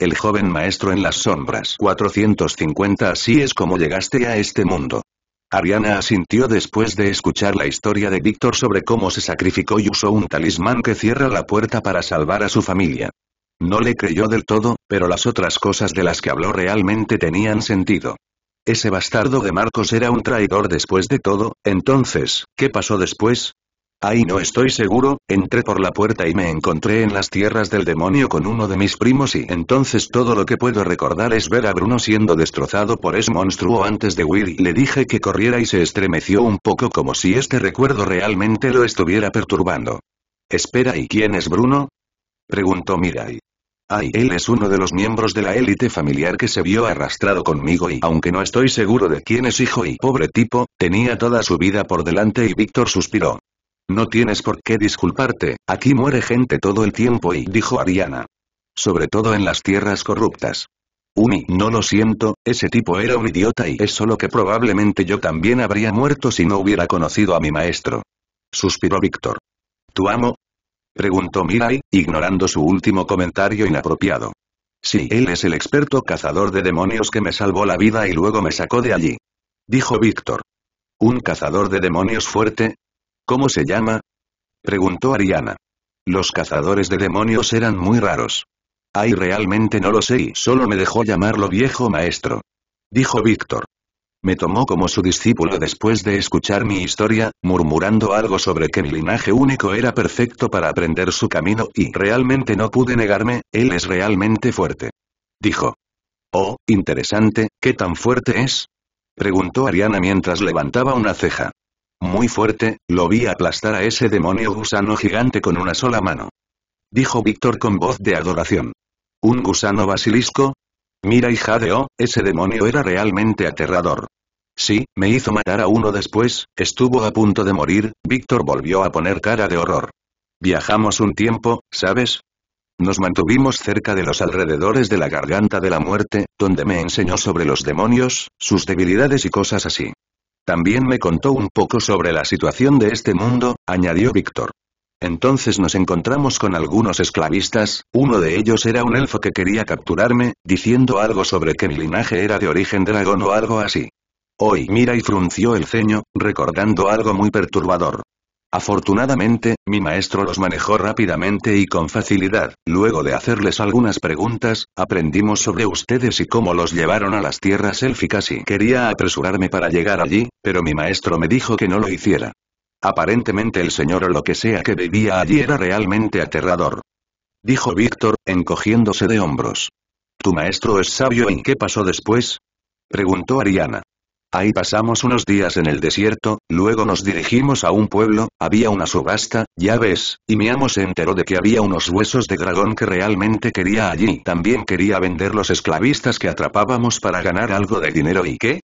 El joven maestro en las sombras. 450 Así es como llegaste a este mundo. Ariana asintió después de escuchar la historia de Víctor sobre cómo se sacrificó y usó un talismán que cierra la puerta para salvar a su familia. No le creyó del todo, pero las otras cosas de las que habló realmente tenían sentido. Ese bastardo de Marcos era un traidor después de todo, entonces, ¿qué pasó después? Ahí no estoy seguro, entré por la puerta y me encontré en las tierras del demonio con uno de mis primos y entonces todo lo que puedo recordar es ver a Bruno siendo destrozado por ese monstruo antes de huir le dije que corriera y se estremeció un poco como si este recuerdo realmente lo estuviera perturbando. Espera ¿y quién es Bruno? Preguntó Mirai. Ay, él es uno de los miembros de la élite familiar que se vio arrastrado conmigo y aunque no estoy seguro de quién es hijo y pobre tipo, tenía toda su vida por delante y Víctor suspiró. No tienes por qué disculparte, aquí muere gente todo el tiempo y dijo Ariana. Sobre todo en las tierras corruptas. Umi, no lo siento, ese tipo era un idiota y es solo que probablemente yo también habría muerto si no hubiera conocido a mi maestro. Suspiró Víctor. ¿Tu amo? Preguntó Mirai, ignorando su último comentario inapropiado. Sí, él es el experto cazador de demonios que me salvó la vida y luego me sacó de allí. Dijo Víctor. ¿Un cazador de demonios fuerte? ¿Cómo se llama? Preguntó Ariana. Los cazadores de demonios eran muy raros. Ay, realmente no lo sé y solo me dejó llamarlo viejo maestro. Dijo Víctor. Me tomó como su discípulo después de escuchar mi historia, murmurando algo sobre que mi linaje único era perfecto para aprender su camino y realmente no pude negarme, él es realmente fuerte. Dijo. Oh, interesante, ¿qué tan fuerte es? Preguntó Ariana mientras levantaba una ceja. Muy fuerte, lo vi aplastar a ese demonio gusano gigante con una sola mano. Dijo Víctor con voz de adoración. ¿Un gusano basilisco? Mira de o, ese demonio era realmente aterrador. Sí, me hizo matar a uno después, estuvo a punto de morir, Víctor volvió a poner cara de horror. Viajamos un tiempo, ¿sabes? Nos mantuvimos cerca de los alrededores de la garganta de la muerte, donde me enseñó sobre los demonios, sus debilidades y cosas así. También me contó un poco sobre la situación de este mundo, añadió Víctor. Entonces nos encontramos con algunos esclavistas, uno de ellos era un elfo que quería capturarme, diciendo algo sobre que mi linaje era de origen dragón o algo así. Hoy mira y frunció el ceño, recordando algo muy perturbador. Afortunadamente, mi maestro los manejó rápidamente y con facilidad, luego de hacerles algunas preguntas, aprendimos sobre ustedes y cómo los llevaron a las tierras élficas y quería apresurarme para llegar allí, pero mi maestro me dijo que no lo hiciera. Aparentemente el señor o lo que sea que vivía allí era realmente aterrador. Dijo Víctor, encogiéndose de hombros. ¿Tu maestro es sabio en qué pasó después? Preguntó Ariana. Ahí pasamos unos días en el desierto, luego nos dirigimos a un pueblo, había una subasta, ya ves, y mi amo se enteró de que había unos huesos de dragón que realmente quería allí. También quería vender los esclavistas que atrapábamos para ganar algo de dinero y qué.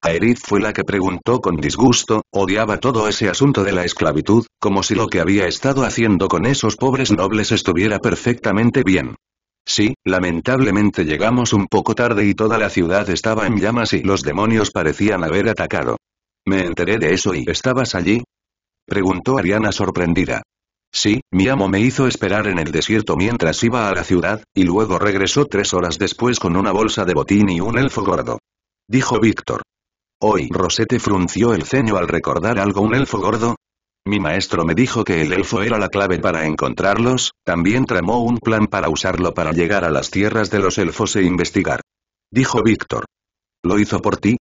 Aerith fue la que preguntó con disgusto, odiaba todo ese asunto de la esclavitud, como si lo que había estado haciendo con esos pobres nobles estuviera perfectamente bien. Sí, lamentablemente llegamos un poco tarde y toda la ciudad estaba en llamas y los demonios parecían haber atacado. Me enteré de eso y ¿estabas allí? Preguntó Ariana sorprendida. Sí, mi amo me hizo esperar en el desierto mientras iba a la ciudad, y luego regresó tres horas después con una bolsa de botín y un elfo gordo. Dijo Víctor. Hoy Rosette frunció el ceño al recordar algo un elfo gordo, mi maestro me dijo que el elfo era la clave para encontrarlos, también tramó un plan para usarlo para llegar a las tierras de los elfos e investigar. Dijo Víctor. ¿Lo hizo por ti?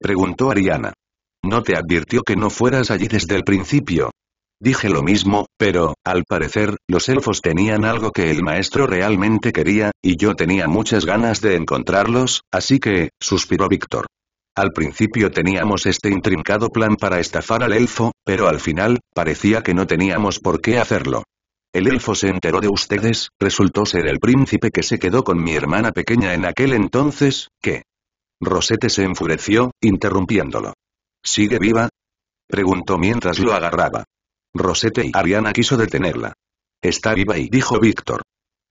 Preguntó Ariana. ¿No te advirtió que no fueras allí desde el principio? Dije lo mismo, pero, al parecer, los elfos tenían algo que el maestro realmente quería, y yo tenía muchas ganas de encontrarlos, así que, suspiró Víctor. Al principio teníamos este intrincado plan para estafar al elfo, pero al final, parecía que no teníamos por qué hacerlo. El elfo se enteró de ustedes, resultó ser el príncipe que se quedó con mi hermana pequeña en aquel entonces, ¿qué? Rosete se enfureció, interrumpiéndolo. ¿Sigue viva? Preguntó mientras lo agarraba. Rosete y Ariana quiso detenerla. Está viva y dijo Víctor.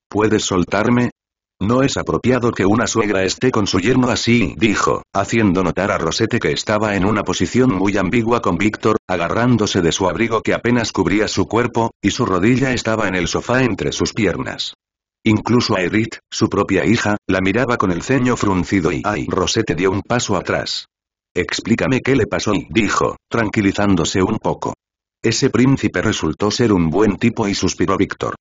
¿Puedes soltarme? No es apropiado que una suegra esté con su yerno así, dijo, haciendo notar a Rosette que estaba en una posición muy ambigua con Víctor, agarrándose de su abrigo que apenas cubría su cuerpo, y su rodilla estaba en el sofá entre sus piernas. Incluso a Edith, su propia hija, la miraba con el ceño fruncido y ay, Rosette dio un paso atrás. Explícame qué le pasó dijo, tranquilizándose un poco. Ese príncipe resultó ser un buen tipo y suspiró Víctor.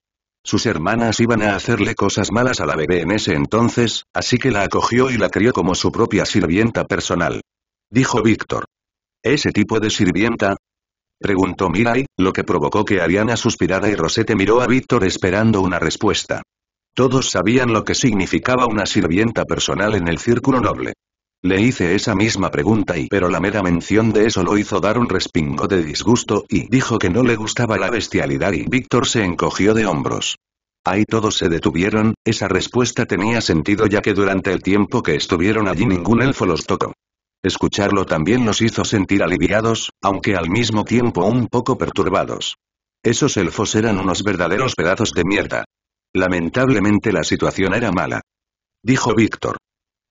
Sus hermanas iban a hacerle cosas malas a la bebé en ese entonces, así que la acogió y la crió como su propia sirvienta personal. Dijo Víctor. ¿Ese tipo de sirvienta? Preguntó Mirai, lo que provocó que Ariana suspirara y Rosette miró a Víctor esperando una respuesta. Todos sabían lo que significaba una sirvienta personal en el círculo noble. Le hice esa misma pregunta y pero la mera mención de eso lo hizo dar un respingo de disgusto y dijo que no le gustaba la bestialidad y Víctor se encogió de hombros. Ahí todos se detuvieron, esa respuesta tenía sentido ya que durante el tiempo que estuvieron allí ningún elfo los tocó. Escucharlo también los hizo sentir aliviados, aunque al mismo tiempo un poco perturbados. Esos elfos eran unos verdaderos pedazos de mierda. Lamentablemente la situación era mala. Dijo Víctor.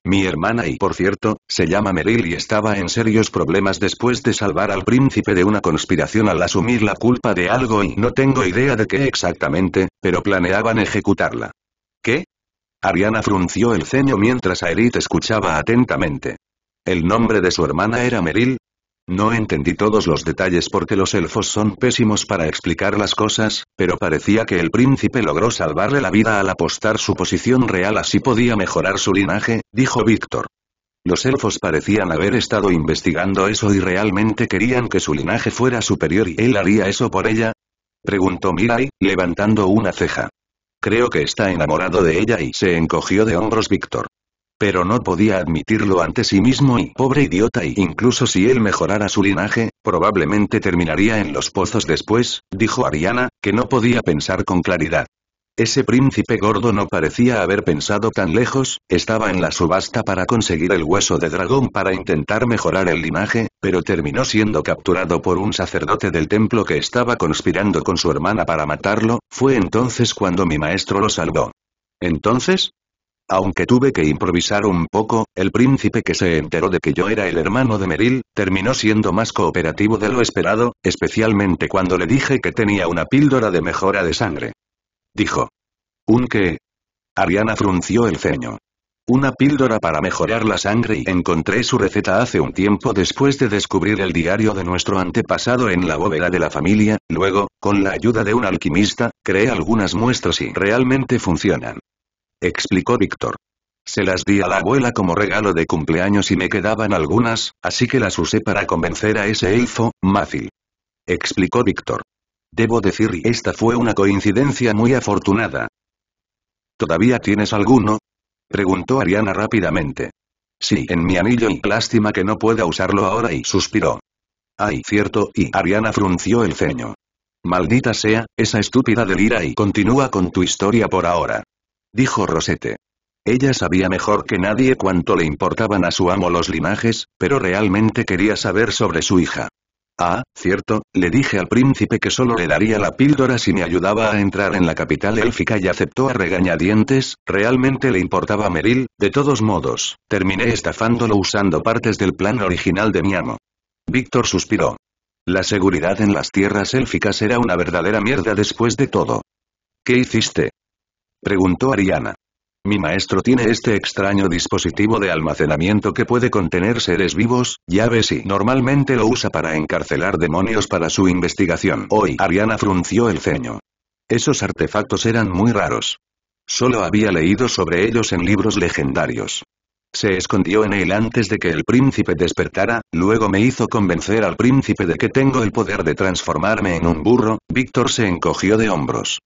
Mi hermana y por cierto, se llama Meril y estaba en serios problemas después de salvar al príncipe de una conspiración al asumir la culpa de algo y no tengo idea de qué exactamente, pero planeaban ejecutarla. ¿Qué? Ariana frunció el ceño mientras Aerith escuchaba atentamente. El nombre de su hermana era Meril. No entendí todos los detalles porque los elfos son pésimos para explicar las cosas, pero parecía que el príncipe logró salvarle la vida al apostar su posición real así podía mejorar su linaje, dijo Víctor. Los elfos parecían haber estado investigando eso y realmente querían que su linaje fuera superior y él haría eso por ella? Preguntó Mirai, levantando una ceja. Creo que está enamorado de ella y se encogió de hombros Víctor pero no podía admitirlo ante sí mismo y pobre idiota y incluso si él mejorara su linaje, probablemente terminaría en los pozos después, dijo Ariana, que no podía pensar con claridad. Ese príncipe gordo no parecía haber pensado tan lejos, estaba en la subasta para conseguir el hueso de dragón para intentar mejorar el linaje, pero terminó siendo capturado por un sacerdote del templo que estaba conspirando con su hermana para matarlo, fue entonces cuando mi maestro lo salvó. Entonces, aunque tuve que improvisar un poco, el príncipe que se enteró de que yo era el hermano de Meril, terminó siendo más cooperativo de lo esperado, especialmente cuando le dije que tenía una píldora de mejora de sangre. Dijo. ¿Un qué? Ariana frunció el ceño. Una píldora para mejorar la sangre y encontré su receta hace un tiempo después de descubrir el diario de nuestro antepasado en la bóveda de la familia, luego, con la ayuda de un alquimista, creé algunas muestras y realmente funcionan explicó Víctor. Se las di a la abuela como regalo de cumpleaños y me quedaban algunas, así que las usé para convencer a ese elfo, mafil Explicó Víctor. Debo decir y esta fue una coincidencia muy afortunada. ¿Todavía tienes alguno? Preguntó Ariana rápidamente. Sí, en mi anillo y lástima que no pueda usarlo ahora y suspiró. Ay, cierto, y Ariana frunció el ceño. Maldita sea, esa estúpida delira y continúa con tu historia por ahora dijo Rosette. Ella sabía mejor que nadie cuánto le importaban a su amo los linajes, pero realmente quería saber sobre su hija. Ah, cierto, le dije al príncipe que solo le daría la píldora si me ayudaba a entrar en la capital élfica y aceptó a regañadientes, realmente le importaba Meril, de todos modos, terminé estafándolo usando partes del plan original de mi amo. Víctor suspiró. La seguridad en las tierras élficas era una verdadera mierda después de todo. ¿Qué hiciste? Preguntó Ariana. Mi maestro tiene este extraño dispositivo de almacenamiento que puede contener seres vivos, llaves y normalmente lo usa para encarcelar demonios para su investigación. Hoy Ariana frunció el ceño. Esos artefactos eran muy raros. Solo había leído sobre ellos en libros legendarios. Se escondió en él antes de que el príncipe despertara, luego me hizo convencer al príncipe de que tengo el poder de transformarme en un burro, Víctor se encogió de hombros.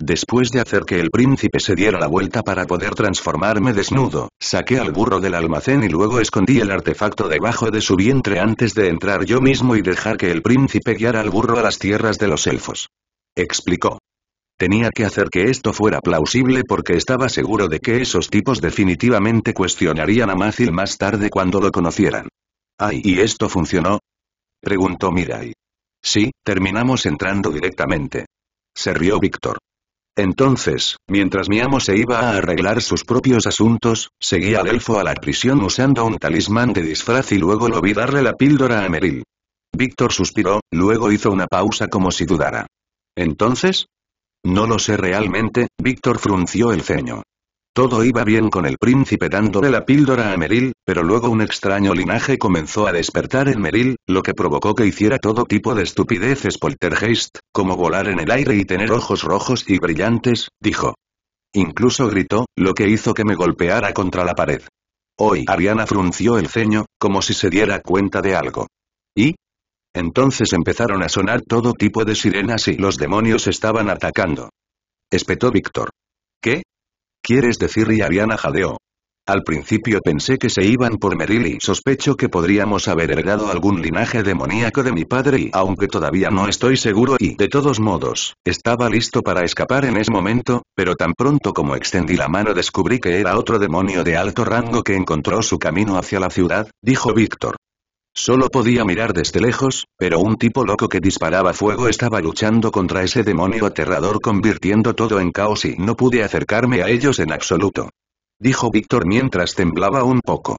Después de hacer que el príncipe se diera la vuelta para poder transformarme desnudo, saqué al burro del almacén y luego escondí el artefacto debajo de su vientre antes de entrar yo mismo y dejar que el príncipe guiara al burro a las tierras de los elfos. Explicó. Tenía que hacer que esto fuera plausible porque estaba seguro de que esos tipos definitivamente cuestionarían a Mácil más tarde cuando lo conocieran. Ay, ¿y esto funcionó? Preguntó Mirai. Sí, terminamos entrando directamente. Se rió Víctor. Entonces, mientras mi amo se iba a arreglar sus propios asuntos, seguí al elfo a la prisión usando un talismán de disfraz y luego lo vi darle la píldora a Meril. Víctor suspiró, luego hizo una pausa como si dudara. ¿Entonces? No lo sé realmente, Víctor frunció el ceño. Todo iba bien con el príncipe dándole la píldora a Meril, pero luego un extraño linaje comenzó a despertar en Meril, lo que provocó que hiciera todo tipo de estupideces poltergeist, como volar en el aire y tener ojos rojos y brillantes, dijo. Incluso gritó, lo que hizo que me golpeara contra la pared. Hoy Ariana frunció el ceño, como si se diera cuenta de algo. ¿Y? Entonces empezaron a sonar todo tipo de sirenas y los demonios estaban atacando. Espetó Víctor. ¿Qué? ¿Quieres decir Ariana jadeó? Al principio pensé que se iban por Meril y sospecho que podríamos haber heredado algún linaje demoníaco de mi padre y aunque todavía no estoy seguro y de todos modos, estaba listo para escapar en ese momento, pero tan pronto como extendí la mano descubrí que era otro demonio de alto rango que encontró su camino hacia la ciudad, dijo Víctor. Solo podía mirar desde lejos, pero un tipo loco que disparaba fuego estaba luchando contra ese demonio aterrador convirtiendo todo en caos y no pude acercarme a ellos en absoluto. Dijo Víctor mientras temblaba un poco.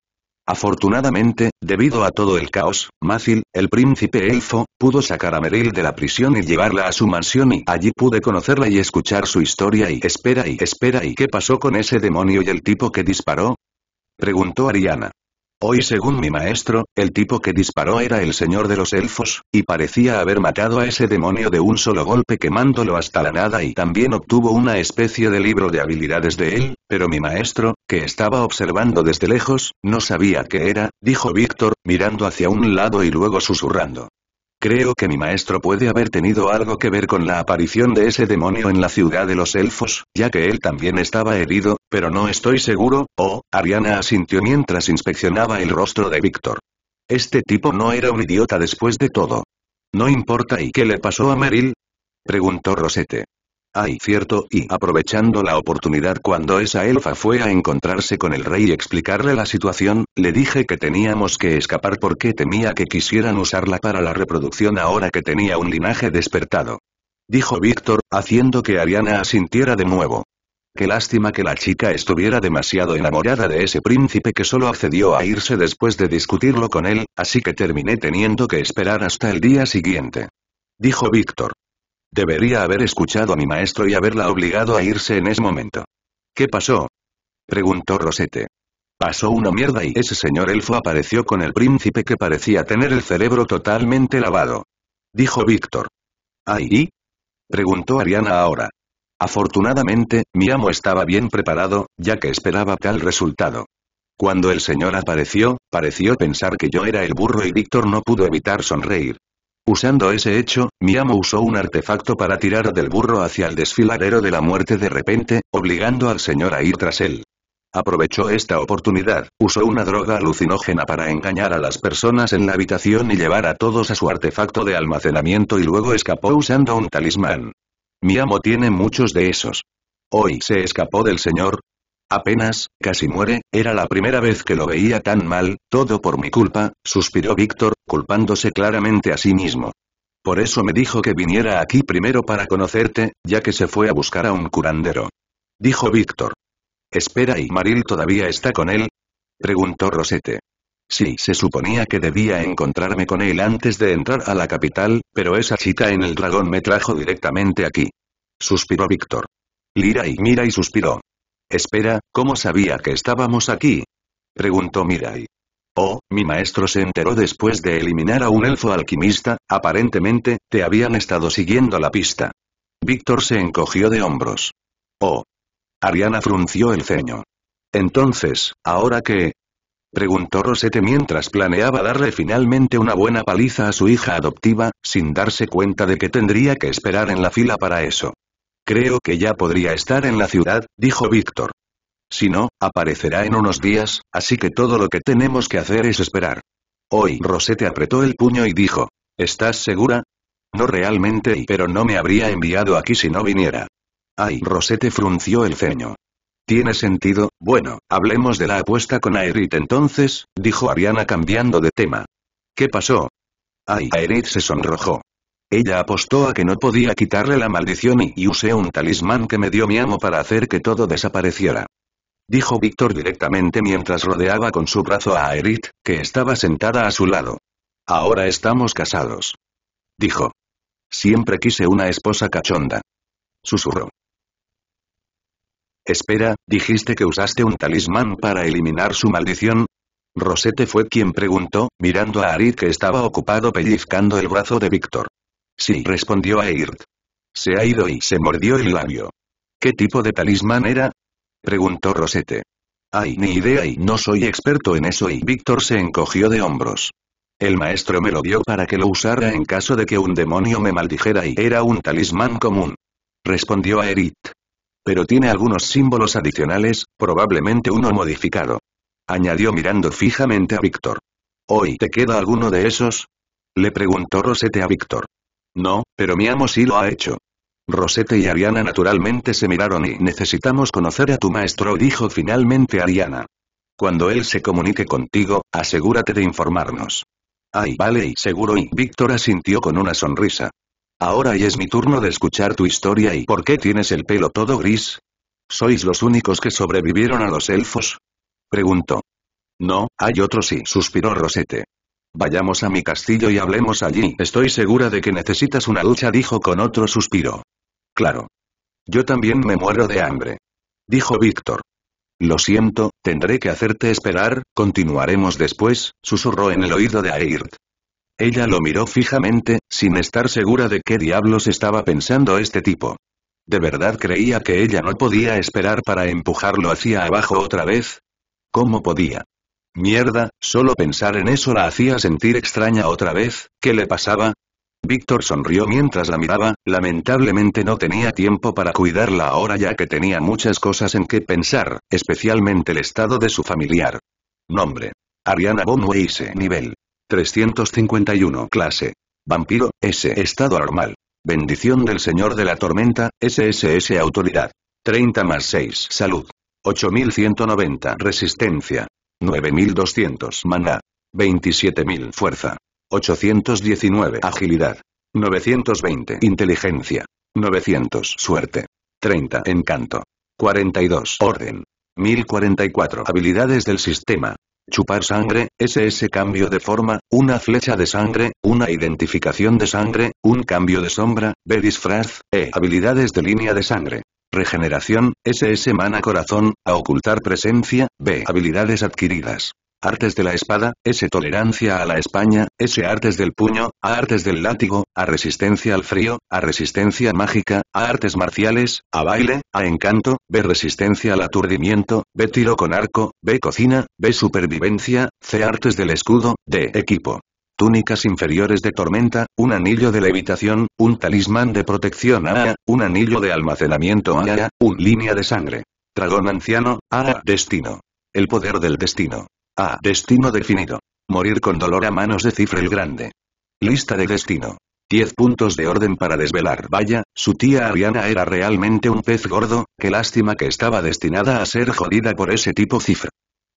Afortunadamente, debido a todo el caos, Mácil, el príncipe elfo, pudo sacar a Meril de la prisión y llevarla a su mansión y allí pude conocerla y escuchar su historia y espera y espera y qué pasó con ese demonio y el tipo que disparó? Preguntó Ariana. Hoy según mi maestro, el tipo que disparó era el señor de los elfos, y parecía haber matado a ese demonio de un solo golpe quemándolo hasta la nada y también obtuvo una especie de libro de habilidades de él, pero mi maestro, que estaba observando desde lejos, no sabía qué era, dijo Víctor, mirando hacia un lado y luego susurrando. Creo que mi maestro puede haber tenido algo que ver con la aparición de ese demonio en la ciudad de los elfos, ya que él también estaba herido, pero no estoy seguro, oh, Ariana asintió mientras inspeccionaba el rostro de Víctor. Este tipo no era un idiota después de todo. No importa y qué le pasó a Meryl? preguntó Rosette. Ay, cierto, y aprovechando la oportunidad cuando esa elfa fue a encontrarse con el rey y explicarle la situación, le dije que teníamos que escapar porque temía que quisieran usarla para la reproducción ahora que tenía un linaje despertado. Dijo Víctor, haciendo que Ariana asintiera de nuevo. Qué lástima que la chica estuviera demasiado enamorada de ese príncipe que solo accedió a irse después de discutirlo con él, así que terminé teniendo que esperar hasta el día siguiente. Dijo Víctor. Debería haber escuchado a mi maestro y haberla obligado a irse en ese momento. ¿Qué pasó? Preguntó Rosete. Pasó una mierda y ese señor elfo apareció con el príncipe que parecía tener el cerebro totalmente lavado. Dijo Víctor. ¿Ay? Preguntó Ariana ahora. Afortunadamente, mi amo estaba bien preparado, ya que esperaba tal resultado. Cuando el señor apareció, pareció pensar que yo era el burro y Víctor no pudo evitar sonreír. Usando ese hecho, mi amo usó un artefacto para tirar del burro hacia el desfiladero de la muerte de repente, obligando al señor a ir tras él. Aprovechó esta oportunidad, usó una droga alucinógena para engañar a las personas en la habitación y llevar a todos a su artefacto de almacenamiento y luego escapó usando un talismán. Mi amo tiene muchos de esos. Hoy se escapó del señor, Apenas, casi muere, era la primera vez que lo veía tan mal, todo por mi culpa, suspiró Víctor, culpándose claramente a sí mismo. Por eso me dijo que viniera aquí primero para conocerte, ya que se fue a buscar a un curandero. Dijo Víctor. Espera y Maril todavía está con él. Preguntó Rosete. Sí, se suponía que debía encontrarme con él antes de entrar a la capital, pero esa chica en el dragón me trajo directamente aquí. Suspiró Víctor. Lira y mira y suspiró. Espera, ¿cómo sabía que estábamos aquí? Preguntó Mirai. Oh, mi maestro se enteró después de eliminar a un elfo alquimista, aparentemente, te habían estado siguiendo la pista. Víctor se encogió de hombros. Oh. Ariana frunció el ceño. Entonces, ¿ahora qué? Preguntó Rosette mientras planeaba darle finalmente una buena paliza a su hija adoptiva, sin darse cuenta de que tendría que esperar en la fila para eso. Creo que ya podría estar en la ciudad, dijo Víctor. Si no, aparecerá en unos días, así que todo lo que tenemos que hacer es esperar. Hoy Rosette apretó el puño y dijo, ¿estás segura? No realmente, pero no me habría enviado aquí si no viniera. Ay, Rosette frunció el ceño. Tiene sentido, bueno, hablemos de la apuesta con Aerith entonces, dijo Ariana cambiando de tema. ¿Qué pasó? Ay, Aerith se sonrojó. Ella apostó a que no podía quitarle la maldición y, usé un talismán que me dio mi amo para hacer que todo desapareciera. Dijo Víctor directamente mientras rodeaba con su brazo a Aerith, que estaba sentada a su lado. Ahora estamos casados. Dijo. Siempre quise una esposa cachonda. Susurró. Espera, dijiste que usaste un talismán para eliminar su maldición, Rosete fue quien preguntó, mirando a Arid que estaba ocupado pellizcando el brazo de Víctor. Sí, respondió Airt. Se ha ido y se mordió el labio. ¿Qué tipo de talismán era? preguntó Rosete. Ay, ni idea y no soy experto en eso y Víctor se encogió de hombros. El maestro me lo dio para que lo usara en caso de que un demonio me maldijera y era un talismán común. Respondió aird Pero tiene algunos símbolos adicionales, probablemente uno modificado. Añadió mirando fijamente a Víctor. ¿Hoy te queda alguno de esos? Le preguntó Rosete a Víctor. No, pero mi amo sí lo ha hecho. Rosette y Ariana naturalmente se miraron y necesitamos conocer a tu maestro, dijo finalmente Ariana. Cuando él se comunique contigo, asegúrate de informarnos. Ay, vale y seguro y Víctor asintió con una sonrisa. Ahora y es mi turno de escuchar tu historia y ¿por qué tienes el pelo todo gris? ¿Sois los únicos que sobrevivieron a los elfos? Preguntó. No, hay otros y suspiró Rosete. Vayamos a mi castillo y hablemos allí. Estoy segura de que necesitas una ducha, dijo con otro suspiro. Claro. Yo también me muero de hambre. Dijo Víctor. Lo siento, tendré que hacerte esperar, continuaremos después, susurró en el oído de Airt. Ella lo miró fijamente, sin estar segura de qué diablos estaba pensando este tipo. ¿De verdad creía que ella no podía esperar para empujarlo hacia abajo otra vez? ¿Cómo podía? Mierda, solo pensar en eso la hacía sentir extraña otra vez, ¿qué le pasaba? Víctor sonrió mientras la miraba, lamentablemente no tenía tiempo para cuidarla ahora ya que tenía muchas cosas en que pensar, especialmente el estado de su familiar. Nombre. Ariana Bonweise Nivel. 351 Clase. Vampiro, S. Estado normal. Bendición del Señor de la Tormenta, SSS Autoridad. 30 más 6 Salud. 8190 Resistencia. 9200 maná. 27000 fuerza. 819 agilidad. 920 inteligencia. 900 suerte. 30 encanto. 42 orden. 1044 habilidades del sistema. Chupar sangre, SS cambio de forma, una flecha de sangre, una identificación de sangre, un cambio de sombra, B disfraz, E habilidades de línea de sangre. Regeneración, SS Mana Corazón, a ocultar presencia, B. Habilidades adquiridas. Artes de la espada, S. Tolerancia a la España, S. Artes del puño, A. Artes del látigo, A. Resistencia al frío, A. Resistencia mágica, A. Artes marciales, A. Baile, A. Encanto, B. Resistencia al aturdimiento, B. Tiro con arco, B. Cocina, B. Supervivencia, C. Artes del escudo, D. Equipo túnicas inferiores de tormenta, un anillo de levitación, un talismán de protección A-A-A, un anillo de almacenamiento A-A-A, un línea de sangre. Dragón anciano, A-A-A, destino. El poder del destino. A. Destino definido. Morir con dolor a manos de Cifre el Grande. Lista de destino. 10 puntos de orden para desvelar. Vaya, su tía Ariana era realmente un pez gordo, qué lástima que estaba destinada a ser jodida por ese tipo cifra.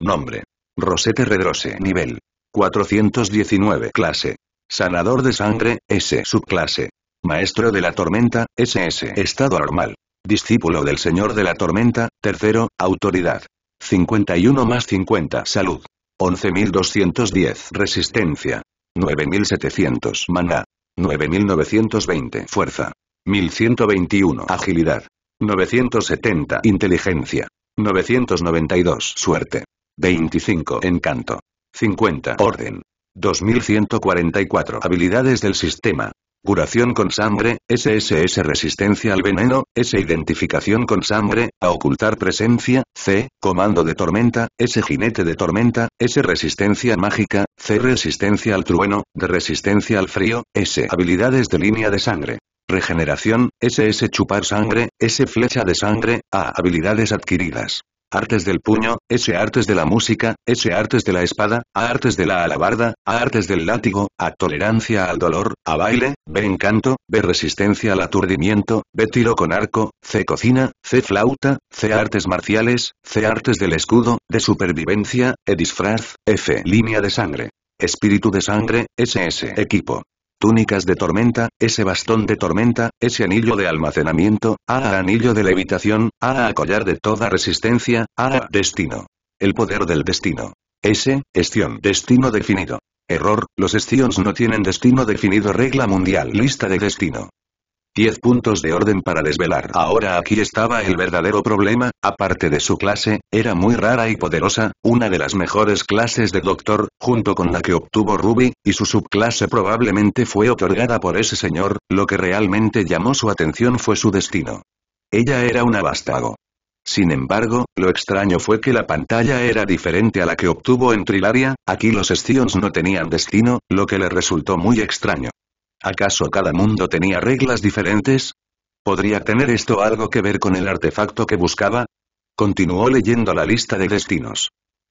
Nombre. Rosete Redrose. Nivel. 419 clase. Sanador de sangre, S subclase. Maestro de la tormenta, SS estado normal. Discípulo del Señor de la tormenta, tercero, autoridad. 51 más 50 salud. 11.210 resistencia. 9.700 Mana. 9.920 fuerza. 1.121 agilidad. 970 inteligencia. 992 suerte. 25 encanto. 50. Orden. 2144. Habilidades del sistema. Curación con sangre, SSS resistencia al veneno, S identificación con sangre, a ocultar presencia, C, comando de tormenta, S jinete de tormenta, S resistencia mágica, C resistencia al trueno, De resistencia al frío, S habilidades de línea de sangre. Regeneración, SS chupar sangre, S flecha de sangre, A habilidades adquiridas. Artes del puño, S artes de la música, S artes de la espada, A artes de la alabarda, A artes del látigo, A tolerancia al dolor, A baile, B encanto, B resistencia al aturdimiento, B tiro con arco, C cocina, C flauta, C artes marciales, C artes del escudo, de supervivencia, E disfraz, F línea de sangre. Espíritu de sangre, SS equipo túnicas de tormenta, ese bastón de tormenta, ese anillo de almacenamiento, a anillo de levitación, a collar de toda resistencia, a destino. El poder del destino. S, estión. destino definido. Error, los estions no tienen destino definido regla mundial lista de destino. 10 puntos de orden para desvelar. Ahora aquí estaba el verdadero problema, aparte de su clase, era muy rara y poderosa, una de las mejores clases de doctor, junto con la que obtuvo Ruby, y su subclase probablemente fue otorgada por ese señor, lo que realmente llamó su atención fue su destino. Ella era una vástago. Sin embargo, lo extraño fue que la pantalla era diferente a la que obtuvo en Trilaria, aquí los Scions no tenían destino, lo que le resultó muy extraño. ¿Acaso cada mundo tenía reglas diferentes? ¿Podría tener esto algo que ver con el artefacto que buscaba? Continuó leyendo la lista de destinos.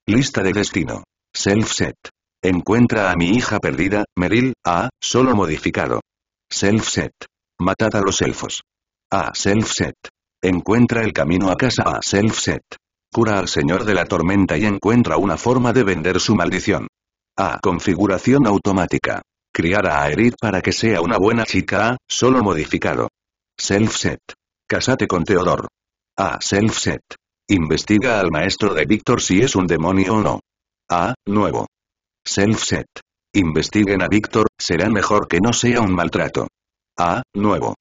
Lista de destino. Self-set. Encuentra a mi hija perdida, Meril, A, solo modificado. Self-set. Matad a los elfos. A, self-set. Encuentra el camino a casa a self-set. Cura al señor de la tormenta y encuentra una forma de vender su maldición. A, configuración automática. Criar a Aerith para que sea una buena chica, solo modificado. Self-set. Casate con Teodor. A. Self-set. Investiga al maestro de Víctor si es un demonio o no. A. Nuevo. Self-set. Investiguen a Víctor, será mejor que no sea un maltrato. A. Nuevo.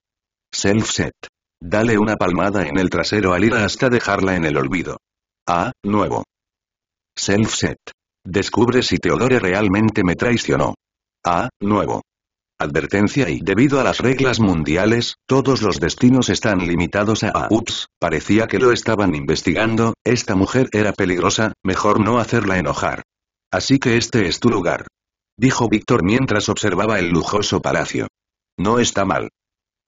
Self-set. Dale una palmada en el trasero al ira hasta dejarla en el olvido. A. Nuevo. Self-set. Descubre si Teodore realmente me traicionó. Ah, nuevo. Advertencia y debido a las reglas mundiales, todos los destinos están limitados a... ups, parecía que lo estaban investigando, esta mujer era peligrosa, mejor no hacerla enojar. Así que este es tu lugar. Dijo Víctor mientras observaba el lujoso palacio. No está mal.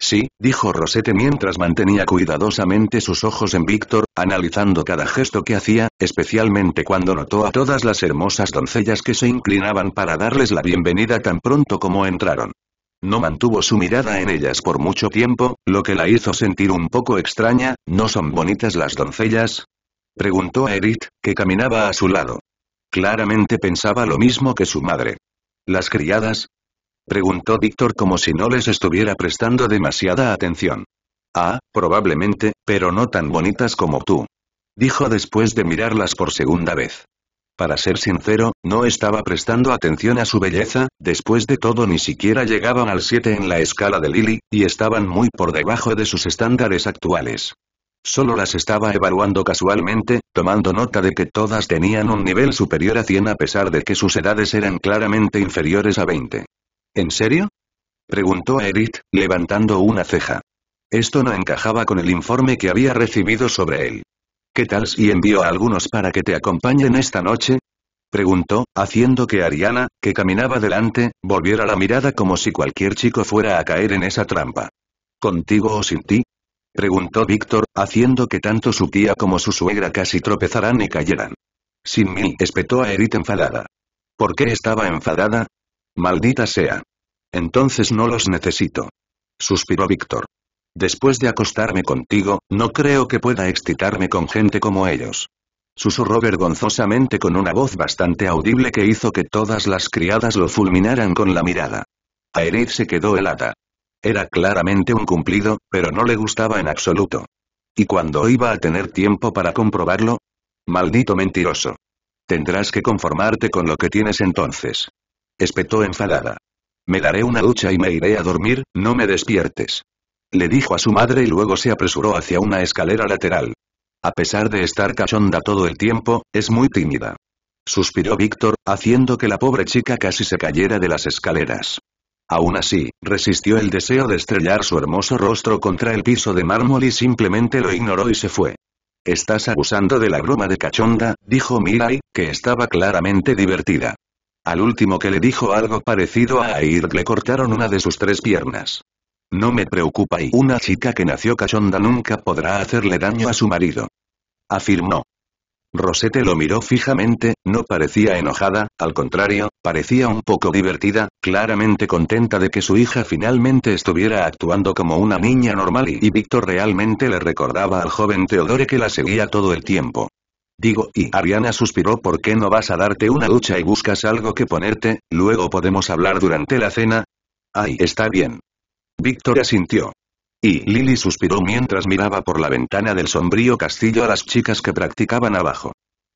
Sí, dijo Rosette mientras mantenía cuidadosamente sus ojos en Víctor, analizando cada gesto que hacía, especialmente cuando notó a todas las hermosas doncellas que se inclinaban para darles la bienvenida tan pronto como entraron. No mantuvo su mirada en ellas por mucho tiempo, lo que la hizo sentir un poco extraña, ¿no son bonitas las doncellas? Preguntó a Edith, que caminaba a su lado. Claramente pensaba lo mismo que su madre. Las criadas, Preguntó Víctor como si no les estuviera prestando demasiada atención. Ah, probablemente, pero no tan bonitas como tú. Dijo después de mirarlas por segunda vez. Para ser sincero, no estaba prestando atención a su belleza, después de todo ni siquiera llegaban al 7 en la escala de Lily, y estaban muy por debajo de sus estándares actuales. Solo las estaba evaluando casualmente, tomando nota de que todas tenían un nivel superior a 100 a pesar de que sus edades eran claramente inferiores a 20. ¿En serio? Preguntó a Edith, levantando una ceja. Esto no encajaba con el informe que había recibido sobre él. ¿Qué tal si envío a algunos para que te acompañen esta noche? Preguntó, haciendo que Ariana, que caminaba delante, volviera la mirada como si cualquier chico fuera a caer en esa trampa. ¿Contigo o sin ti? Preguntó Víctor, haciendo que tanto su tía como su suegra casi tropezaran y cayeran. Sin mí, espetó a Edith enfadada. ¿Por qué estaba enfadada? Maldita sea. Entonces no los necesito. Suspiró Víctor. Después de acostarme contigo, no creo que pueda excitarme con gente como ellos. Susurró vergonzosamente con una voz bastante audible que hizo que todas las criadas lo fulminaran con la mirada. Aerith se quedó helada. Era claramente un cumplido, pero no le gustaba en absoluto. ¿Y cuando iba a tener tiempo para comprobarlo? Maldito mentiroso. Tendrás que conformarte con lo que tienes entonces espetó enfadada. Me daré una ducha y me iré a dormir, no me despiertes. Le dijo a su madre y luego se apresuró hacia una escalera lateral. A pesar de estar cachonda todo el tiempo, es muy tímida. Suspiró Víctor, haciendo que la pobre chica casi se cayera de las escaleras. Aún así, resistió el deseo de estrellar su hermoso rostro contra el piso de mármol y simplemente lo ignoró y se fue. Estás abusando de la broma de cachonda, dijo Mirai, que estaba claramente divertida. Al último que le dijo algo parecido a AIRD, le cortaron una de sus tres piernas. No me preocupa y una chica que nació cachonda nunca podrá hacerle daño a su marido. Afirmó. Rosette lo miró fijamente, no parecía enojada, al contrario, parecía un poco divertida, claramente contenta de que su hija finalmente estuviera actuando como una niña normal y, y Víctor realmente le recordaba al joven Teodore que la seguía todo el tiempo. Digo, y Ariana suspiró ¿por qué no vas a darte una ducha y buscas algo que ponerte, luego podemos hablar durante la cena? Ay, está bien. Víctor asintió. Y Lily suspiró mientras miraba por la ventana del sombrío castillo a las chicas que practicaban abajo.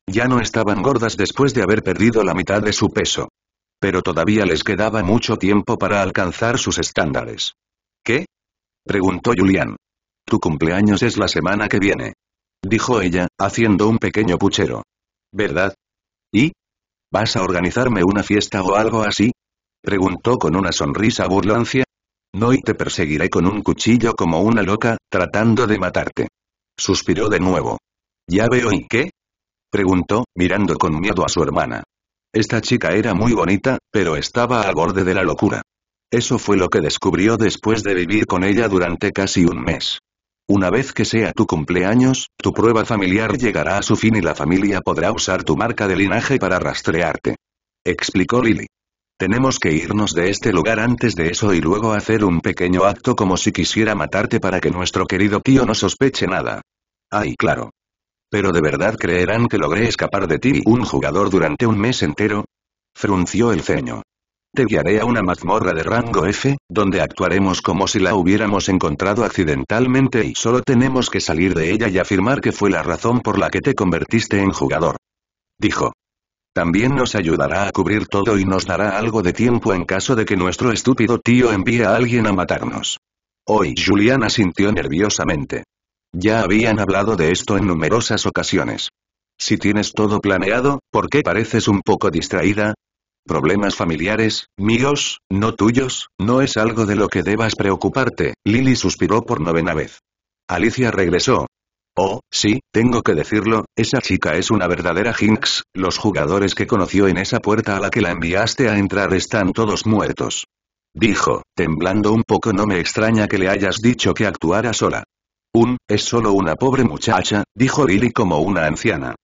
Ya no estaban gordas después de haber perdido la mitad de su peso. Pero todavía les quedaba mucho tiempo para alcanzar sus estándares. ¿Qué? preguntó Julián. Tu cumpleaños es la semana que viene dijo ella, haciendo un pequeño puchero. ¿Verdad? ¿Y? ¿Vas a organizarme una fiesta o algo así? preguntó con una sonrisa burlancia. No y te perseguiré con un cuchillo como una loca, tratando de matarte. Suspiró de nuevo. Ya veo y qué? preguntó, mirando con miedo a su hermana. Esta chica era muy bonita, pero estaba al borde de la locura. Eso fue lo que descubrió después de vivir con ella durante casi un mes. Una vez que sea tu cumpleaños, tu prueba familiar llegará a su fin y la familia podrá usar tu marca de linaje para rastrearte. Explicó Lily. Tenemos que irnos de este lugar antes de eso y luego hacer un pequeño acto como si quisiera matarte para que nuestro querido tío no sospeche nada. Ay, claro. ¿Pero de verdad creerán que logré escapar de ti un jugador durante un mes entero? Frunció el ceño. Te guiaré a una mazmorra de rango F, donde actuaremos como si la hubiéramos encontrado accidentalmente y solo tenemos que salir de ella y afirmar que fue la razón por la que te convertiste en jugador. Dijo. También nos ayudará a cubrir todo y nos dará algo de tiempo en caso de que nuestro estúpido tío envíe a alguien a matarnos. Hoy Juliana sintió nerviosamente. Ya habían hablado de esto en numerosas ocasiones. Si tienes todo planeado, ¿por qué pareces un poco distraída? Problemas familiares, míos, no tuyos, no es algo de lo que debas preocuparte, Lily suspiró por novena vez. Alicia regresó. Oh, sí, tengo que decirlo, esa chica es una verdadera jinx, los jugadores que conoció en esa puerta a la que la enviaste a entrar están todos muertos. Dijo, temblando un poco no me extraña que le hayas dicho que actuara sola. Un, es solo una pobre muchacha, dijo Lily como una anciana.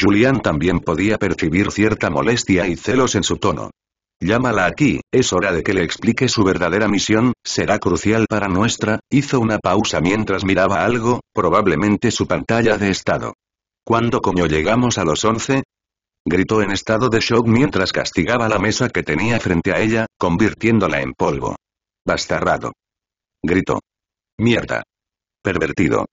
Julián también podía percibir cierta molestia y celos en su tono. Llámala aquí, es hora de que le explique su verdadera misión, será crucial para nuestra, hizo una pausa mientras miraba algo, probablemente su pantalla de estado. ¿Cuándo coño llegamos a los once? Gritó en estado de shock mientras castigaba la mesa que tenía frente a ella, convirtiéndola en polvo. Bastarrado. Gritó. Mierda. Pervertido.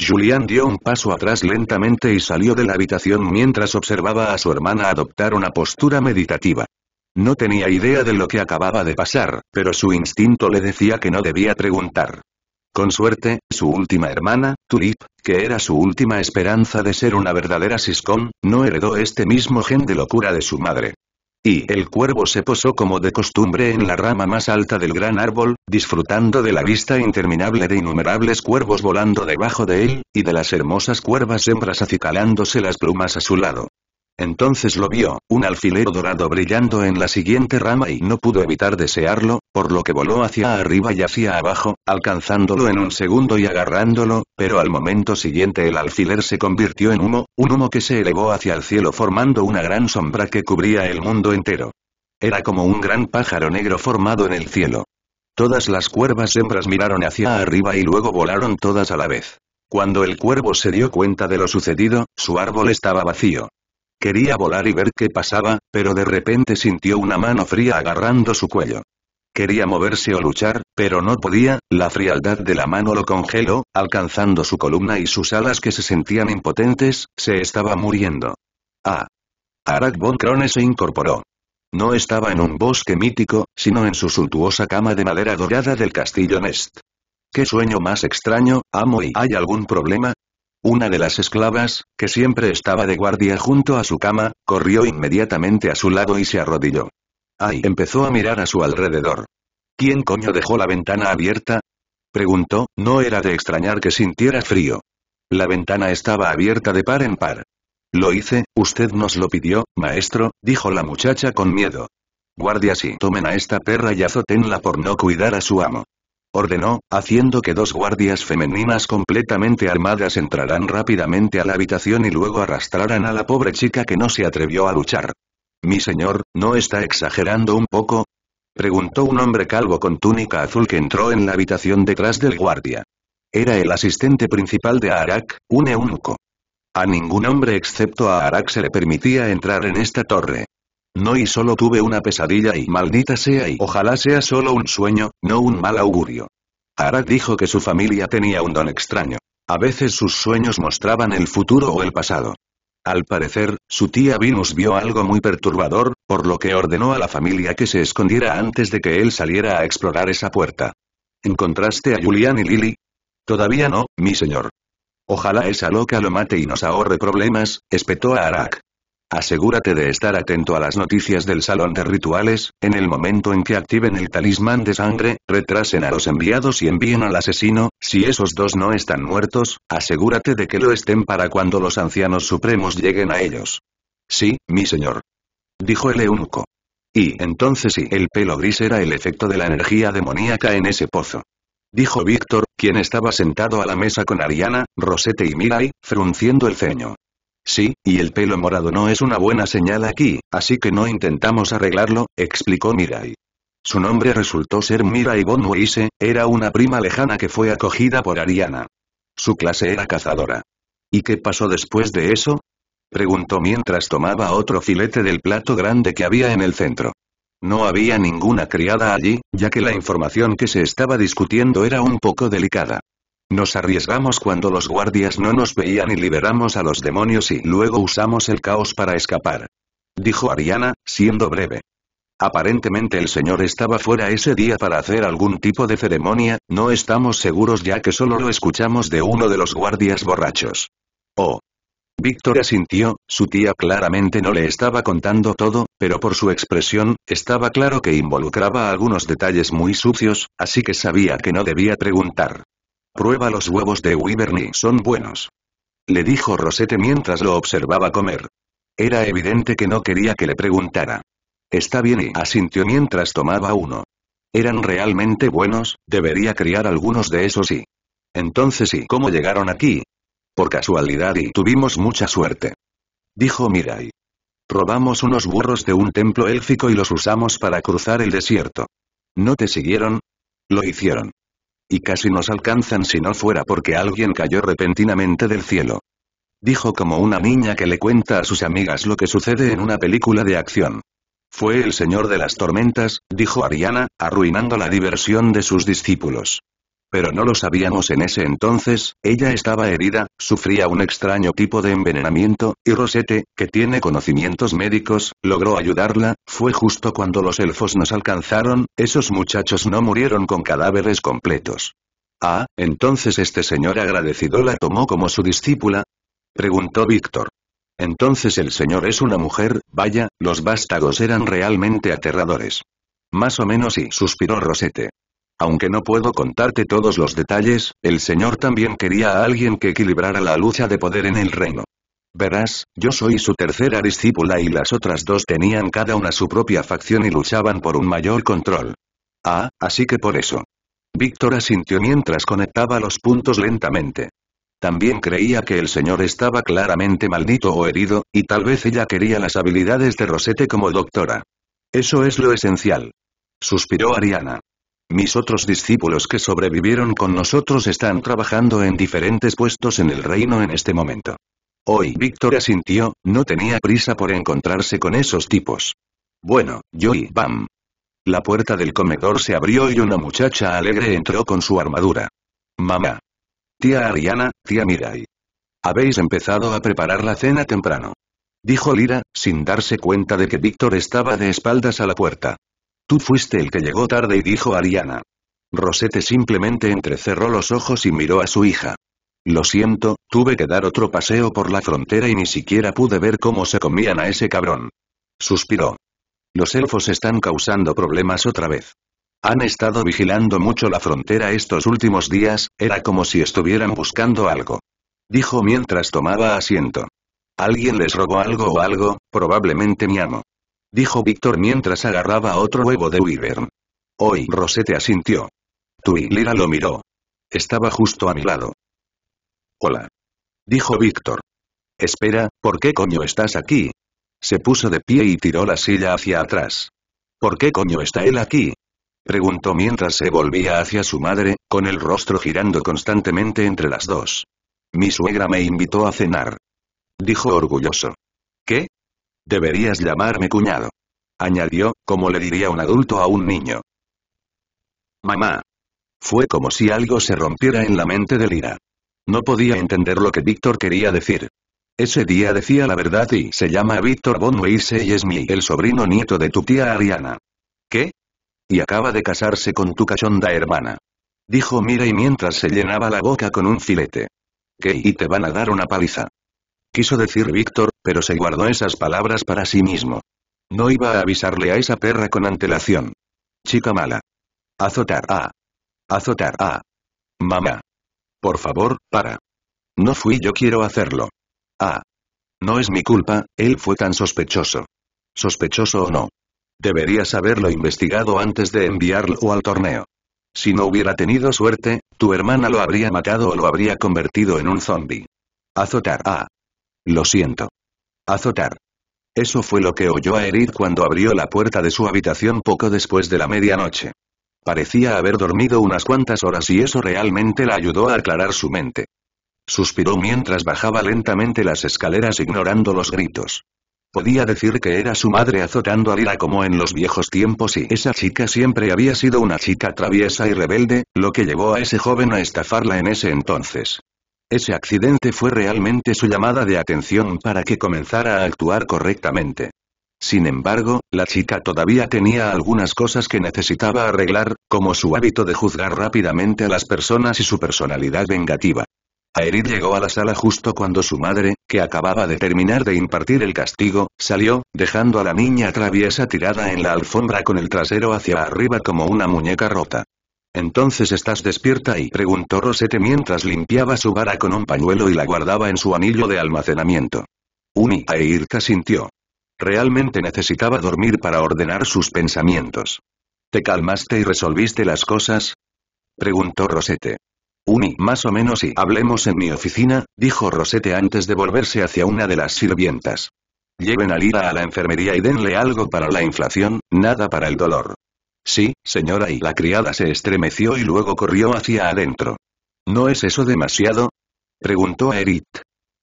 Julián dio un paso atrás lentamente y salió de la habitación mientras observaba a su hermana adoptar una postura meditativa. No tenía idea de lo que acababa de pasar, pero su instinto le decía que no debía preguntar. Con suerte, su última hermana, Tulip, que era su última esperanza de ser una verdadera siscón, no heredó este mismo gen de locura de su madre. Y el cuervo se posó como de costumbre en la rama más alta del gran árbol, disfrutando de la vista interminable de innumerables cuervos volando debajo de él, y de las hermosas cuervas hembras acicalándose las plumas a su lado. Entonces lo vio, un alfiler dorado brillando en la siguiente rama y no pudo evitar desearlo, por lo que voló hacia arriba y hacia abajo, alcanzándolo en un segundo y agarrándolo, pero al momento siguiente el alfiler se convirtió en humo, un humo que se elevó hacia el cielo formando una gran sombra que cubría el mundo entero. Era como un gran pájaro negro formado en el cielo. Todas las cuervas hembras miraron hacia arriba y luego volaron todas a la vez. Cuando el cuervo se dio cuenta de lo sucedido, su árbol estaba vacío. Quería volar y ver qué pasaba, pero de repente sintió una mano fría agarrando su cuello. Quería moverse o luchar, pero no podía, la frialdad de la mano lo congeló, alcanzando su columna y sus alas que se sentían impotentes, se estaba muriendo. Ah. Arad von Krone se incorporó. No estaba en un bosque mítico, sino en su suntuosa cama de madera dorada del castillo Nest. ¿Qué sueño más extraño, amo y hay algún problema? Una de las esclavas, que siempre estaba de guardia junto a su cama, corrió inmediatamente a su lado y se arrodilló. Ay empezó a mirar a su alrededor. ¿Quién coño dejó la ventana abierta? Preguntó, no era de extrañar que sintiera frío. La ventana estaba abierta de par en par. Lo hice, usted nos lo pidió, maestro, dijo la muchacha con miedo. Guardia si tomen a esta perra y azotenla por no cuidar a su amo ordenó, haciendo que dos guardias femeninas completamente armadas entraran rápidamente a la habitación y luego arrastraran a la pobre chica que no se atrevió a luchar. Mi señor, ¿no está exagerando un poco? preguntó un hombre calvo con túnica azul que entró en la habitación detrás del guardia. Era el asistente principal de Arak, un eunuco. A ningún hombre excepto a Arak se le permitía entrar en esta torre. No y solo tuve una pesadilla y maldita sea y ojalá sea solo un sueño, no un mal augurio. Arak dijo que su familia tenía un don extraño. A veces sus sueños mostraban el futuro o el pasado. Al parecer, su tía Venus vio algo muy perturbador, por lo que ordenó a la familia que se escondiera antes de que él saliera a explorar esa puerta. ¿Encontraste a Julián y Lily? Todavía no, mi señor. Ojalá esa loca lo mate y nos ahorre problemas, espetó a Arak. Asegúrate de estar atento a las noticias del salón de rituales, en el momento en que activen el talismán de sangre, retrasen a los enviados y envíen al asesino, si esos dos no están muertos, asegúrate de que lo estén para cuando los ancianos supremos lleguen a ellos. Sí, mi señor. Dijo el eunuco. Y entonces si el pelo gris era el efecto de la energía demoníaca en ese pozo. Dijo Víctor, quien estaba sentado a la mesa con Ariana, Rosete y Mirai, frunciendo el ceño. Sí, y el pelo morado no es una buena señal aquí, así que no intentamos arreglarlo, explicó Mirai. Su nombre resultó ser Mirai Bonuise, era una prima lejana que fue acogida por Ariana. Su clase era cazadora. ¿Y qué pasó después de eso? Preguntó mientras tomaba otro filete del plato grande que había en el centro. No había ninguna criada allí, ya que la información que se estaba discutiendo era un poco delicada. Nos arriesgamos cuando los guardias no nos veían y liberamos a los demonios y luego usamos el caos para escapar. Dijo Ariana, siendo breve. Aparentemente el señor estaba fuera ese día para hacer algún tipo de ceremonia, no estamos seguros ya que solo lo escuchamos de uno de los guardias borrachos. Oh. Víctor asintió, su tía claramente no le estaba contando todo, pero por su expresión, estaba claro que involucraba algunos detalles muy sucios, así que sabía que no debía preguntar. Prueba los huevos de Wyvern son buenos. Le dijo Rosette mientras lo observaba comer. Era evidente que no quería que le preguntara. Está bien y asintió mientras tomaba uno. Eran realmente buenos, debería criar algunos de esos y... Entonces ¿y cómo llegaron aquí? Por casualidad y tuvimos mucha suerte. Dijo Mirai. Robamos unos burros de un templo élfico y los usamos para cruzar el desierto. ¿No te siguieron? Lo hicieron y casi nos alcanzan si no fuera porque alguien cayó repentinamente del cielo. Dijo como una niña que le cuenta a sus amigas lo que sucede en una película de acción. Fue el señor de las tormentas, dijo Ariana, arruinando la diversión de sus discípulos. Pero no lo sabíamos en ese entonces, ella estaba herida, sufría un extraño tipo de envenenamiento, y Rosette, que tiene conocimientos médicos, logró ayudarla, fue justo cuando los elfos nos alcanzaron, esos muchachos no murieron con cadáveres completos. Ah, entonces este señor agradecido la tomó como su discípula? Preguntó Víctor. Entonces el señor es una mujer, vaya, los vástagos eran realmente aterradores. Más o menos y suspiró Rosette. Aunque no puedo contarte todos los detalles, el Señor también quería a alguien que equilibrara la lucha de poder en el reino. Verás, yo soy su tercera discípula y las otras dos tenían cada una su propia facción y luchaban por un mayor control. Ah, así que por eso. Víctor asintió mientras conectaba los puntos lentamente. También creía que el señor estaba claramente maldito o herido, y tal vez ella quería las habilidades de Rosette como doctora. Eso es lo esencial. Suspiró Ariana. Mis otros discípulos que sobrevivieron con nosotros están trabajando en diferentes puestos en el reino en este momento. Hoy Víctor asintió, no tenía prisa por encontrarse con esos tipos. Bueno, yo y bam. La puerta del comedor se abrió y una muchacha alegre entró con su armadura. Mamá. Tía Ariana, tía Mirai. Habéis empezado a preparar la cena temprano. Dijo Lira, sin darse cuenta de que Víctor estaba de espaldas a la puerta. Tú fuiste el que llegó tarde y dijo Ariana. Rosette simplemente entrecerró los ojos y miró a su hija. Lo siento, tuve que dar otro paseo por la frontera y ni siquiera pude ver cómo se comían a ese cabrón. Suspiró. Los elfos están causando problemas otra vez. Han estado vigilando mucho la frontera estos últimos días, era como si estuvieran buscando algo. Dijo mientras tomaba asiento. Alguien les robó algo o algo, probablemente mi amo dijo Víctor mientras agarraba otro huevo de Wyvern. Hoy Rosette asintió. Tuilira lo miró. Estaba justo a mi lado. Hola. Dijo Víctor. Espera, ¿por qué coño estás aquí? Se puso de pie y tiró la silla hacia atrás. ¿Por qué coño está él aquí? Preguntó mientras se volvía hacia su madre, con el rostro girando constantemente entre las dos. Mi suegra me invitó a cenar. Dijo orgulloso. ¿Qué? Deberías llamarme cuñado. Añadió, como le diría un adulto a un niño. Mamá. Fue como si algo se rompiera en la mente de Lira. No podía entender lo que Víctor quería decir. Ese día decía la verdad y se llama Víctor von y es mi el sobrino nieto de tu tía Ariana. ¿Qué? Y acaba de casarse con tu cachonda hermana. Dijo Mira y mientras se llenaba la boca con un filete. ¿Qué? Y te van a dar una paliza quiso decir Víctor, pero se guardó esas palabras para sí mismo. No iba a avisarle a esa perra con antelación. Chica mala. Azotar a. Azotar a. Mamá. Por favor, para. No fui yo quiero hacerlo. Ah. No es mi culpa, él fue tan sospechoso. Sospechoso o no. Deberías haberlo investigado antes de enviarlo al torneo. Si no hubiera tenido suerte, tu hermana lo habría matado o lo habría convertido en un zombie. Azotar a. Lo siento. Azotar. Eso fue lo que oyó a Erit cuando abrió la puerta de su habitación poco después de la medianoche. Parecía haber dormido unas cuantas horas y eso realmente la ayudó a aclarar su mente. Suspiró mientras bajaba lentamente las escaleras ignorando los gritos. Podía decir que era su madre azotando a ira como en los viejos tiempos y esa chica siempre había sido una chica traviesa y rebelde, lo que llevó a ese joven a estafarla en ese entonces. Ese accidente fue realmente su llamada de atención para que comenzara a actuar correctamente. Sin embargo, la chica todavía tenía algunas cosas que necesitaba arreglar, como su hábito de juzgar rápidamente a las personas y su personalidad vengativa. Aerith llegó a la sala justo cuando su madre, que acababa de terminar de impartir el castigo, salió, dejando a la niña traviesa tirada en la alfombra con el trasero hacia arriba como una muñeca rota. ¿Entonces estás despierta? y preguntó Rosette mientras limpiaba su vara con un pañuelo y la guardaba en su anillo de almacenamiento. Uni e Irka sintió. Realmente necesitaba dormir para ordenar sus pensamientos. ¿Te calmaste y resolviste las cosas? preguntó Rosette. Uni, más o menos y hablemos en mi oficina, dijo Rosette antes de volverse hacia una de las sirvientas. Lleven a Lira a la enfermería y denle algo para la inflación, nada para el dolor. Sí, señora y la criada se estremeció y luego corrió hacia adentro. ¿No es eso demasiado? preguntó a Erit.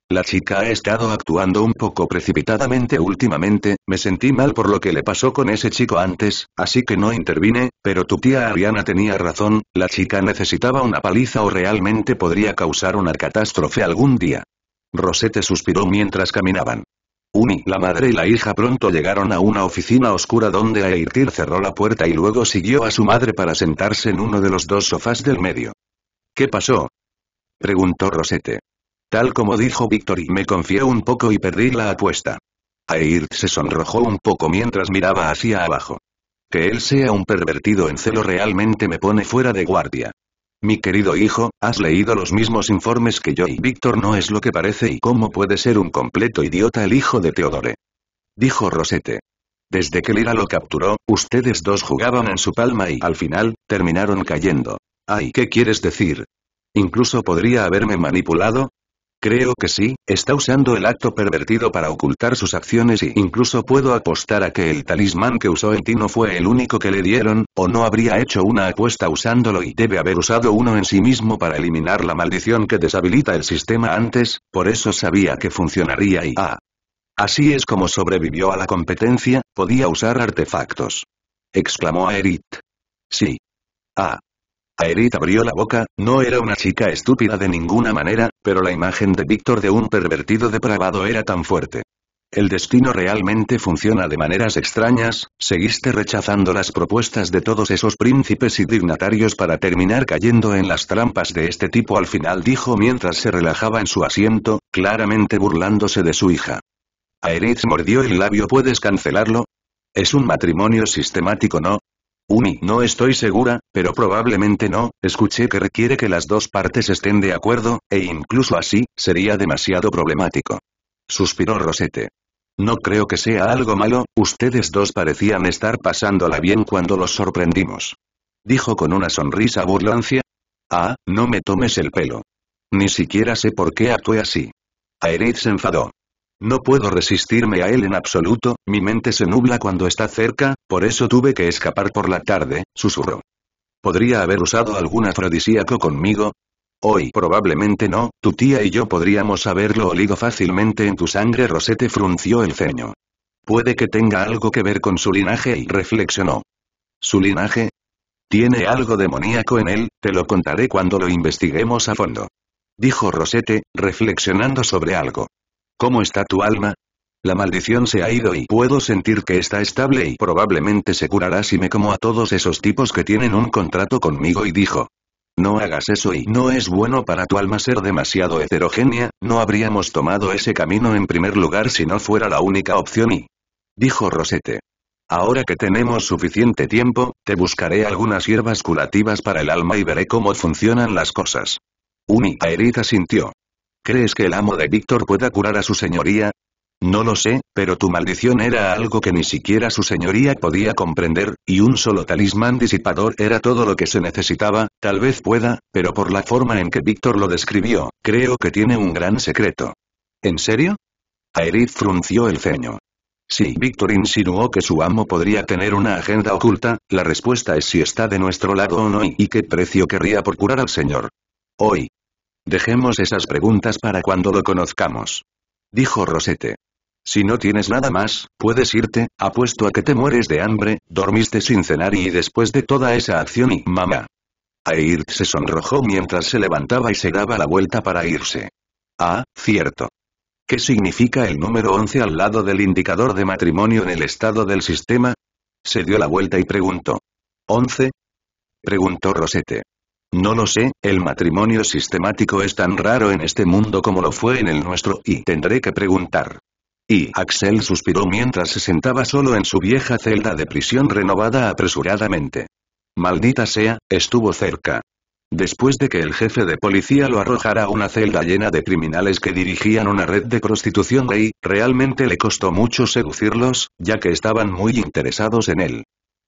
La chica ha estado actuando un poco precipitadamente últimamente, me sentí mal por lo que le pasó con ese chico antes, así que no intervine, pero tu tía Ariana tenía razón, la chica necesitaba una paliza o realmente podría causar una catástrofe algún día. Rosette suspiró mientras caminaban. Uni, la madre y la hija pronto llegaron a una oficina oscura donde Airtir cerró la puerta y luego siguió a su madre para sentarse en uno de los dos sofás del medio. ¿Qué pasó? preguntó Rosette. Tal como dijo Victory, me confié un poco y perdí la apuesta. Airt se sonrojó un poco mientras miraba hacia abajo. Que él sea un pervertido en celo realmente me pone fuera de guardia. Mi querido hijo, has leído los mismos informes que yo y Víctor no es lo que parece y cómo puede ser un completo idiota el hijo de Teodore. Dijo Rosette. Desde que Lira lo capturó, ustedes dos jugaban en su palma y, al final, terminaron cayendo. Ay, ¿qué quieres decir? Incluso podría haberme manipulado, Creo que sí, está usando el acto pervertido para ocultar sus acciones y incluso puedo apostar a que el talismán que usó en ti no fue el único que le dieron, o no habría hecho una apuesta usándolo y debe haber usado uno en sí mismo para eliminar la maldición que deshabilita el sistema antes, por eso sabía que funcionaría y ah. Así es como sobrevivió a la competencia, podía usar artefactos. Exclamó Aerith. Sí. Ah. Aerith abrió la boca, no era una chica estúpida de ninguna manera, pero la imagen de Víctor de un pervertido depravado era tan fuerte. El destino realmente funciona de maneras extrañas, seguiste rechazando las propuestas de todos esos príncipes y dignatarios para terminar cayendo en las trampas de este tipo al final dijo mientras se relajaba en su asiento, claramente burlándose de su hija. Aerith mordió el labio ¿puedes cancelarlo? Es un matrimonio sistemático no, Umi, no estoy segura, pero probablemente no, escuché que requiere que las dos partes estén de acuerdo, e incluso así, sería demasiado problemático. Suspiró Rosete. No creo que sea algo malo, ustedes dos parecían estar pasándola bien cuando los sorprendimos. Dijo con una sonrisa burlancia. Ah, no me tomes el pelo. Ni siquiera sé por qué actué así. Aerith se enfadó. No puedo resistirme a él en absoluto, mi mente se nubla cuando está cerca, por eso tuve que escapar por la tarde, susurró. ¿Podría haber usado algún afrodisíaco conmigo? Hoy probablemente no, tu tía y yo podríamos haberlo olido fácilmente en tu sangre. Rosete frunció el ceño. Puede que tenga algo que ver con su linaje y reflexionó. ¿Su linaje? Tiene algo demoníaco en él, te lo contaré cuando lo investiguemos a fondo. Dijo Rosete, reflexionando sobre algo. ¿Cómo está tu alma? La maldición se ha ido y puedo sentir que está estable y probablemente se curará si me como a todos esos tipos que tienen un contrato conmigo y dijo. No hagas eso y no es bueno para tu alma ser demasiado heterogénea, no habríamos tomado ese camino en primer lugar si no fuera la única opción y... Dijo Rosete. Ahora que tenemos suficiente tiempo, te buscaré algunas hierbas curativas para el alma y veré cómo funcionan las cosas. Uni herida sintió. ¿Crees que el amo de Víctor pueda curar a su señoría? No lo sé, pero tu maldición era algo que ni siquiera su señoría podía comprender, y un solo talismán disipador era todo lo que se necesitaba, tal vez pueda, pero por la forma en que Víctor lo describió, creo que tiene un gran secreto. ¿En serio? Aerith frunció el ceño. Si Víctor insinuó que su amo podría tener una agenda oculta, la respuesta es si está de nuestro lado o no y qué precio querría por curar al señor. Hoy, Dejemos esas preguntas para cuando lo conozcamos. Dijo Rosete. Si no tienes nada más, puedes irte, apuesto a que te mueres de hambre, dormiste sin cenar y después de toda esa acción y mamá. Airt se sonrojó mientras se levantaba y se daba la vuelta para irse. Ah, cierto. ¿Qué significa el número 11 al lado del indicador de matrimonio en el estado del sistema? Se dio la vuelta y preguntó. ¿11? Preguntó Rosete. No lo sé, el matrimonio sistemático es tan raro en este mundo como lo fue en el nuestro y tendré que preguntar. Y Axel suspiró mientras se sentaba solo en su vieja celda de prisión renovada apresuradamente. Maldita sea, estuvo cerca. Después de que el jefe de policía lo arrojara a una celda llena de criminales que dirigían una red de prostitución gay, realmente le costó mucho seducirlos, ya que estaban muy interesados en él.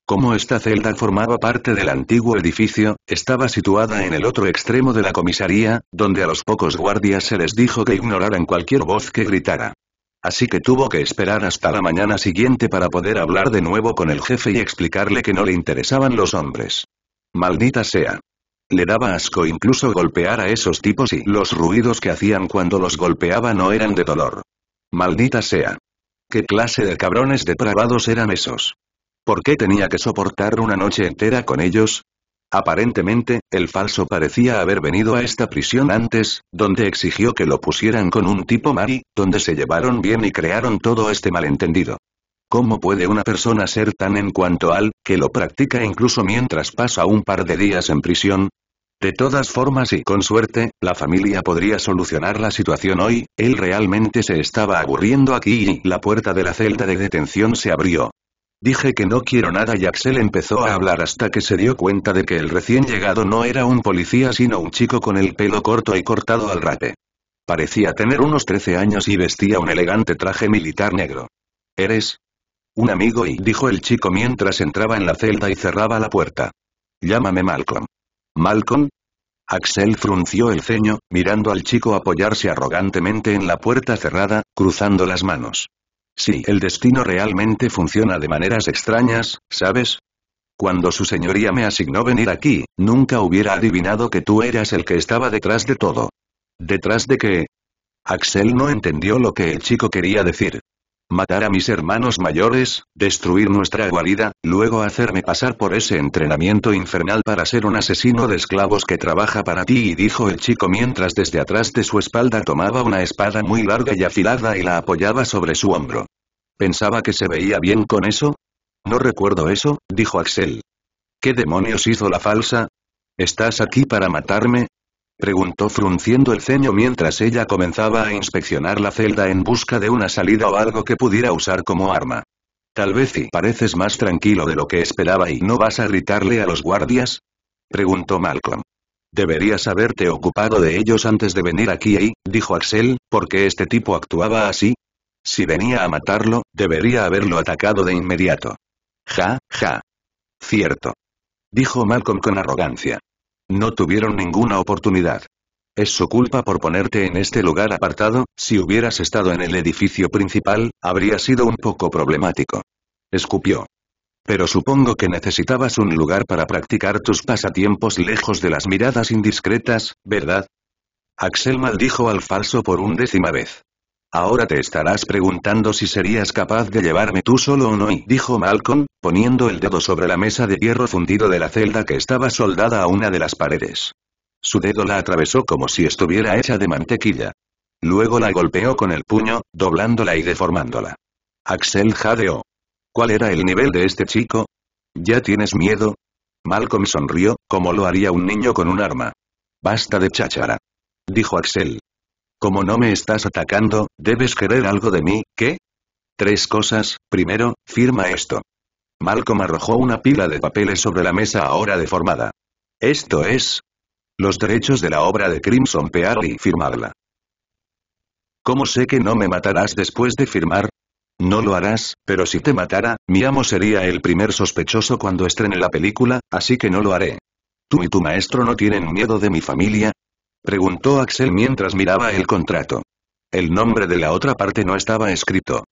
Como esta celda formaba parte del antiguo edificio, estaba situada en el otro extremo de la comisaría, donde a los pocos guardias se les dijo que ignoraran cualquier voz que gritara. Así que tuvo que esperar hasta la mañana siguiente para poder hablar de nuevo con el jefe y explicarle que no le interesaban los hombres. Maldita sea. Le daba asco incluso golpear a esos tipos y los ruidos que hacían cuando los golpeaba no eran de dolor. Maldita sea. ¿Qué clase de cabrones depravados eran esos? ¿Por qué tenía que soportar una noche entera con ellos? Aparentemente, el falso parecía haber venido a esta prisión antes, donde exigió que lo pusieran con un tipo Mari, donde se llevaron bien y crearon todo este malentendido. ¿Cómo puede una persona ser tan en cuanto al, que lo practica incluso mientras pasa un par de días en prisión? De todas formas y con suerte, la familia podría solucionar la situación hoy, él realmente se estaba aburriendo aquí y la puerta de la celda de detención se abrió. Dije que no quiero nada y Axel empezó a hablar hasta que se dio cuenta de que el recién llegado no era un policía sino un chico con el pelo corto y cortado al rape. Parecía tener unos 13 años y vestía un elegante traje militar negro. ¿Eres? Un amigo y dijo el chico mientras entraba en la celda y cerraba la puerta. Llámame Malcolm. ¿Malcolm? Axel frunció el ceño, mirando al chico apoyarse arrogantemente en la puerta cerrada, cruzando las manos. Sí, el destino realmente funciona de maneras extrañas, ¿sabes? Cuando su señoría me asignó venir aquí, nunca hubiera adivinado que tú eras el que estaba detrás de todo. ¿Detrás de qué? Axel no entendió lo que el chico quería decir matar a mis hermanos mayores, destruir nuestra guarida, luego hacerme pasar por ese entrenamiento infernal para ser un asesino de esclavos que trabaja para ti y dijo el chico mientras desde atrás de su espalda tomaba una espada muy larga y afilada y la apoyaba sobre su hombro. ¿Pensaba que se veía bien con eso? No recuerdo eso, dijo Axel. ¿Qué demonios hizo la falsa? ¿Estás aquí para matarme? Preguntó frunciendo el ceño mientras ella comenzaba a inspeccionar la celda en busca de una salida o algo que pudiera usar como arma. Tal vez si pareces más tranquilo de lo que esperaba y no vas a gritarle a los guardias? Preguntó Malcolm. Deberías haberte ocupado de ellos antes de venir aquí, y, ¿eh? dijo Axel, porque este tipo actuaba así. Si venía a matarlo, debería haberlo atacado de inmediato. Ja, ja. Cierto. Dijo Malcolm con arrogancia. No tuvieron ninguna oportunidad. Es su culpa por ponerte en este lugar apartado, si hubieras estado en el edificio principal, habría sido un poco problemático. Escupió. Pero supongo que necesitabas un lugar para practicar tus pasatiempos lejos de las miradas indiscretas, ¿verdad? Axel maldijo al falso por décima vez. Ahora te estarás preguntando si serías capaz de llevarme tú solo o no, dijo Malcolm, poniendo el dedo sobre la mesa de hierro fundido de la celda que estaba soldada a una de las paredes. Su dedo la atravesó como si estuviera hecha de mantequilla. Luego la golpeó con el puño, doblándola y deformándola. Axel jadeó. ¿Cuál era el nivel de este chico? ¿Ya tienes miedo? Malcolm sonrió, como lo haría un niño con un arma. Basta de cháchara. Dijo Axel. Como no me estás atacando, debes querer algo de mí, ¿qué? Tres cosas, primero, firma esto. Malcolm arrojó una pila de papeles sobre la mesa ahora deformada. Esto es... Los derechos de la obra de Crimson Pearl y firmarla. ¿Cómo sé que no me matarás después de firmar? No lo harás, pero si te matara, mi amo sería el primer sospechoso cuando estrene la película, así que no lo haré. Tú y tu maestro no tienen miedo de mi familia, Preguntó Axel mientras miraba el contrato. El nombre de la otra parte no estaba escrito.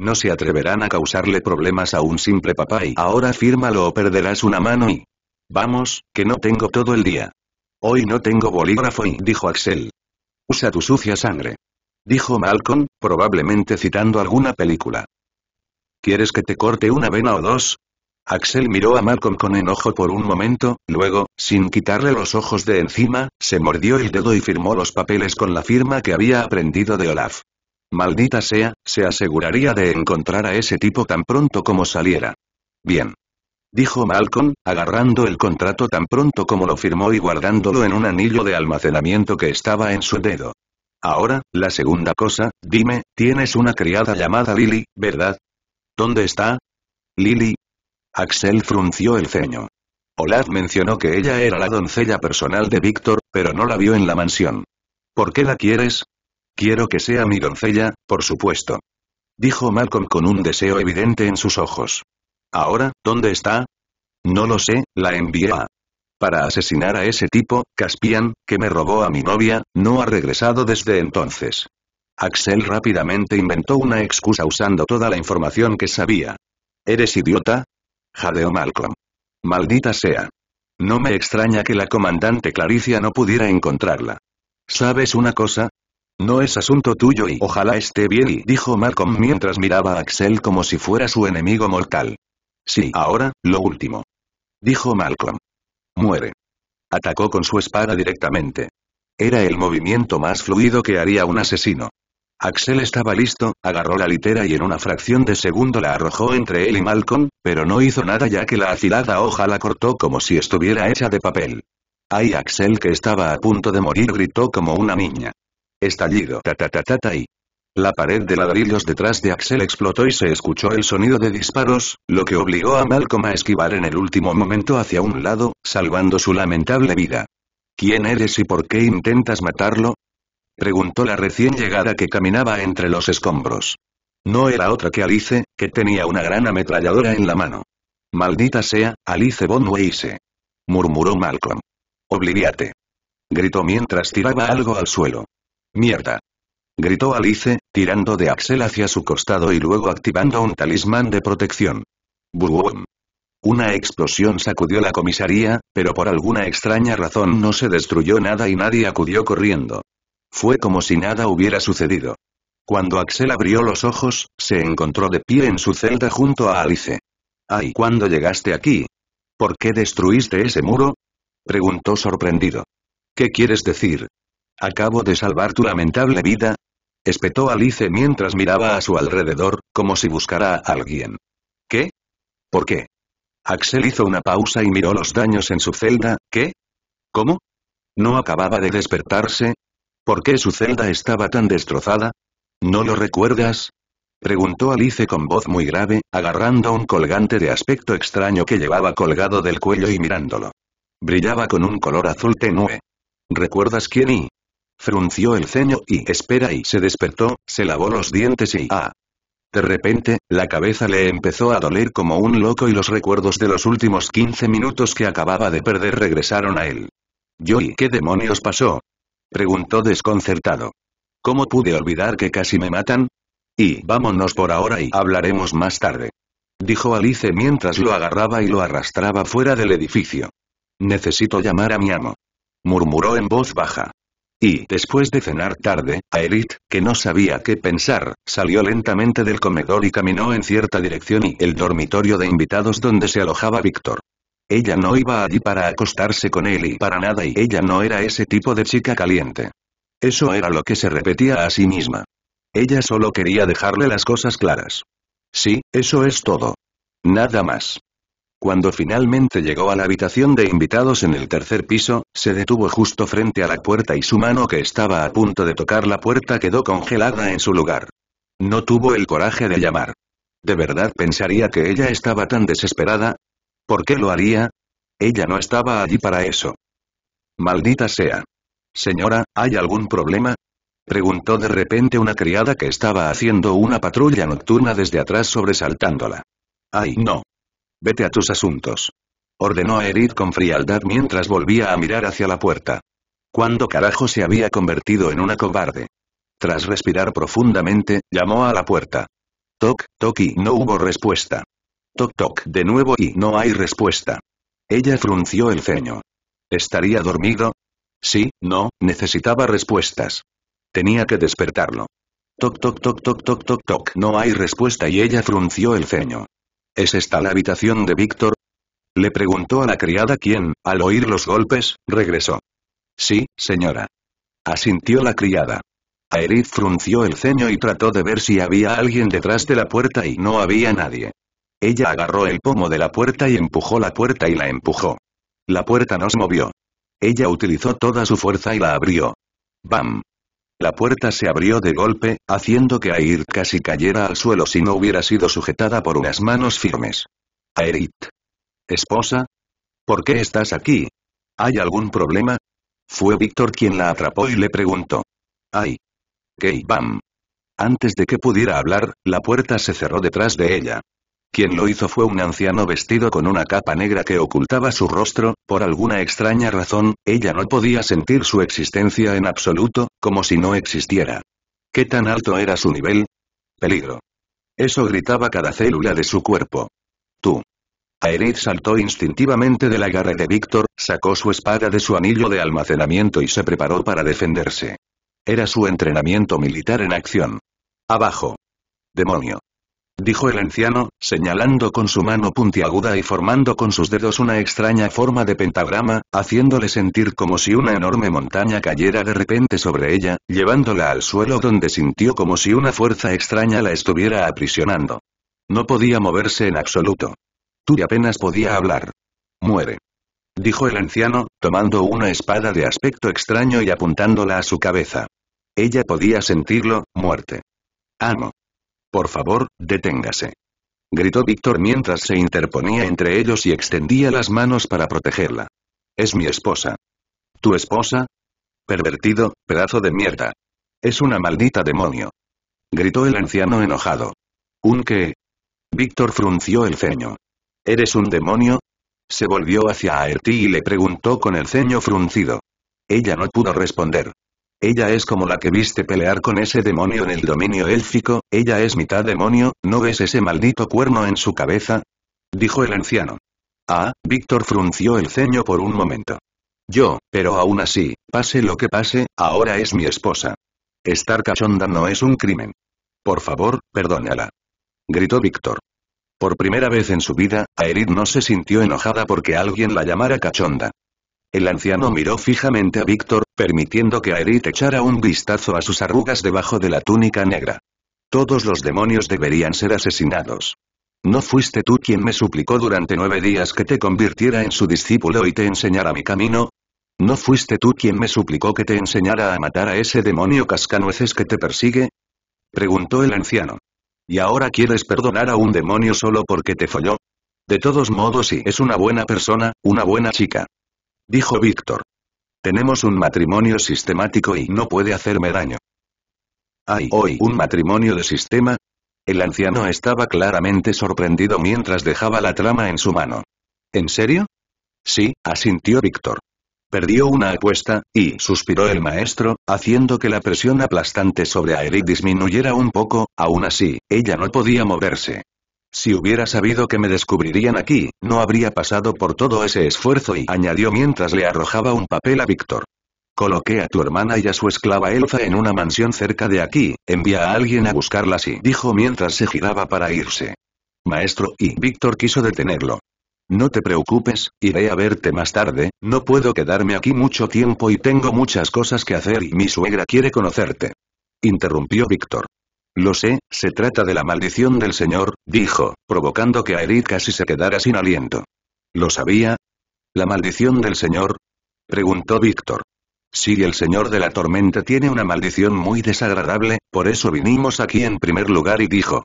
No se atreverán a causarle problemas a un simple papá y ahora fírmalo o perderás una mano y... Vamos, que no tengo todo el día. Hoy no tengo bolígrafo y... dijo Axel. Usa tu sucia sangre. Dijo Malcolm, probablemente citando alguna película. ¿Quieres que te corte una vena o dos? Axel miró a Malcolm con enojo por un momento, luego, sin quitarle los ojos de encima, se mordió el dedo y firmó los papeles con la firma que había aprendido de Olaf. Maldita sea, se aseguraría de encontrar a ese tipo tan pronto como saliera. Bien. Dijo Malcolm, agarrando el contrato tan pronto como lo firmó y guardándolo en un anillo de almacenamiento que estaba en su dedo. Ahora, la segunda cosa, dime, tienes una criada llamada Lily, ¿verdad? ¿Dónde está? Lily, Axel frunció el ceño. Olaf mencionó que ella era la doncella personal de Víctor, pero no la vio en la mansión. ¿Por qué la quieres? Quiero que sea mi doncella, por supuesto. Dijo Malcolm con un deseo evidente en sus ojos. Ahora, ¿dónde está? No lo sé, la envié a... Para asesinar a ese tipo, Caspian, que me robó a mi novia, no ha regresado desde entonces. Axel rápidamente inventó una excusa usando toda la información que sabía. ¿Eres idiota? jadeó Malcolm. Maldita sea. No me extraña que la comandante Claricia no pudiera encontrarla. ¿Sabes una cosa? No es asunto tuyo y ojalá esté bien, dijo Malcolm mientras miraba a Axel como si fuera su enemigo mortal. Sí, ahora, lo último. Dijo Malcolm. Muere. Atacó con su espada directamente. Era el movimiento más fluido que haría un asesino. Axel estaba listo, agarró la litera y en una fracción de segundo la arrojó entre él y Malcolm, pero no hizo nada ya que la afilada hoja la cortó como si estuviera hecha de papel. ¡Ay Axel que estaba a punto de morir! gritó como una niña. Estallido ta ta ta y... La pared de ladrillos detrás de Axel explotó y se escuchó el sonido de disparos, lo que obligó a Malcolm a esquivar en el último momento hacia un lado, salvando su lamentable vida. ¿Quién eres y por qué intentas matarlo? Preguntó la recién llegada que caminaba entre los escombros. No era otra que Alice, que tenía una gran ametralladora en la mano. Maldita sea, Alice von Weisse! Murmuró Malcolm. Obliviate. Gritó mientras tiraba algo al suelo. Mierda. Gritó Alice, tirando de Axel hacia su costado y luego activando un talismán de protección. Boom. Una explosión sacudió la comisaría, pero por alguna extraña razón no se destruyó nada y nadie acudió corriendo. Fue como si nada hubiera sucedido. Cuando Axel abrió los ojos, se encontró de pie en su celda junto a Alice. Ay, ¿cuándo llegaste aquí? ¿Por qué destruiste ese muro? Preguntó sorprendido. ¿Qué quieres decir? ¿Acabo de salvar tu lamentable vida? Espetó Alice mientras miraba a su alrededor, como si buscara a alguien. ¿Qué? ¿Por qué? Axel hizo una pausa y miró los daños en su celda, ¿qué? ¿Cómo? ¿No acababa de despertarse? ¿Por qué su celda estaba tan destrozada? ¿No lo recuerdas? Preguntó Alice con voz muy grave, agarrando un colgante de aspecto extraño que llevaba colgado del cuello y mirándolo. Brillaba con un color azul tenue. ¿Recuerdas quién y? Frunció el ceño y espera y se despertó, se lavó los dientes y ah. De repente, la cabeza le empezó a doler como un loco y los recuerdos de los últimos 15 minutos que acababa de perder regresaron a él. Yo y qué demonios pasó, Preguntó desconcertado. ¿Cómo pude olvidar que casi me matan? Y vámonos por ahora y hablaremos más tarde. Dijo Alice mientras lo agarraba y lo arrastraba fuera del edificio. Necesito llamar a mi amo. Murmuró en voz baja. Y, después de cenar tarde, Aerith, que no sabía qué pensar, salió lentamente del comedor y caminó en cierta dirección y el dormitorio de invitados donde se alojaba Víctor. Ella no iba allí para acostarse con él y para nada y ella no era ese tipo de chica caliente. Eso era lo que se repetía a sí misma. Ella solo quería dejarle las cosas claras. Sí, eso es todo. Nada más. Cuando finalmente llegó a la habitación de invitados en el tercer piso, se detuvo justo frente a la puerta y su mano que estaba a punto de tocar la puerta quedó congelada en su lugar. No tuvo el coraje de llamar. ¿De verdad pensaría que ella estaba tan desesperada? ¿Por qué lo haría? Ella no estaba allí para eso. Maldita sea. Señora, ¿hay algún problema? Preguntó de repente una criada que estaba haciendo una patrulla nocturna desde atrás sobresaltándola. ¡Ay, no! Vete a tus asuntos. Ordenó a Erid con frialdad mientras volvía a mirar hacia la puerta. ¿Cuándo carajo se había convertido en una cobarde? Tras respirar profundamente, llamó a la puerta. Toc, toc no hubo respuesta. Toc toc de nuevo y no hay respuesta. Ella frunció el ceño. ¿Estaría dormido? Sí, no, necesitaba respuestas. Tenía que despertarlo. Toc toc toc toc toc toc toc no hay respuesta y ella frunció el ceño. ¿Es esta la habitación de Víctor? Le preguntó a la criada quien, al oír los golpes, regresó. Sí, señora. Asintió la criada. Aerith frunció el ceño y trató de ver si había alguien detrás de la puerta y no había nadie. Ella agarró el pomo de la puerta y empujó la puerta y la empujó. La puerta no se movió. Ella utilizó toda su fuerza y la abrió. ¡Bam! La puerta se abrió de golpe, haciendo que Air casi cayera al suelo si no hubiera sido sujetada por unas manos firmes. Airit. ¿Esposa? ¿Por qué estás aquí? ¿Hay algún problema? Fue Víctor quien la atrapó y le preguntó. ¡Ay! ¡Qué bam! Antes de que pudiera hablar, la puerta se cerró detrás de ella. Quien lo hizo fue un anciano vestido con una capa negra que ocultaba su rostro, por alguna extraña razón, ella no podía sentir su existencia en absoluto, como si no existiera. ¿Qué tan alto era su nivel? Peligro. Eso gritaba cada célula de su cuerpo. Tú. Aerith saltó instintivamente del agarre de Víctor, sacó su espada de su anillo de almacenamiento y se preparó para defenderse. Era su entrenamiento militar en acción. Abajo. Demonio dijo el anciano, señalando con su mano puntiaguda y formando con sus dedos una extraña forma de pentagrama, haciéndole sentir como si una enorme montaña cayera de repente sobre ella, llevándola al suelo donde sintió como si una fuerza extraña la estuviera aprisionando. No podía moverse en absoluto. Tú apenas podía hablar. Muere. Dijo el anciano, tomando una espada de aspecto extraño y apuntándola a su cabeza. Ella podía sentirlo, muerte. Amo. Por favor, deténgase. Gritó Víctor mientras se interponía entre ellos y extendía las manos para protegerla. Es mi esposa. ¿Tu esposa? Pervertido, pedazo de mierda. Es una maldita demonio. Gritó el anciano enojado. ¿Un qué? Víctor frunció el ceño. ¿Eres un demonio? Se volvió hacia Aerti y le preguntó con el ceño fruncido. Ella no pudo responder. Ella es como la que viste pelear con ese demonio en el dominio élfico, ella es mitad demonio, ¿no ves ese maldito cuerno en su cabeza? Dijo el anciano. Ah, Víctor frunció el ceño por un momento. Yo, pero aún así, pase lo que pase, ahora es mi esposa. Estar cachonda no es un crimen. Por favor, perdónala. Gritó Víctor. Por primera vez en su vida, Aerith no se sintió enojada porque alguien la llamara cachonda. El anciano miró fijamente a Víctor, permitiendo que Aerith echara un vistazo a sus arrugas debajo de la túnica negra. Todos los demonios deberían ser asesinados. ¿No fuiste tú quien me suplicó durante nueve días que te convirtiera en su discípulo y te enseñara mi camino? ¿No fuiste tú quien me suplicó que te enseñara a matar a ese demonio cascanueces que te persigue? Preguntó el anciano. ¿Y ahora quieres perdonar a un demonio solo porque te folló? De todos modos si es una buena persona, una buena chica, Dijo Víctor. Tenemos un matrimonio sistemático y no puede hacerme daño. ¿Hay hoy un matrimonio de sistema? El anciano estaba claramente sorprendido mientras dejaba la trama en su mano. ¿En serio? Sí, asintió Víctor. Perdió una apuesta, y suspiró el maestro, haciendo que la presión aplastante sobre Aerith disminuyera un poco, aún así, ella no podía moverse. Si hubiera sabido que me descubrirían aquí, no habría pasado por todo ese esfuerzo y añadió mientras le arrojaba un papel a Víctor. Coloqué a tu hermana y a su esclava Elfa en una mansión cerca de aquí, envía a alguien a buscarlas y dijo mientras se giraba para irse. Maestro, y Víctor quiso detenerlo. No te preocupes, iré a verte más tarde, no puedo quedarme aquí mucho tiempo y tengo muchas cosas que hacer y mi suegra quiere conocerte. Interrumpió Víctor. Lo sé, se trata de la maldición del señor, dijo, provocando que Aerith casi se quedara sin aliento. ¿Lo sabía? ¿La maldición del señor? Preguntó Víctor. Sí, el señor de la tormenta tiene una maldición muy desagradable, por eso vinimos aquí en primer lugar y dijo.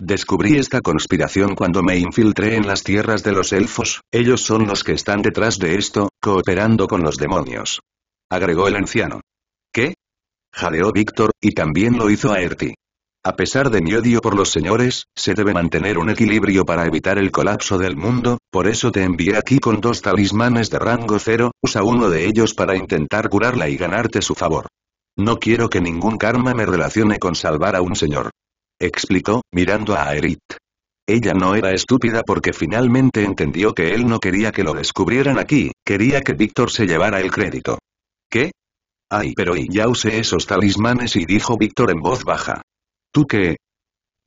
Descubrí esta conspiración cuando me infiltré en las tierras de los elfos, ellos son los que están detrás de esto, cooperando con los demonios. Agregó el anciano. ¿Qué? Jadeó Víctor, y también lo hizo Aerti. A pesar de mi odio por los señores, se debe mantener un equilibrio para evitar el colapso del mundo, por eso te envié aquí con dos talismanes de rango cero, usa uno de ellos para intentar curarla y ganarte su favor. No quiero que ningún karma me relacione con salvar a un señor. Explicó, mirando a Aerith. Ella no era estúpida porque finalmente entendió que él no quería que lo descubrieran aquí, quería que Víctor se llevara el crédito. ¿Qué? Ay, pero y ya usé esos talismanes y dijo Víctor en voz baja. ¿Tú qué?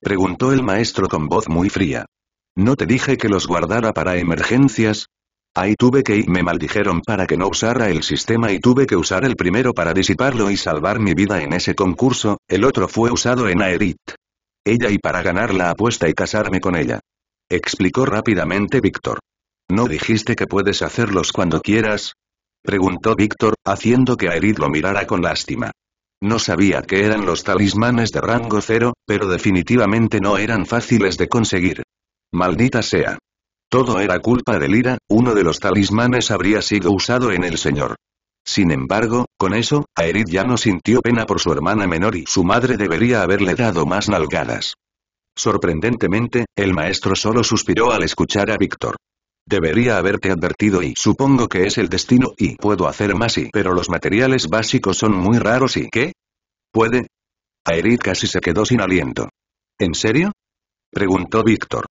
Preguntó el maestro con voz muy fría. ¿No te dije que los guardara para emergencias? Ahí tuve que ir, me maldijeron para que no usara el sistema y tuve que usar el primero para disiparlo y salvar mi vida en ese concurso, el otro fue usado en Aerith. Ella y para ganar la apuesta y casarme con ella. Explicó rápidamente Víctor. ¿No dijiste que puedes hacerlos cuando quieras? Preguntó Víctor, haciendo que Aerith lo mirara con lástima. No sabía qué eran los talismanes de rango cero, pero definitivamente no eran fáciles de conseguir. Maldita sea. Todo era culpa de Lira, uno de los talismanes habría sido usado en el señor. Sin embargo, con eso, Aerith ya no sintió pena por su hermana menor y su madre debería haberle dado más nalgadas. Sorprendentemente, el maestro solo suspiró al escuchar a Víctor. Debería haberte advertido y supongo que es el destino y puedo hacer más y... Pero los materiales básicos son muy raros y ¿qué? ¿Puede? Aerith casi se quedó sin aliento. ¿En serio? Preguntó Víctor.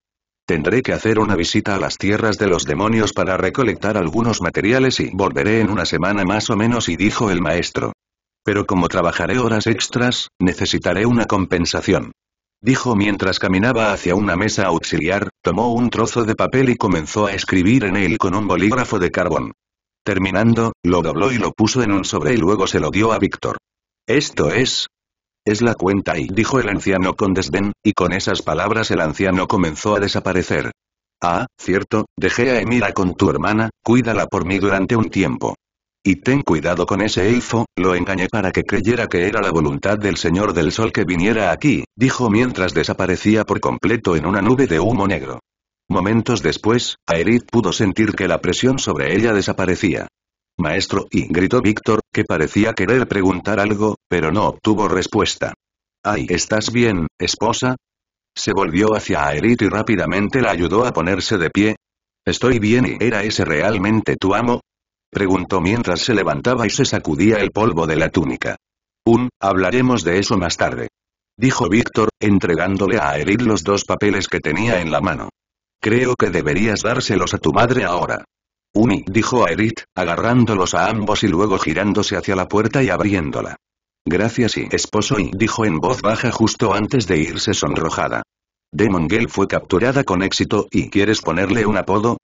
Tendré que hacer una visita a las tierras de los demonios para recolectar algunos materiales y volveré en una semana más o menos y dijo el maestro. Pero como trabajaré horas extras, necesitaré una compensación dijo mientras caminaba hacia una mesa auxiliar, tomó un trozo de papel y comenzó a escribir en él con un bolígrafo de carbón. Terminando, lo dobló y lo puso en un sobre y luego se lo dio a Víctor. Esto es... Es la cuenta y dijo el anciano con desdén, y con esas palabras el anciano comenzó a desaparecer. Ah, cierto, dejé a Emira con tu hermana, cuídala por mí durante un tiempo. Y ten cuidado con ese elfo, lo engañé para que creyera que era la voluntad del Señor del Sol que viniera aquí, dijo mientras desaparecía por completo en una nube de humo negro. Momentos después, Aerith pudo sentir que la presión sobre ella desaparecía. Maestro, y gritó Víctor, que parecía querer preguntar algo, pero no obtuvo respuesta. Ay, ¿estás bien, esposa? Se volvió hacia Aerith y rápidamente la ayudó a ponerse de pie. Estoy bien y era ese realmente tu amo, preguntó mientras se levantaba y se sacudía el polvo de la túnica. Un, hablaremos de eso más tarde. Dijo Víctor, entregándole a Erid los dos papeles que tenía en la mano. Creo que deberías dárselos a tu madre ahora. Uni, dijo a agarrándolos a ambos y luego girándose hacia la puerta y abriéndola. Gracias y esposo y dijo en voz baja justo antes de irse sonrojada. Demon Gale fue capturada con éxito y ¿quieres ponerle un apodo?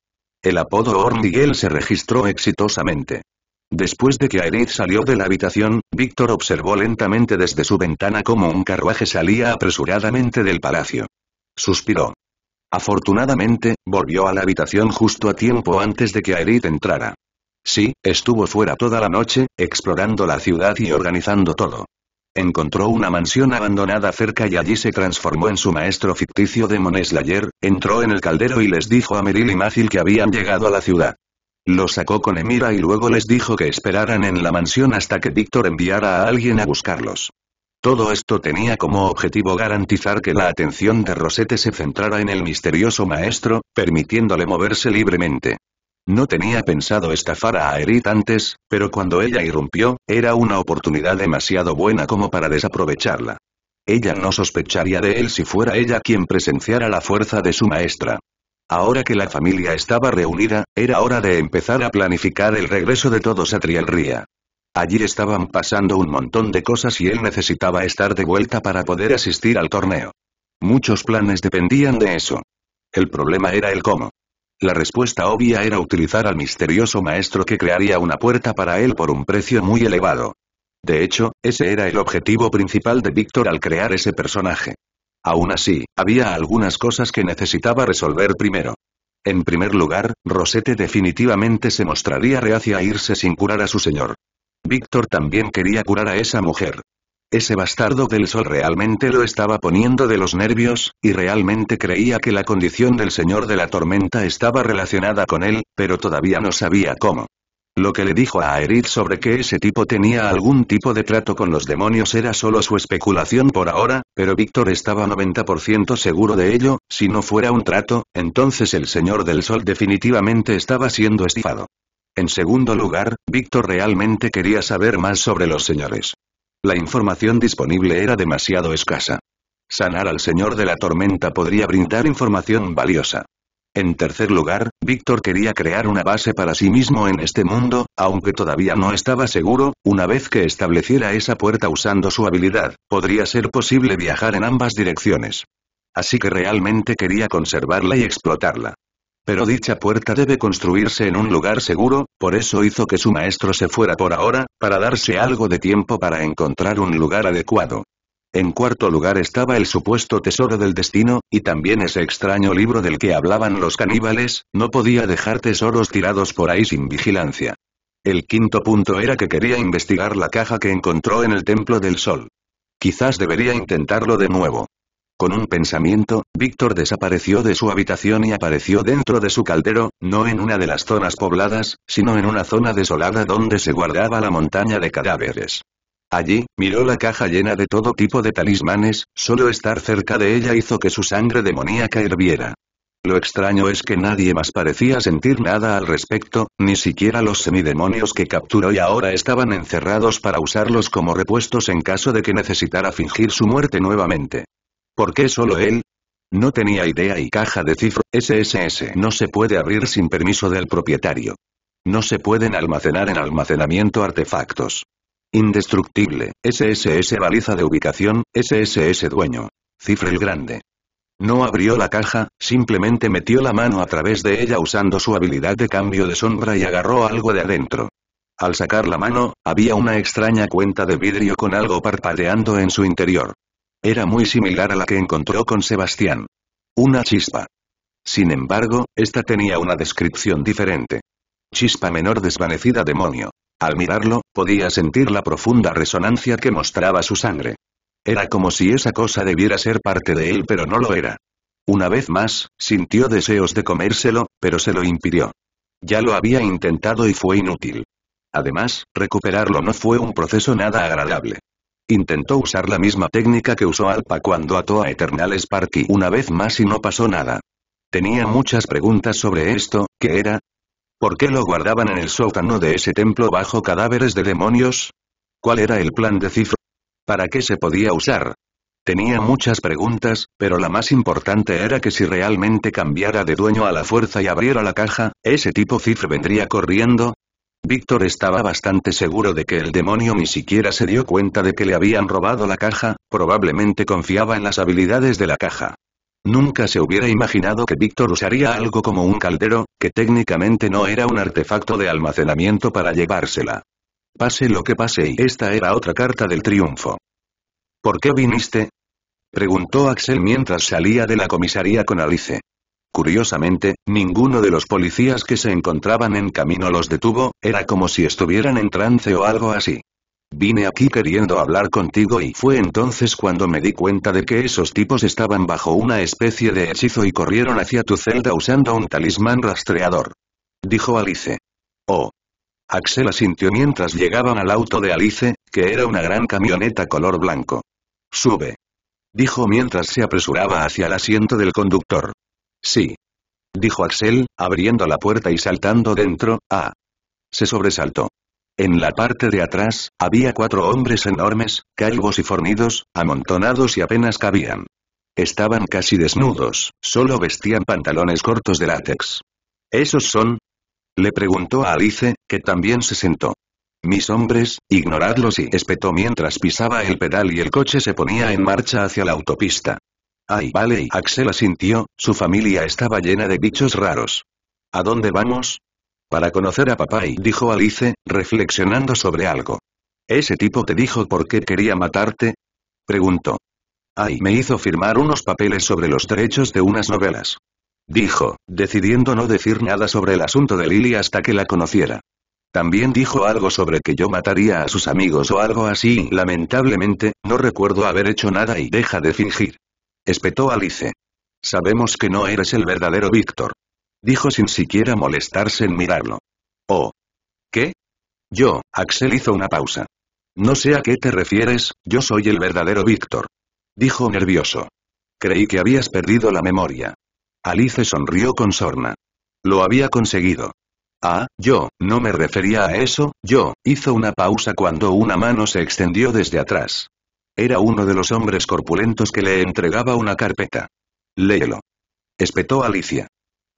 El apodo Hormiguel se registró exitosamente. Después de que Aerith salió de la habitación, Víctor observó lentamente desde su ventana cómo un carruaje salía apresuradamente del palacio. Suspiró. Afortunadamente, volvió a la habitación justo a tiempo antes de que Aerith entrara. Sí, estuvo fuera toda la noche, explorando la ciudad y organizando todo encontró una mansión abandonada cerca y allí se transformó en su maestro ficticio de Moneslayer, entró en el caldero y les dijo a Meril y Magil que habían llegado a la ciudad. Lo sacó con Emira y luego les dijo que esperaran en la mansión hasta que Víctor enviara a alguien a buscarlos. Todo esto tenía como objetivo garantizar que la atención de Rosette se centrara en el misterioso maestro, permitiéndole moverse libremente. No tenía pensado estafar a Aerith antes, pero cuando ella irrumpió, era una oportunidad demasiado buena como para desaprovecharla. Ella no sospecharía de él si fuera ella quien presenciara la fuerza de su maestra. Ahora que la familia estaba reunida, era hora de empezar a planificar el regreso de todos a Trielría. Allí estaban pasando un montón de cosas y él necesitaba estar de vuelta para poder asistir al torneo. Muchos planes dependían de eso. El problema era el cómo. La respuesta obvia era utilizar al misterioso maestro que crearía una puerta para él por un precio muy elevado. De hecho, ese era el objetivo principal de Víctor al crear ese personaje. Aún así, había algunas cosas que necesitaba resolver primero. En primer lugar, Rosette definitivamente se mostraría reacia a irse sin curar a su señor. Víctor también quería curar a esa mujer, ese bastardo del sol realmente lo estaba poniendo de los nervios, y realmente creía que la condición del señor de la tormenta estaba relacionada con él, pero todavía no sabía cómo. Lo que le dijo a Aerith sobre que ese tipo tenía algún tipo de trato con los demonios era solo su especulación por ahora, pero Víctor estaba 90% seguro de ello, si no fuera un trato, entonces el Señor del Sol definitivamente estaba siendo estifado. En segundo lugar, Víctor realmente quería saber más sobre los señores. La información disponible era demasiado escasa. Sanar al Señor de la Tormenta podría brindar información valiosa. En tercer lugar, Víctor quería crear una base para sí mismo en este mundo, aunque todavía no estaba seguro, una vez que estableciera esa puerta usando su habilidad, podría ser posible viajar en ambas direcciones. Así que realmente quería conservarla y explotarla. Pero dicha puerta debe construirse en un lugar seguro, por eso hizo que su maestro se fuera por ahora, para darse algo de tiempo para encontrar un lugar adecuado. En cuarto lugar estaba el supuesto tesoro del destino, y también ese extraño libro del que hablaban los caníbales, no podía dejar tesoros tirados por ahí sin vigilancia. El quinto punto era que quería investigar la caja que encontró en el Templo del Sol. Quizás debería intentarlo de nuevo. Con un pensamiento, Víctor desapareció de su habitación y apareció dentro de su caldero, no en una de las zonas pobladas, sino en una zona desolada donde se guardaba la montaña de cadáveres. Allí, miró la caja llena de todo tipo de talismanes, solo estar cerca de ella hizo que su sangre demoníaca hirviera. Lo extraño es que nadie más parecía sentir nada al respecto, ni siquiera los semidemonios que capturó y ahora estaban encerrados para usarlos como repuestos en caso de que necesitara fingir su muerte nuevamente. ¿Por qué solo él? No tenía idea y caja de cifro, SSS no se puede abrir sin permiso del propietario. No se pueden almacenar en almacenamiento artefactos. Indestructible, SSS baliza de ubicación, SSS dueño. Cifra el grande. No abrió la caja, simplemente metió la mano a través de ella usando su habilidad de cambio de sombra y agarró algo de adentro. Al sacar la mano, había una extraña cuenta de vidrio con algo parpadeando en su interior. Era muy similar a la que encontró con Sebastián. Una chispa. Sin embargo, esta tenía una descripción diferente. Chispa menor desvanecida demonio. Al mirarlo, podía sentir la profunda resonancia que mostraba su sangre. Era como si esa cosa debiera ser parte de él pero no lo era. Una vez más, sintió deseos de comérselo, pero se lo impidió. Ya lo había intentado y fue inútil. Además, recuperarlo no fue un proceso nada agradable. Intentó usar la misma técnica que usó Alpa cuando ató a Eternal Sparky una vez más y no pasó nada. Tenía muchas preguntas sobre esto, ¿qué era? ¿Por qué lo guardaban en el sótano de ese templo bajo cadáveres de demonios? ¿Cuál era el plan de Cifra? ¿Para qué se podía usar? Tenía muchas preguntas, pero la más importante era que si realmente cambiara de dueño a la fuerza y abriera la caja, ese tipo Cifre vendría corriendo, Víctor estaba bastante seguro de que el demonio ni siquiera se dio cuenta de que le habían robado la caja, probablemente confiaba en las habilidades de la caja. Nunca se hubiera imaginado que Víctor usaría algo como un caldero, que técnicamente no era un artefacto de almacenamiento para llevársela. Pase lo que pase y esta era otra carta del triunfo. ¿Por qué viniste? Preguntó Axel mientras salía de la comisaría con Alice. Curiosamente, ninguno de los policías que se encontraban en camino los detuvo, era como si estuvieran en trance o algo así. Vine aquí queriendo hablar contigo y fue entonces cuando me di cuenta de que esos tipos estaban bajo una especie de hechizo y corrieron hacia tu celda usando un talismán rastreador. Dijo Alice. Oh. Axel asintió mientras llegaban al auto de Alice, que era una gran camioneta color blanco. Sube. Dijo mientras se apresuraba hacia el asiento del conductor. Sí. Dijo Axel, abriendo la puerta y saltando dentro, ah. Se sobresaltó. En la parte de atrás, había cuatro hombres enormes, calvos y fornidos, amontonados y apenas cabían. Estaban casi desnudos, solo vestían pantalones cortos de látex. ¿Esos son? Le preguntó a Alice, que también se sentó. Mis hombres, ignoradlos y espetó mientras pisaba el pedal y el coche se ponía en marcha hacia la autopista. Ay, vale, y Axel asintió, su familia estaba llena de bichos raros. ¿A dónde vamos? Para conocer a papá, y dijo Alice, reflexionando sobre algo. ¿Ese tipo te dijo por qué quería matarte? Preguntó. Ay, me hizo firmar unos papeles sobre los derechos de unas novelas. Dijo, decidiendo no decir nada sobre el asunto de Lily hasta que la conociera. También dijo algo sobre que yo mataría a sus amigos o algo así. Lamentablemente, no recuerdo haber hecho nada y deja de fingir espetó Alice. Sabemos que no eres el verdadero Víctor. Dijo sin siquiera molestarse en mirarlo. Oh. ¿Qué? Yo, Axel hizo una pausa. No sé a qué te refieres, yo soy el verdadero Víctor. Dijo nervioso. Creí que habías perdido la memoria. Alice sonrió con sorna. Lo había conseguido. Ah, yo, no me refería a eso, yo, hizo una pausa cuando una mano se extendió desde atrás. Era uno de los hombres corpulentos que le entregaba una carpeta. Léelo. Espetó Alicia.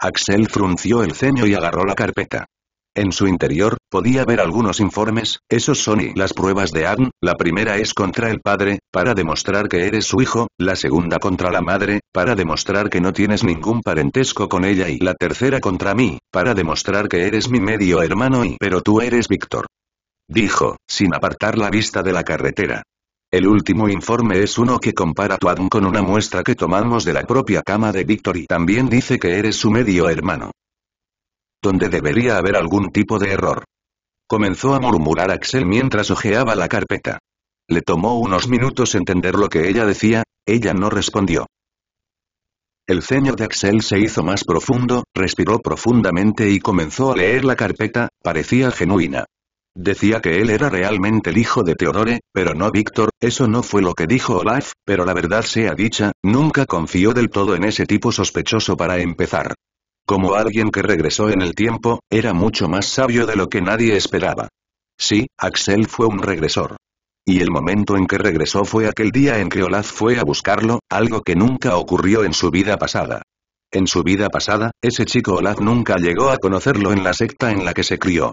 Axel frunció el ceño y agarró la carpeta. En su interior, podía ver algunos informes, esos son y las pruebas de Adn, la primera es contra el padre, para demostrar que eres su hijo, la segunda contra la madre, para demostrar que no tienes ningún parentesco con ella y la tercera contra mí, para demostrar que eres mi medio hermano y... Pero tú eres Víctor. Dijo, sin apartar la vista de la carretera. El último informe es uno que compara tu ADN con una muestra que tomamos de la propia cama de Víctor y también dice que eres su medio hermano. Donde debería haber algún tipo de error. Comenzó a murmurar Axel mientras hojeaba la carpeta. Le tomó unos minutos entender lo que ella decía, ella no respondió. El ceño de Axel se hizo más profundo, respiró profundamente y comenzó a leer la carpeta, parecía genuina. Decía que él era realmente el hijo de Teodore, pero no Víctor, eso no fue lo que dijo Olaf, pero la verdad sea dicha, nunca confió del todo en ese tipo sospechoso para empezar. Como alguien que regresó en el tiempo, era mucho más sabio de lo que nadie esperaba. Sí, Axel fue un regresor. Y el momento en que regresó fue aquel día en que Olaf fue a buscarlo, algo que nunca ocurrió en su vida pasada. En su vida pasada, ese chico Olaf nunca llegó a conocerlo en la secta en la que se crió.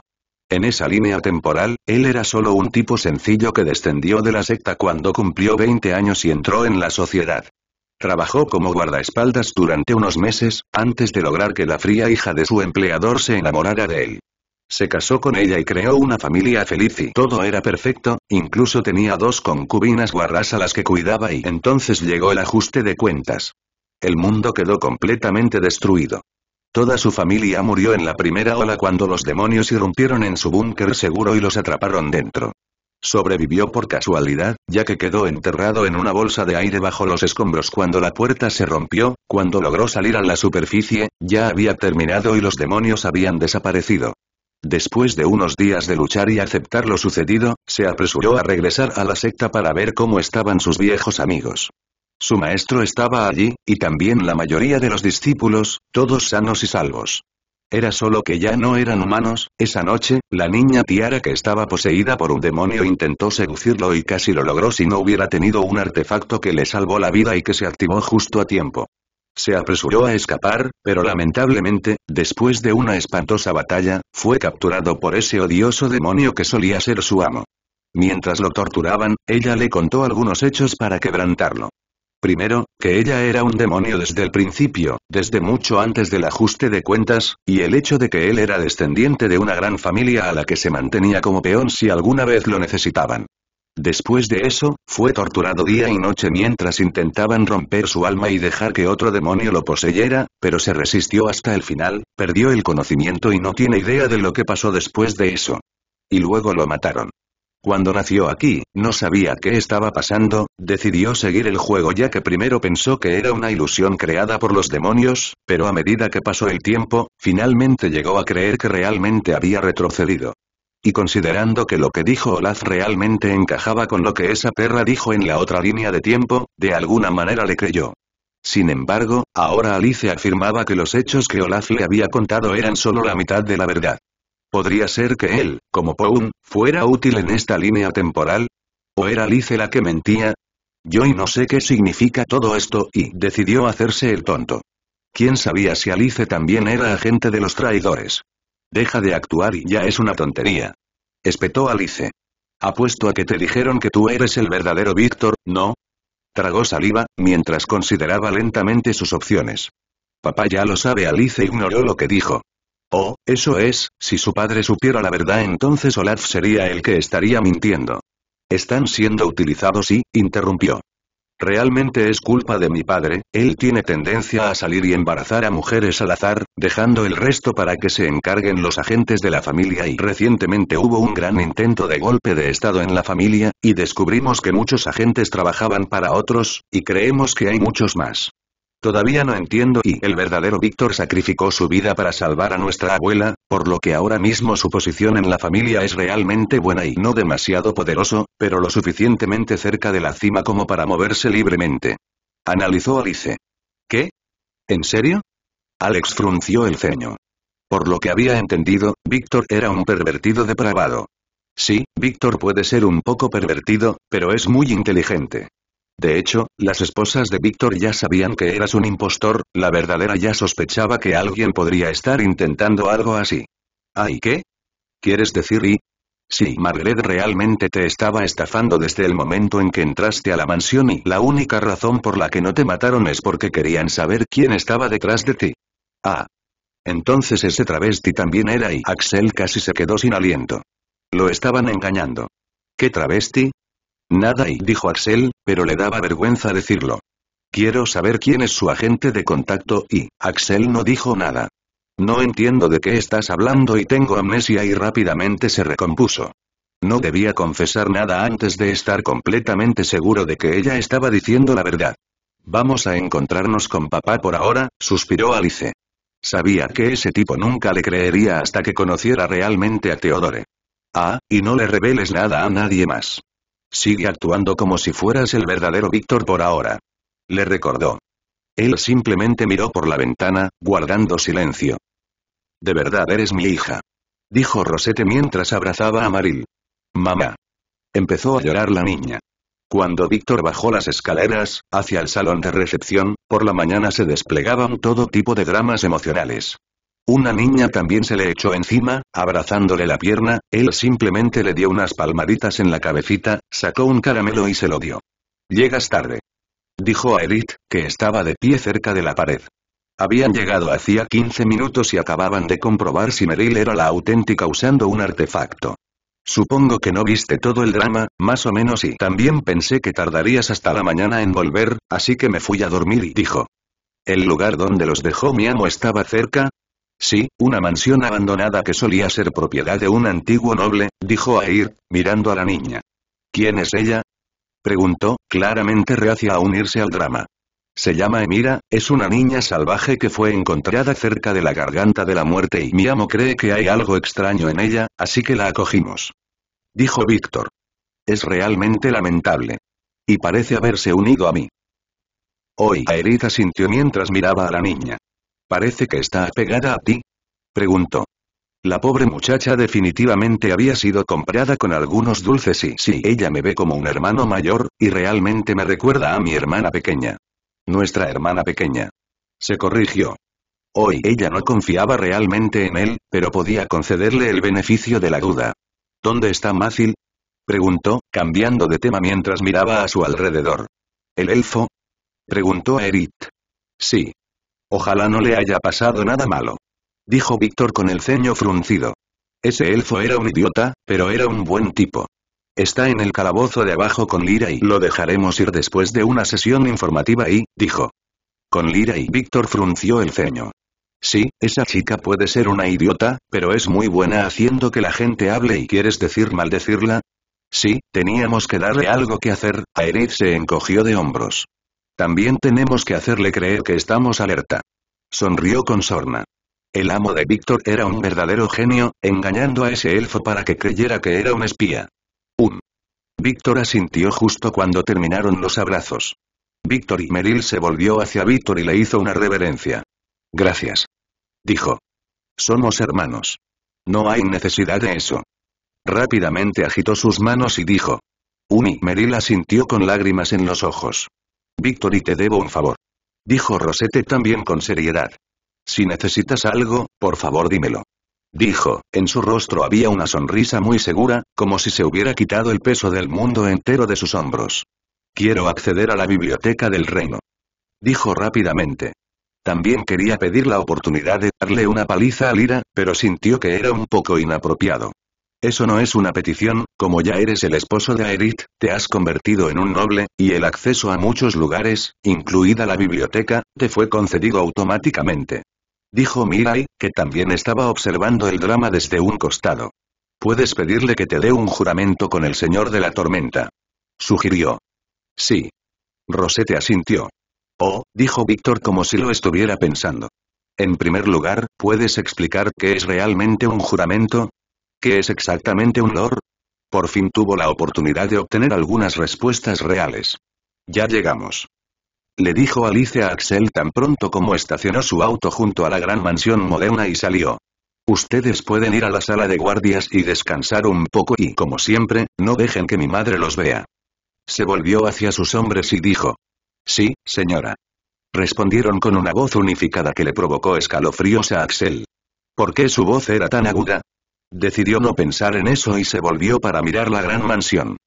En esa línea temporal, él era solo un tipo sencillo que descendió de la secta cuando cumplió 20 años y entró en la sociedad. Trabajó como guardaespaldas durante unos meses, antes de lograr que la fría hija de su empleador se enamorara de él. Se casó con ella y creó una familia feliz y todo era perfecto, incluso tenía dos concubinas guarras a las que cuidaba y entonces llegó el ajuste de cuentas. El mundo quedó completamente destruido. Toda su familia murió en la primera ola cuando los demonios irrumpieron en su búnker seguro y los atraparon dentro. Sobrevivió por casualidad, ya que quedó enterrado en una bolsa de aire bajo los escombros cuando la puerta se rompió, cuando logró salir a la superficie, ya había terminado y los demonios habían desaparecido. Después de unos días de luchar y aceptar lo sucedido, se apresuró a regresar a la secta para ver cómo estaban sus viejos amigos. Su maestro estaba allí, y también la mayoría de los discípulos, todos sanos y salvos. Era solo que ya no eran humanos, esa noche, la niña Tiara que estaba poseída por un demonio intentó seducirlo y casi lo logró si no hubiera tenido un artefacto que le salvó la vida y que se activó justo a tiempo. Se apresuró a escapar, pero lamentablemente, después de una espantosa batalla, fue capturado por ese odioso demonio que solía ser su amo. Mientras lo torturaban, ella le contó algunos hechos para quebrantarlo. Primero, que ella era un demonio desde el principio, desde mucho antes del ajuste de cuentas, y el hecho de que él era descendiente de una gran familia a la que se mantenía como peón si alguna vez lo necesitaban. Después de eso, fue torturado día y noche mientras intentaban romper su alma y dejar que otro demonio lo poseyera, pero se resistió hasta el final, perdió el conocimiento y no tiene idea de lo que pasó después de eso. Y luego lo mataron. Cuando nació aquí, no sabía qué estaba pasando, decidió seguir el juego ya que primero pensó que era una ilusión creada por los demonios, pero a medida que pasó el tiempo, finalmente llegó a creer que realmente había retrocedido. Y considerando que lo que dijo Olaf realmente encajaba con lo que esa perra dijo en la otra línea de tiempo, de alguna manera le creyó. Sin embargo, ahora Alice afirmaba que los hechos que Olaf le había contado eran solo la mitad de la verdad. ¿Podría ser que él, como Pound, fuera útil en esta línea temporal? ¿O era Alice la que mentía? Yo y no sé qué significa todo esto y decidió hacerse el tonto. ¿Quién sabía si Alice también era agente de los traidores? Deja de actuar y ya es una tontería. Espetó Alice. Apuesto a que te dijeron que tú eres el verdadero Víctor, ¿no? Tragó saliva, mientras consideraba lentamente sus opciones. Papá ya lo sabe Alice ignoró lo que dijo. Oh, eso es, si su padre supiera la verdad entonces Olaf sería el que estaría mintiendo. Están siendo utilizados y, interrumpió. Realmente es culpa de mi padre, él tiene tendencia a salir y embarazar a mujeres al azar, dejando el resto para que se encarguen los agentes de la familia y recientemente hubo un gran intento de golpe de estado en la familia, y descubrimos que muchos agentes trabajaban para otros, y creemos que hay muchos más. Todavía no entiendo y el verdadero Víctor sacrificó su vida para salvar a nuestra abuela, por lo que ahora mismo su posición en la familia es realmente buena y no demasiado poderoso, pero lo suficientemente cerca de la cima como para moverse libremente. Analizó Alice. ¿Qué? ¿En serio? Alex frunció el ceño. Por lo que había entendido, Víctor era un pervertido depravado. Sí, Víctor puede ser un poco pervertido, pero es muy inteligente. De hecho, las esposas de Víctor ya sabían que eras un impostor, la verdadera ya sospechaba que alguien podría estar intentando algo así. ¿Ay qué? ¿Quieres decir y? Sí, Margaret realmente te estaba estafando desde el momento en que entraste a la mansión y la única razón por la que no te mataron es porque querían saber quién estaba detrás de ti. Ah. Entonces ese travesti también era y Axel casi se quedó sin aliento. Lo estaban engañando. ¿Qué travesti? Nada y dijo Axel, pero le daba vergüenza decirlo. Quiero saber quién es su agente de contacto y, Axel no dijo nada. No entiendo de qué estás hablando y tengo amnesia y rápidamente se recompuso. No debía confesar nada antes de estar completamente seguro de que ella estaba diciendo la verdad. Vamos a encontrarnos con papá por ahora, suspiró Alice. Sabía que ese tipo nunca le creería hasta que conociera realmente a Teodore. Ah, y no le reveles nada a nadie más. Sigue actuando como si fueras el verdadero Víctor por ahora. Le recordó. Él simplemente miró por la ventana, guardando silencio. De verdad eres mi hija. Dijo Rosette mientras abrazaba a Maril. Mamá. Empezó a llorar la niña. Cuando Víctor bajó las escaleras, hacia el salón de recepción, por la mañana se desplegaban todo tipo de dramas emocionales. Una niña también se le echó encima, abrazándole la pierna, él simplemente le dio unas palmaditas en la cabecita, sacó un caramelo y se lo dio. Llegas tarde. Dijo a Edith, que estaba de pie cerca de la pared. Habían llegado hacía 15 minutos y acababan de comprobar si Meryl era la auténtica usando un artefacto. Supongo que no viste todo el drama, más o menos y también pensé que tardarías hasta la mañana en volver, así que me fui a dormir y dijo. El lugar donde los dejó mi amo estaba cerca, Sí, una mansión abandonada que solía ser propiedad de un antiguo noble, dijo Air, mirando a la niña. ¿Quién es ella? preguntó, claramente reacia a unirse al drama. Se llama Emira, es una niña salvaje que fue encontrada cerca de la garganta de la muerte y mi amo cree que hay algo extraño en ella, así que la acogimos. Dijo Víctor. Es realmente lamentable. Y parece haberse unido a mí. Hoy Aerita sintió mientras miraba a la niña. ¿Parece que está apegada a ti? Preguntó. La pobre muchacha definitivamente había sido comprada con algunos dulces y sí, ella me ve como un hermano mayor, y realmente me recuerda a mi hermana pequeña. Nuestra hermana pequeña. Se corrigió. Hoy ella no confiaba realmente en él, pero podía concederle el beneficio de la duda. ¿Dónde está Mácil? Preguntó, cambiando de tema mientras miraba a su alrededor. ¿El elfo? Preguntó a Erit. Sí, Ojalá no le haya pasado nada malo. Dijo Víctor con el ceño fruncido. Ese elfo era un idiota, pero era un buen tipo. Está en el calabozo de abajo con Lira y lo dejaremos ir después de una sesión informativa y, dijo. Con Lira y Víctor frunció el ceño. Sí, esa chica puede ser una idiota, pero es muy buena haciendo que la gente hable y quieres decir maldecirla. Sí, teníamos que darle algo que hacer, Aerith se encogió de hombros. También tenemos que hacerle creer que estamos alerta. Sonrió con sorna. El amo de Víctor era un verdadero genio, engañando a ese elfo para que creyera que era un espía. Un. Víctor asintió justo cuando terminaron los abrazos. Víctor y Meril se volvió hacia Víctor y le hizo una reverencia. Gracias. Dijo. Somos hermanos. No hay necesidad de eso. Rápidamente agitó sus manos y dijo. y Meril asintió con lágrimas en los ojos y te debo un favor. Dijo Rosette también con seriedad. Si necesitas algo, por favor dímelo. Dijo, en su rostro había una sonrisa muy segura, como si se hubiera quitado el peso del mundo entero de sus hombros. Quiero acceder a la biblioteca del reino. Dijo rápidamente. También quería pedir la oportunidad de darle una paliza a Lira, pero sintió que era un poco inapropiado. Eso no es una petición, como ya eres el esposo de Aerith, te has convertido en un noble, y el acceso a muchos lugares, incluida la biblioteca, te fue concedido automáticamente. Dijo Mirai, que también estaba observando el drama desde un costado. Puedes pedirle que te dé un juramento con el Señor de la Tormenta. Sugirió. Sí. Rosette asintió. Oh, dijo Víctor como si lo estuviera pensando. En primer lugar, ¿puedes explicar qué es realmente un juramento? ¿Qué es exactamente un lord? Por fin tuvo la oportunidad de obtener algunas respuestas reales. Ya llegamos. Le dijo Alicia a Axel tan pronto como estacionó su auto junto a la gran mansión moderna y salió. Ustedes pueden ir a la sala de guardias y descansar un poco y, como siempre, no dejen que mi madre los vea. Se volvió hacia sus hombres y dijo. Sí, señora. Respondieron con una voz unificada que le provocó escalofríos a Axel. ¿Por qué su voz era tan aguda? Decidió no pensar en eso y se volvió para mirar la gran mansión.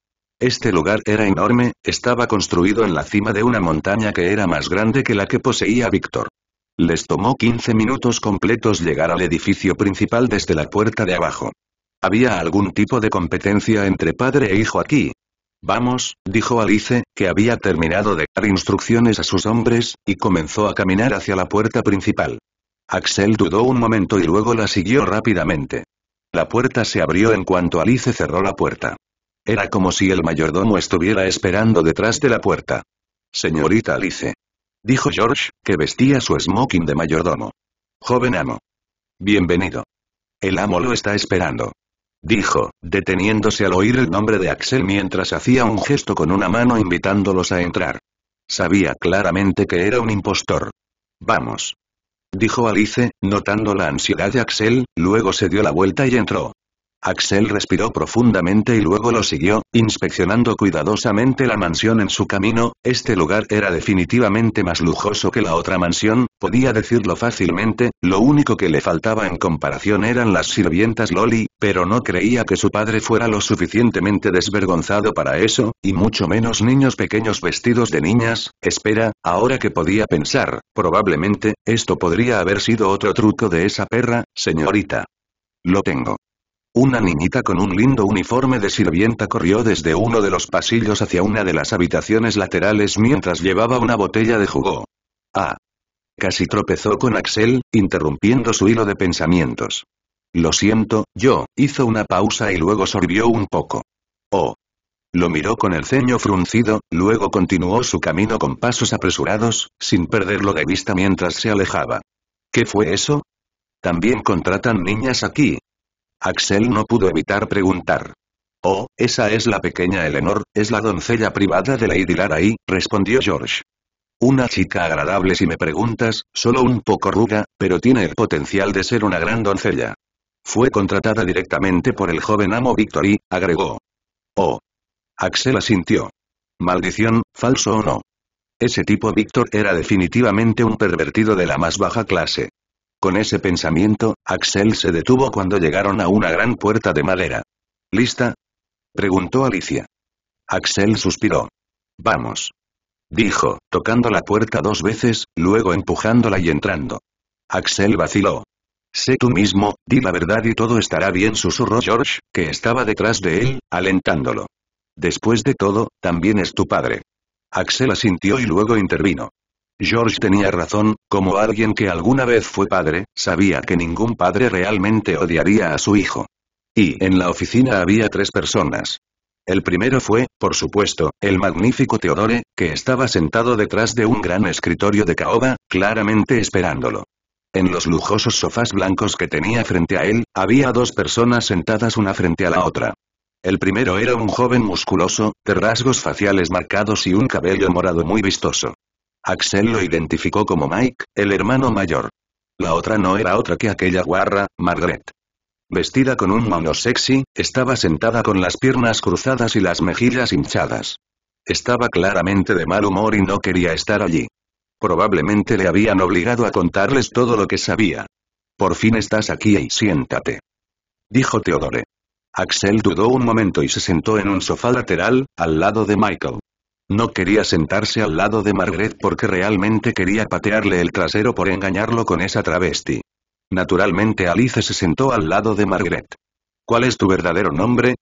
Este lugar era enorme, estaba construido en la cima de una montaña que era más grande que la que poseía Víctor. Les tomó 15 minutos completos llegar al edificio principal desde la puerta de abajo. Había algún tipo de competencia entre padre e hijo aquí. Vamos, dijo Alice, que había terminado de dar instrucciones a sus hombres, y comenzó a caminar hacia la puerta principal. Axel dudó un momento y luego la siguió rápidamente. La puerta se abrió en cuanto Alice cerró la puerta. Era como si el mayordomo estuviera esperando detrás de la puerta. Señorita Alice. Dijo George, que vestía su smoking de mayordomo. Joven amo. Bienvenido. El amo lo está esperando. Dijo, deteniéndose al oír el nombre de Axel mientras hacía un gesto con una mano invitándolos a entrar. Sabía claramente que era un impostor. Vamos dijo Alice, notando la ansiedad de Axel, luego se dio la vuelta y entró. Axel respiró profundamente y luego lo siguió, inspeccionando cuidadosamente la mansión en su camino, este lugar era definitivamente más lujoso que la otra mansión, podía decirlo fácilmente, lo único que le faltaba en comparación eran las sirvientas Loli, pero no creía que su padre fuera lo suficientemente desvergonzado para eso, y mucho menos niños pequeños vestidos de niñas, espera, ahora que podía pensar, probablemente, esto podría haber sido otro truco de esa perra, señorita. Lo tengo. Una niñita con un lindo uniforme de sirvienta corrió desde uno de los pasillos hacia una de las habitaciones laterales mientras llevaba una botella de jugo. Ah. Casi tropezó con Axel, interrumpiendo su hilo de pensamientos. Lo siento, yo, hizo una pausa y luego sorbió un poco. Oh. Lo miró con el ceño fruncido, luego continuó su camino con pasos apresurados, sin perderlo de vista mientras se alejaba. ¿Qué fue eso? También contratan niñas aquí, Axel no pudo evitar preguntar. Oh, esa es la pequeña Eleanor, es la doncella privada de Lady y...», respondió George. Una chica agradable si me preguntas, solo un poco ruda, pero tiene el potencial de ser una gran doncella. Fue contratada directamente por el joven amo Victory, agregó. Oh. Axel asintió. Maldición, falso o no. Ese tipo Victor era definitivamente un pervertido de la más baja clase. Con ese pensamiento, Axel se detuvo cuando llegaron a una gran puerta de madera. ¿Lista? preguntó Alicia. Axel suspiró. Vamos. Dijo, tocando la puerta dos veces, luego empujándola y entrando. Axel vaciló. Sé tú mismo, di la verdad y todo estará bien, susurró George, que estaba detrás de él, alentándolo. Después de todo, también es tu padre. Axel asintió y luego intervino. George tenía razón, como alguien que alguna vez fue padre, sabía que ningún padre realmente odiaría a su hijo. Y en la oficina había tres personas. El primero fue, por supuesto, el magnífico Teodore, que estaba sentado detrás de un gran escritorio de caoba, claramente esperándolo. En los lujosos sofás blancos que tenía frente a él, había dos personas sentadas una frente a la otra. El primero era un joven musculoso, de rasgos faciales marcados y un cabello morado muy vistoso. Axel lo identificó como Mike, el hermano mayor. La otra no era otra que aquella guarra, Margaret. Vestida con un mono sexy, estaba sentada con las piernas cruzadas y las mejillas hinchadas. Estaba claramente de mal humor y no quería estar allí. Probablemente le habían obligado a contarles todo lo que sabía. Por fin estás aquí y siéntate. Dijo Teodore. Axel dudó un momento y se sentó en un sofá lateral, al lado de Michael. No quería sentarse al lado de Margaret porque realmente quería patearle el trasero por engañarlo con esa travesti. Naturalmente Alice se sentó al lado de Margaret. ¿Cuál es tu verdadero nombre?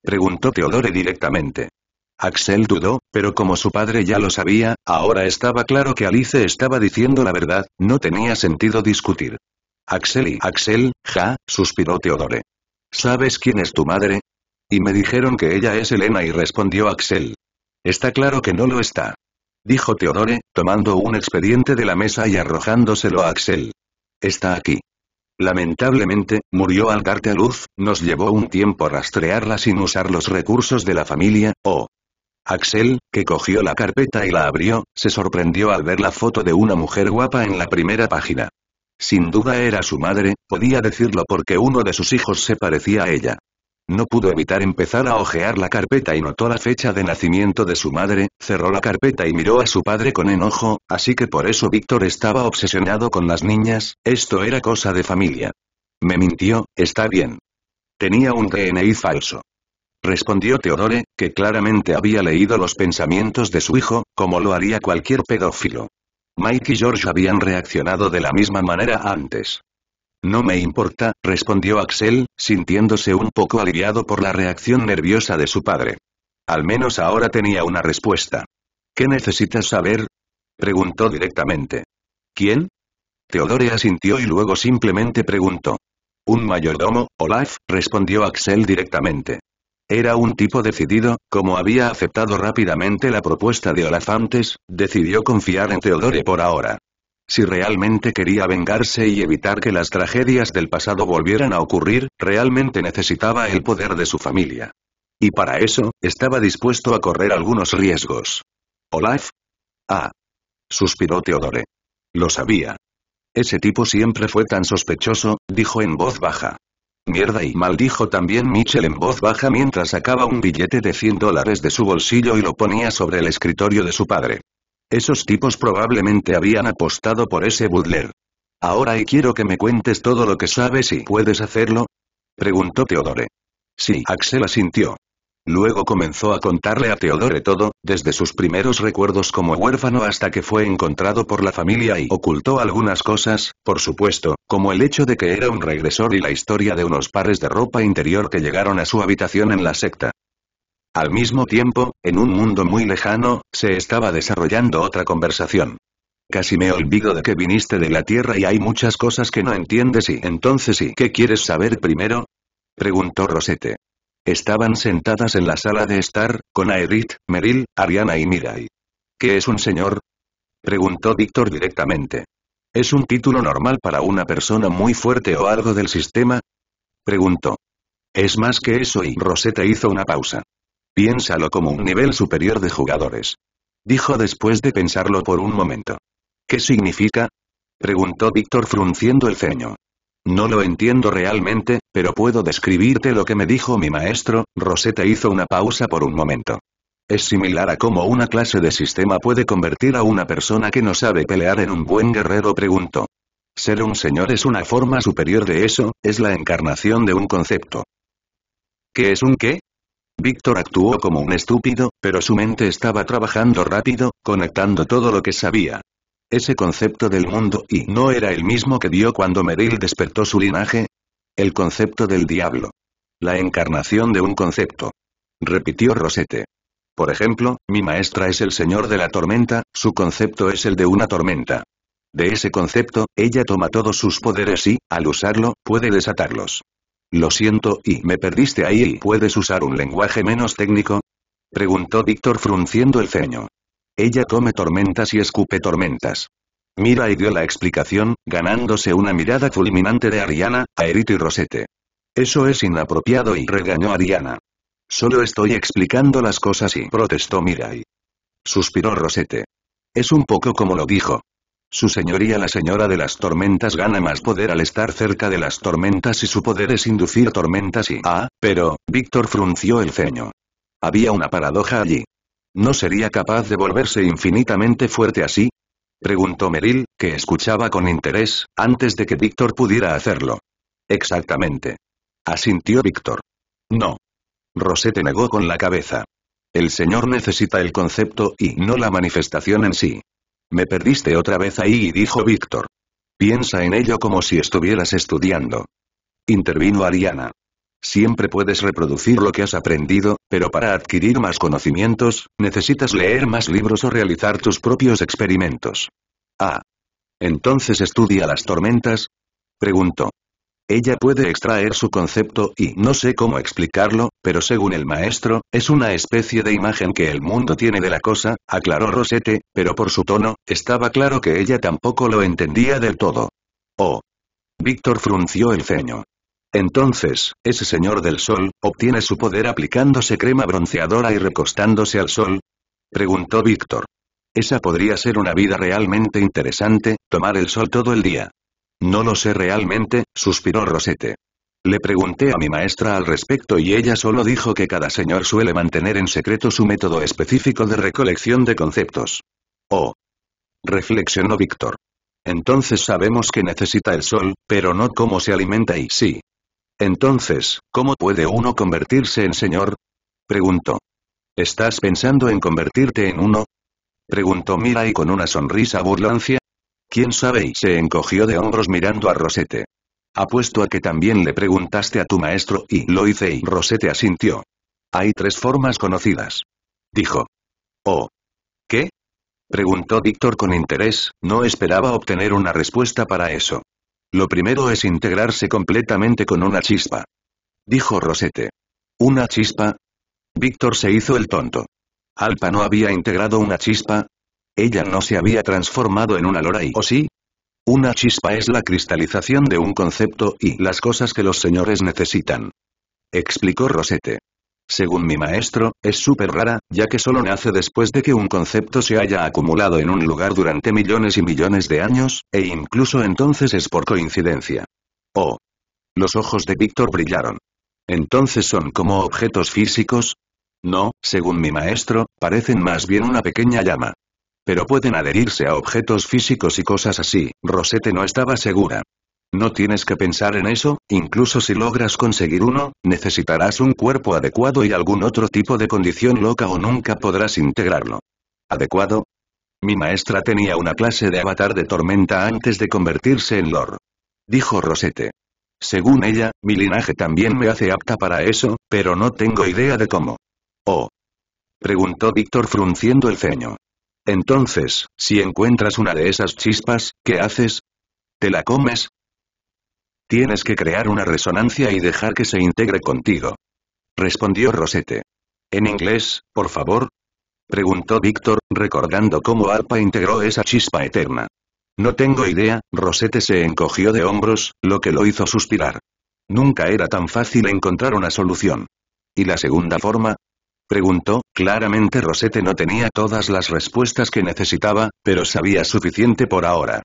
Preguntó Teodore directamente. Axel dudó, pero como su padre ya lo sabía, ahora estaba claro que Alice estaba diciendo la verdad, no tenía sentido discutir. Axel y Axel, ja, suspiró Teodore. ¿Sabes quién es tu madre? Y me dijeron que ella es Elena y respondió Axel. Está claro que no lo está. Dijo Teodore, tomando un expediente de la mesa y arrojándoselo a Axel. Está aquí. Lamentablemente, murió al darte a luz, nos llevó un tiempo rastrearla sin usar los recursos de la familia, oh. Axel, que cogió la carpeta y la abrió, se sorprendió al ver la foto de una mujer guapa en la primera página. Sin duda era su madre, podía decirlo porque uno de sus hijos se parecía a ella. No pudo evitar empezar a ojear la carpeta y notó la fecha de nacimiento de su madre, cerró la carpeta y miró a su padre con enojo, así que por eso Víctor estaba obsesionado con las niñas, esto era cosa de familia. Me mintió, está bien. Tenía un DNI falso. Respondió Teodore, que claramente había leído los pensamientos de su hijo, como lo haría cualquier pedófilo. Mike y George habían reaccionado de la misma manera antes. No me importa, respondió Axel, sintiéndose un poco aliviado por la reacción nerviosa de su padre. Al menos ahora tenía una respuesta. ¿Qué necesitas saber? preguntó directamente. ¿Quién? Teodore asintió y luego simplemente preguntó. Un mayordomo, Olaf, respondió Axel directamente. Era un tipo decidido, como había aceptado rápidamente la propuesta de Olaf antes, decidió confiar en Teodore por ahora. Si realmente quería vengarse y evitar que las tragedias del pasado volvieran a ocurrir, realmente necesitaba el poder de su familia. Y para eso, estaba dispuesto a correr algunos riesgos. Olaf. Ah. Suspiró Teodore. Lo sabía. Ese tipo siempre fue tan sospechoso, dijo en voz baja. Mierda y maldijo también Mitchell en voz baja mientras sacaba un billete de 100 dólares de su bolsillo y lo ponía sobre el escritorio de su padre. Esos tipos probablemente habían apostado por ese Butler. Ahora y quiero que me cuentes todo lo que sabes y puedes hacerlo. Preguntó Teodore. Sí, Axel asintió. Luego comenzó a contarle a Teodore todo, desde sus primeros recuerdos como huérfano hasta que fue encontrado por la familia y ocultó algunas cosas, por supuesto, como el hecho de que era un regresor y la historia de unos pares de ropa interior que llegaron a su habitación en la secta. Al mismo tiempo, en un mundo muy lejano, se estaba desarrollando otra conversación. Casi me olvido de que viniste de la Tierra y hay muchas cosas que no entiendes y entonces ¿y qué quieres saber primero? Preguntó Rosette. Estaban sentadas en la sala de estar, con Aerith, Meril, Ariana y Mirai. ¿Qué es un señor? Preguntó Víctor directamente. ¿Es un título normal para una persona muy fuerte o algo del sistema? Preguntó. Es más que eso y Rosette hizo una pausa. Piénsalo como un nivel superior de jugadores. Dijo después de pensarlo por un momento. ¿Qué significa? Preguntó Víctor frunciendo el ceño. No lo entiendo realmente, pero puedo describirte lo que me dijo mi maestro, Rosetta hizo una pausa por un momento. Es similar a cómo una clase de sistema puede convertir a una persona que no sabe pelear en un buen guerrero, preguntó. Ser un señor es una forma superior de eso, es la encarnación de un concepto. ¿Qué es un qué? Víctor actuó como un estúpido, pero su mente estaba trabajando rápido, conectando todo lo que sabía. Ese concepto del mundo y no era el mismo que vio cuando Meril despertó su linaje. El concepto del diablo. La encarnación de un concepto. Repitió Rosette. Por ejemplo, mi maestra es el señor de la tormenta, su concepto es el de una tormenta. De ese concepto, ella toma todos sus poderes y, al usarlo, puede desatarlos. Lo siento y me perdiste ahí y puedes usar un lenguaje menos técnico? Preguntó Víctor frunciendo el ceño. Ella come tormentas y escupe tormentas. Mirai y dio la explicación, ganándose una mirada fulminante de Ariana, Aerito y Rosette. Eso es inapropiado y regañó Ariana. Solo estoy explicando las cosas y protestó Mirai. Suspiró Rosette. Es un poco como lo dijo. Su señoría la señora de las tormentas gana más poder al estar cerca de las tormentas y su poder es inducir tormentas y... Ah, pero, Víctor frunció el ceño. Había una paradoja allí. ¿No sería capaz de volverse infinitamente fuerte así? Preguntó Meril, que escuchaba con interés, antes de que Víctor pudiera hacerlo. Exactamente. Asintió Víctor. No. Rosette negó con la cabeza. El señor necesita el concepto y no la manifestación en sí. Me perdiste otra vez ahí, dijo Víctor. Piensa en ello como si estuvieras estudiando. Intervino Ariana. Siempre puedes reproducir lo que has aprendido, pero para adquirir más conocimientos, necesitas leer más libros o realizar tus propios experimentos. Ah. Entonces estudia las tormentas, preguntó. Ella puede extraer su concepto y no sé cómo explicarlo, pero según el maestro, es una especie de imagen que el mundo tiene de la cosa, aclaró Rosette, pero por su tono, estaba claro que ella tampoco lo entendía del todo. Oh. Víctor frunció el ceño. Entonces, ese señor del sol, obtiene su poder aplicándose crema bronceadora y recostándose al sol, preguntó Víctor. Esa podría ser una vida realmente interesante, tomar el sol todo el día. No lo sé realmente, suspiró Rosette. Le pregunté a mi maestra al respecto y ella solo dijo que cada señor suele mantener en secreto su método específico de recolección de conceptos. Oh. Reflexionó Víctor. Entonces sabemos que necesita el sol, pero no cómo se alimenta y sí. Entonces, ¿cómo puede uno convertirse en señor? Preguntó. ¿Estás pensando en convertirte en uno? Preguntó Mirai con una sonrisa burlancia, ¿Quién sabe? y se encogió de hombros mirando a Rosete. Apuesto a que también le preguntaste a tu maestro y lo hice y Rosete asintió. Hay tres formas conocidas. Dijo. Oh. ¿Qué? Preguntó Víctor con interés, no esperaba obtener una respuesta para eso. Lo primero es integrarse completamente con una chispa. Dijo Rosete. ¿Una chispa? Víctor se hizo el tonto. Alpa no había integrado una chispa, ella no se había transformado en una lora y ¿o sí? Una chispa es la cristalización de un concepto y las cosas que los señores necesitan. Explicó Rosette. Según mi maestro, es súper rara, ya que solo nace después de que un concepto se haya acumulado en un lugar durante millones y millones de años, e incluso entonces es por coincidencia. Oh. Los ojos de Víctor brillaron. ¿Entonces son como objetos físicos? No, según mi maestro, parecen más bien una pequeña llama. Pero pueden adherirse a objetos físicos y cosas así, Rosette no estaba segura. No tienes que pensar en eso, incluso si logras conseguir uno, necesitarás un cuerpo adecuado y algún otro tipo de condición loca o nunca podrás integrarlo. ¿Adecuado? Mi maestra tenía una clase de avatar de tormenta antes de convertirse en Lord. Dijo Rosette. Según ella, mi linaje también me hace apta para eso, pero no tengo idea de cómo. Oh. Preguntó Víctor frunciendo el ceño. Entonces, si encuentras una de esas chispas, ¿qué haces? ¿Te la comes? Tienes que crear una resonancia y dejar que se integre contigo. Respondió Rosette. En inglés, por favor. Preguntó Víctor, recordando cómo Alpa integró esa chispa eterna. No tengo idea, Rosette se encogió de hombros, lo que lo hizo suspirar. Nunca era tan fácil encontrar una solución. ¿Y la segunda forma? Preguntó, claramente Rosette no tenía todas las respuestas que necesitaba, pero sabía suficiente por ahora.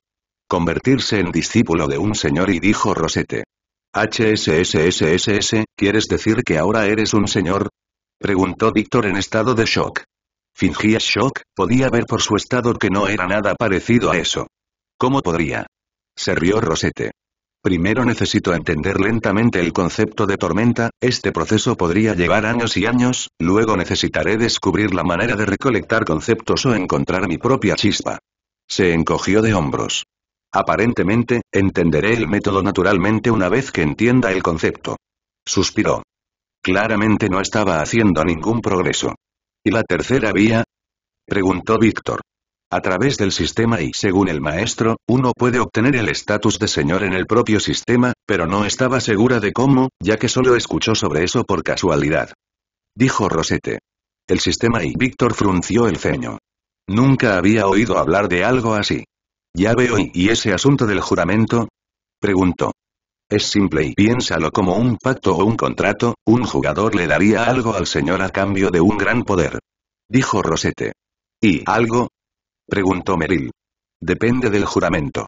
Convertirse en discípulo de un señor y dijo Rosette. HSSSSS, ¿quieres decir que ahora eres un señor? Preguntó Víctor en estado de shock. Fingía shock, podía ver por su estado que no era nada parecido a eso. ¿Cómo podría? Se rió Rosette. Primero necesito entender lentamente el concepto de tormenta, este proceso podría llevar años y años, luego necesitaré descubrir la manera de recolectar conceptos o encontrar mi propia chispa. Se encogió de hombros. Aparentemente, entenderé el método naturalmente una vez que entienda el concepto. Suspiró. Claramente no estaba haciendo ningún progreso. ¿Y la tercera vía? Preguntó Víctor. A través del sistema y según el maestro, uno puede obtener el estatus de señor en el propio sistema, pero no estaba segura de cómo, ya que solo escuchó sobre eso por casualidad. Dijo Rosette. El sistema y Víctor frunció el ceño. Nunca había oído hablar de algo así. Ya veo y, y ese asunto del juramento? Preguntó. Es simple y piénsalo como un pacto o un contrato, un jugador le daría algo al señor a cambio de un gran poder. Dijo Rosete. Y algo, Preguntó Meril. Depende del juramento.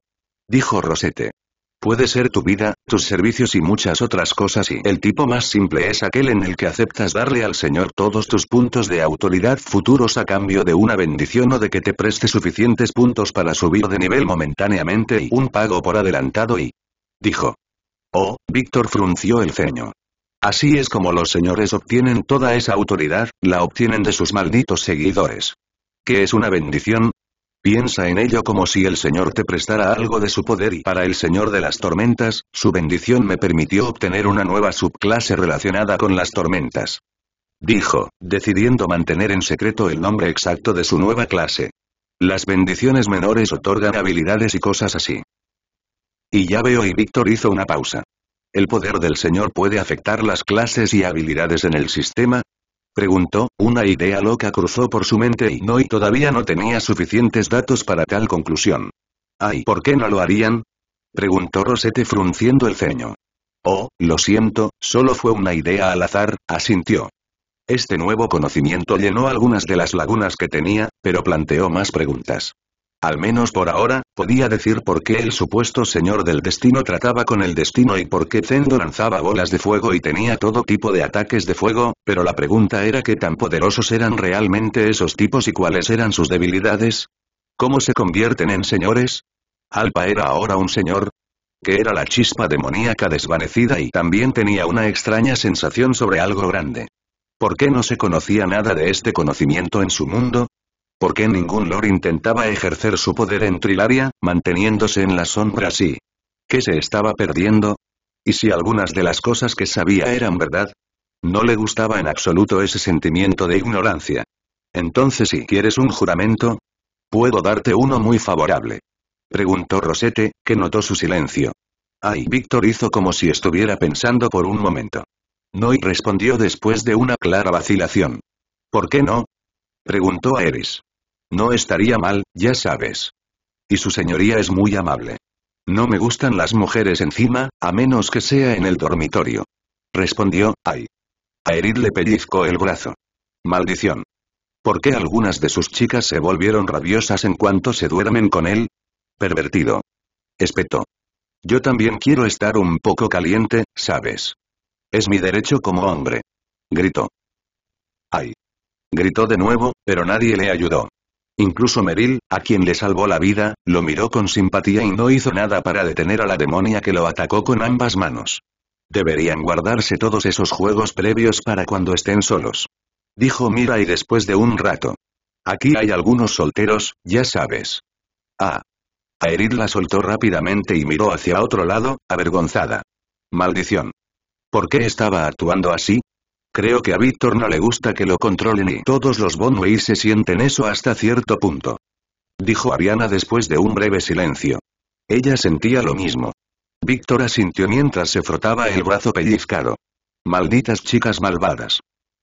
Dijo Rosete. Puede ser tu vida, tus servicios y muchas otras cosas y el tipo más simple es aquel en el que aceptas darle al Señor todos tus puntos de autoridad futuros a cambio de una bendición o de que te preste suficientes puntos para subir de nivel momentáneamente y un pago por adelantado y... dijo. Oh, Víctor frunció el ceño. Así es como los señores obtienen toda esa autoridad, la obtienen de sus malditos seguidores. ¿Qué es una bendición? Piensa en ello como si el Señor te prestara algo de su poder y para el Señor de las tormentas, su bendición me permitió obtener una nueva subclase relacionada con las tormentas. Dijo, decidiendo mantener en secreto el nombre exacto de su nueva clase. Las bendiciones menores otorgan habilidades y cosas así. Y ya veo y Víctor hizo una pausa. El poder del Señor puede afectar las clases y habilidades en el sistema, Preguntó, una idea loca cruzó por su mente y no y todavía no tenía suficientes datos para tal conclusión. Ay, ¿por qué no lo harían? Preguntó Rosette frunciendo el ceño. Oh, lo siento, solo fue una idea al azar, asintió. Este nuevo conocimiento llenó algunas de las lagunas que tenía, pero planteó más preguntas. Al menos por ahora, podía decir por qué el supuesto señor del destino trataba con el destino y por qué Zendo lanzaba bolas de fuego y tenía todo tipo de ataques de fuego, pero la pregunta era qué tan poderosos eran realmente esos tipos y cuáles eran sus debilidades. ¿Cómo se convierten en señores? Alpa era ahora un señor, que era la chispa demoníaca desvanecida y también tenía una extraña sensación sobre algo grande. ¿Por qué no se conocía nada de este conocimiento en su mundo? ¿por qué ningún lord intentaba ejercer su poder en Trilaria, manteniéndose en la sombra así? ¿Qué se estaba perdiendo? ¿Y si algunas de las cosas que sabía eran verdad? No le gustaba en absoluto ese sentimiento de ignorancia. Entonces si quieres un juramento, puedo darte uno muy favorable. Preguntó Rosette, que notó su silencio. Ay, Víctor hizo como si estuviera pensando por un momento. No y respondió después de una clara vacilación. ¿Por qué no? Preguntó a Eris. No estaría mal, ya sabes. Y su señoría es muy amable. No me gustan las mujeres encima, a menos que sea en el dormitorio. Respondió, ay. A Erid le pellizcó el brazo. Maldición. ¿Por qué algunas de sus chicas se volvieron rabiosas en cuanto se duermen con él? Pervertido. Espetó. Yo también quiero estar un poco caliente, ¿sabes? Es mi derecho como hombre. Gritó. Ay. Gritó de nuevo, pero nadie le ayudó. Incluso Meril, a quien le salvó la vida, lo miró con simpatía y no hizo nada para detener a la demonia que lo atacó con ambas manos. Deberían guardarse todos esos juegos previos para cuando estén solos. Dijo Mira y después de un rato. Aquí hay algunos solteros, ya sabes. Ah. Aerid la soltó rápidamente y miró hacia otro lado, avergonzada. Maldición. ¿Por qué estaba actuando así? Creo que a Víctor no le gusta que lo controlen y todos los Bonway se sienten eso hasta cierto punto. Dijo Ariana después de un breve silencio. Ella sentía lo mismo. Víctor asintió mientras se frotaba el brazo pellizcado. Malditas chicas malvadas.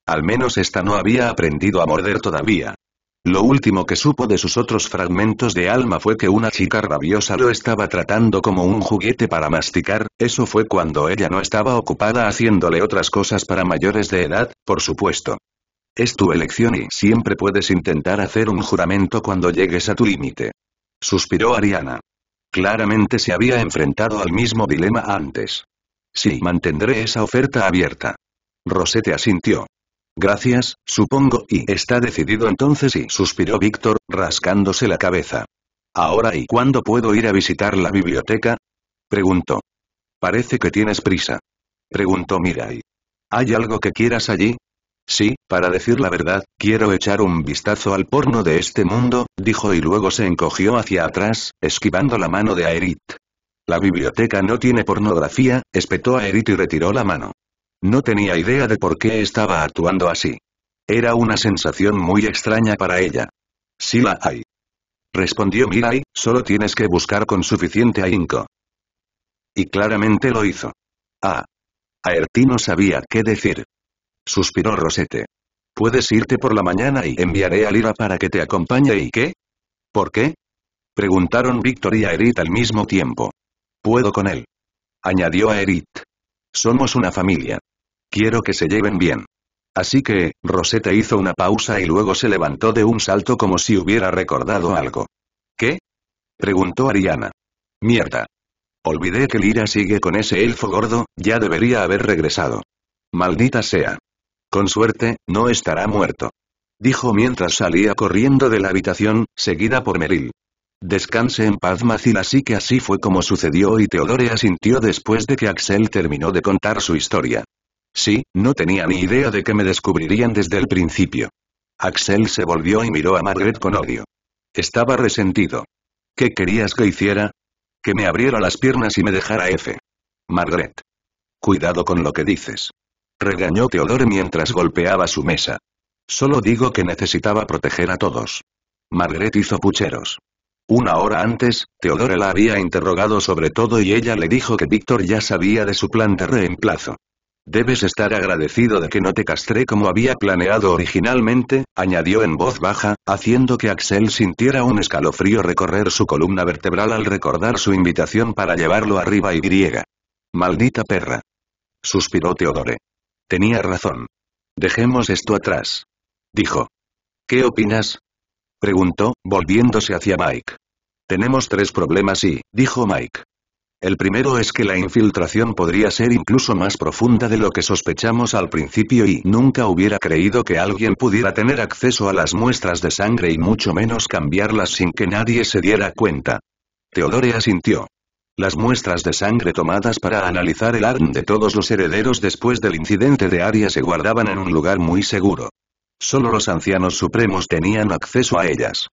Al menos esta no había aprendido a morder todavía. Lo último que supo de sus otros fragmentos de alma fue que una chica rabiosa lo estaba tratando como un juguete para masticar, eso fue cuando ella no estaba ocupada haciéndole otras cosas para mayores de edad, por supuesto. Es tu elección y siempre puedes intentar hacer un juramento cuando llegues a tu límite. Suspiró Ariana. Claramente se había enfrentado al mismo dilema antes. Sí, mantendré esa oferta abierta. Rosette asintió. Gracias, supongo y está decidido entonces y suspiró Víctor, rascándose la cabeza. ¿Ahora y cuándo puedo ir a visitar la biblioteca? Preguntó. Parece que tienes prisa. Preguntó Mirai. ¿Hay algo que quieras allí? Sí, para decir la verdad, quiero echar un vistazo al porno de este mundo, dijo y luego se encogió hacia atrás, esquivando la mano de Aerith. La biblioteca no tiene pornografía, espetó a y retiró la mano. No tenía idea de por qué estaba actuando así. Era una sensación muy extraña para ella. Sí la hay. Respondió Mirai, solo tienes que buscar con suficiente ahínco. Y claramente lo hizo. Ah. Aerti no sabía qué decir. Suspiró Rosette. Puedes irte por la mañana y enviaré a Lira para que te acompañe y qué? ¿Por qué? Preguntaron Víctor y Erit al mismo tiempo. Puedo con él. Añadió Erit. Somos una familia. Quiero que se lleven bien. Así que, Rosette hizo una pausa y luego se levantó de un salto como si hubiera recordado algo. ¿Qué? preguntó Ariana. Mierda. Olvidé que Lira sigue con ese elfo gordo, ya debería haber regresado. Maldita sea. Con suerte, no estará muerto. Dijo mientras salía corriendo de la habitación, seguida por Meril. Descanse en paz Macil así que así fue como sucedió y Teodore sintió después de que Axel terminó de contar su historia. Sí, no tenía ni idea de que me descubrirían desde el principio. Axel se volvió y miró a Margaret con odio. Estaba resentido. ¿Qué querías que hiciera? Que me abriera las piernas y me dejara F. Margaret. Cuidado con lo que dices. Regañó Teodore mientras golpeaba su mesa. Solo digo que necesitaba proteger a todos. Margaret hizo pucheros. Una hora antes, Teodore la había interrogado sobre todo y ella le dijo que Víctor ya sabía de su plan de reemplazo. Debes estar agradecido de que no te castré como había planeado originalmente, añadió en voz baja, haciendo que Axel sintiera un escalofrío recorrer su columna vertebral al recordar su invitación para llevarlo arriba y griega. Maldita perra. Suspiró Teodore. Tenía razón. Dejemos esto atrás. Dijo. ¿Qué opinas? Preguntó, volviéndose hacia Mike. Tenemos tres problemas y, dijo Mike. El primero es que la infiltración podría ser incluso más profunda de lo que sospechamos al principio y nunca hubiera creído que alguien pudiera tener acceso a las muestras de sangre y mucho menos cambiarlas sin que nadie se diera cuenta. Teodore asintió. Las muestras de sangre tomadas para analizar el ARN de todos los herederos después del incidente de Aria se guardaban en un lugar muy seguro. Solo los ancianos supremos tenían acceso a ellas.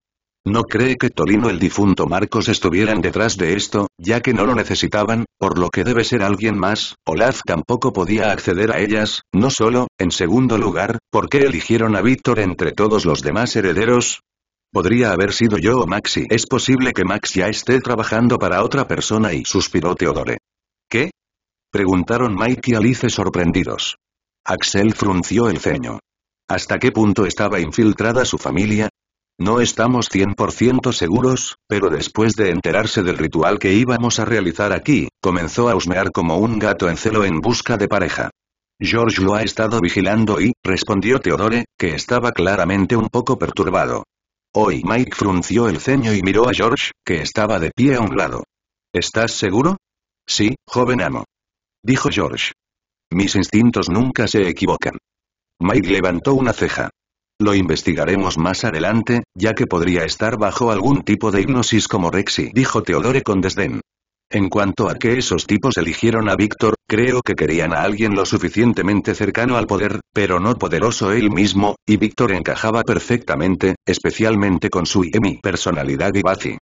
No cree que Tolino el difunto Marcos estuvieran detrás de esto, ya que no lo necesitaban, por lo que debe ser alguien más, Olaf tampoco podía acceder a ellas, no solo, en segundo lugar, ¿por qué eligieron a Víctor entre todos los demás herederos? Podría haber sido yo o Maxi. Es posible que Max ya esté trabajando para otra persona y suspiró Teodore. ¿Qué? Preguntaron Mike y Alice sorprendidos. Axel frunció el ceño. ¿Hasta qué punto estaba infiltrada su familia? No estamos 100% seguros, pero después de enterarse del ritual que íbamos a realizar aquí, comenzó a husmear como un gato en celo en busca de pareja. George lo ha estado vigilando y, respondió Teodore, que estaba claramente un poco perturbado. Hoy Mike frunció el ceño y miró a George, que estaba de pie a un lado. ¿Estás seguro? Sí, joven amo. Dijo George. Mis instintos nunca se equivocan. Mike levantó una ceja. Lo investigaremos más adelante, ya que podría estar bajo algún tipo de hipnosis como Rexy, dijo Teodore con desdén. En cuanto a que esos tipos eligieron a Víctor, creo que querían a alguien lo suficientemente cercano al poder, pero no poderoso él mismo, y Víctor encajaba perfectamente, especialmente con su yemi personalidad bazi.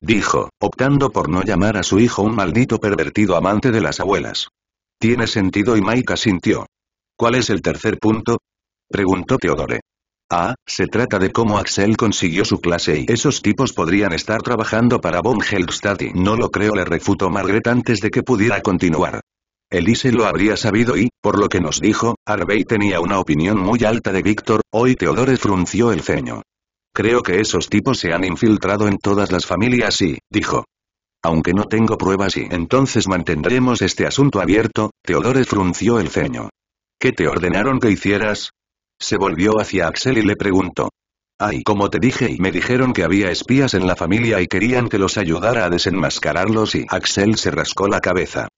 Dijo, optando por no llamar a su hijo un maldito pervertido amante de las abuelas. Tiene sentido y Maika sintió. ¿Cuál es el tercer punto? Preguntó Teodore. Ah, se trata de cómo Axel consiguió su clase y esos tipos podrían estar trabajando para Von y no lo creo le refutó Margaret antes de que pudiera continuar. Elise lo habría sabido y, por lo que nos dijo, Harvey tenía una opinión muy alta de Víctor, hoy Teodore frunció el ceño. Creo que esos tipos se han infiltrado en todas las familias y, dijo. Aunque no tengo pruebas y entonces mantendremos este asunto abierto, Teodore frunció el ceño. ¿Qué te ordenaron que hicieras? Se volvió hacia Axel y le preguntó. Ay, como te dije y me dijeron que había espías en la familia y querían que los ayudara a desenmascararlos y Axel se rascó la cabeza.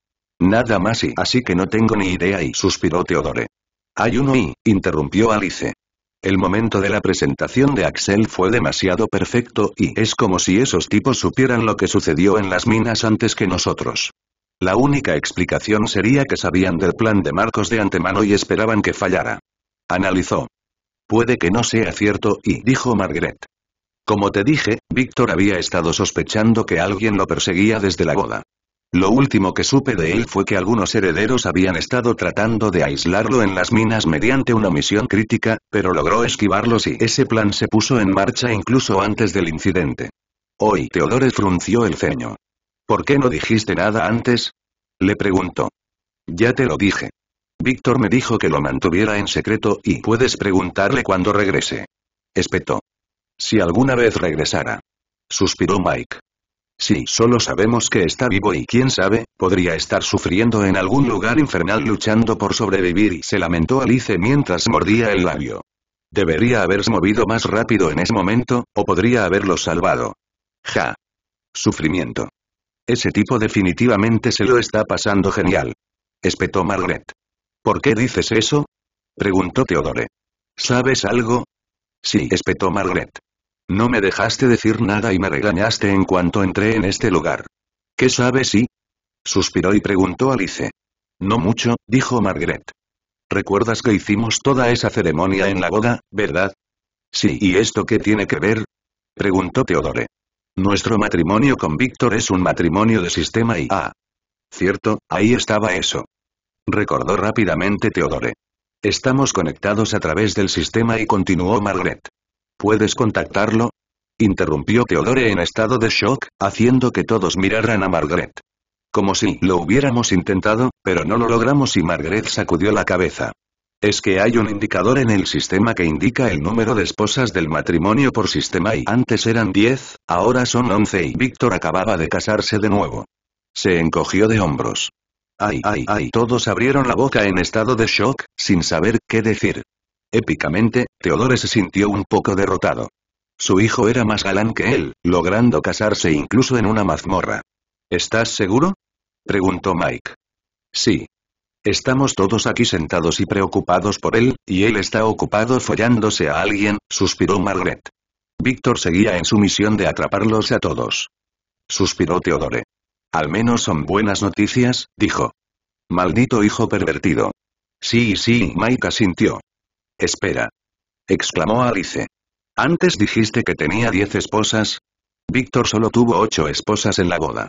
Nada más y así que no tengo ni idea y suspiró Teodore. Hay uno y, interrumpió Alice. El momento de la presentación de Axel fue demasiado perfecto y es como si esos tipos supieran lo que sucedió en las minas antes que nosotros. La única explicación sería que sabían del plan de Marcos de antemano y esperaban que fallara. Analizó. Puede que no sea cierto y dijo Margaret. Como te dije, Víctor había estado sospechando que alguien lo perseguía desde la boda. Lo último que supe de él fue que algunos herederos habían estado tratando de aislarlo en las minas mediante una misión crítica, pero logró esquivarlos y ese plan se puso en marcha incluso antes del incidente. Hoy Teodore frunció el ceño. ¿Por qué no dijiste nada antes? Le preguntó. Ya te lo dije. Víctor me dijo que lo mantuviera en secreto y puedes preguntarle cuando regrese. Espetó. Si alguna vez regresara. Suspiró Mike. Sí, solo sabemos que está vivo y quién sabe, podría estar sufriendo en algún lugar infernal luchando por sobrevivir, y se lamentó Alice mientras mordía el labio. Debería haberse movido más rápido en ese momento, o podría haberlo salvado. Ja. Sufrimiento. Ese tipo definitivamente se lo está pasando genial. Espetó Margaret. ¿Por qué dices eso? preguntó Teodore. ¿Sabes algo? Sí, espetó Margaret. No me dejaste decir nada y me regañaste en cuanto entré en este lugar. ¿Qué sabes si? suspiró y preguntó Alice. No mucho, dijo Margaret. ¿Recuerdas que hicimos toda esa ceremonia en la boda, verdad? Sí, ¿y esto qué tiene que ver? preguntó Teodore. Nuestro matrimonio con Víctor es un matrimonio de sistema y... Ah. Cierto, ahí estaba eso recordó rápidamente teodore Estamos conectados a través del sistema y continuó Margaret. ¿Puedes contactarlo? Interrumpió teodore en estado de shock, haciendo que todos miraran a Margaret. Como si lo hubiéramos intentado, pero no lo logramos y Margaret sacudió la cabeza. Es que hay un indicador en el sistema que indica el número de esposas del matrimonio por sistema y antes eran 10, ahora son 11 y Víctor acababa de casarse de nuevo. Se encogió de hombros. ¡Ay, ay, ay! Todos abrieron la boca en estado de shock, sin saber qué decir. Épicamente, Teodore se sintió un poco derrotado. Su hijo era más galán que él, logrando casarse incluso en una mazmorra. ¿Estás seguro? preguntó Mike. Sí. Estamos todos aquí sentados y preocupados por él, y él está ocupado follándose a alguien, suspiró Margaret. Víctor seguía en su misión de atraparlos a todos. Suspiró Teodore. Al menos son buenas noticias, dijo. Maldito hijo pervertido. Sí, sí, Mike asintió. Espera. exclamó Alice. Antes dijiste que tenía diez esposas. Víctor solo tuvo ocho esposas en la boda.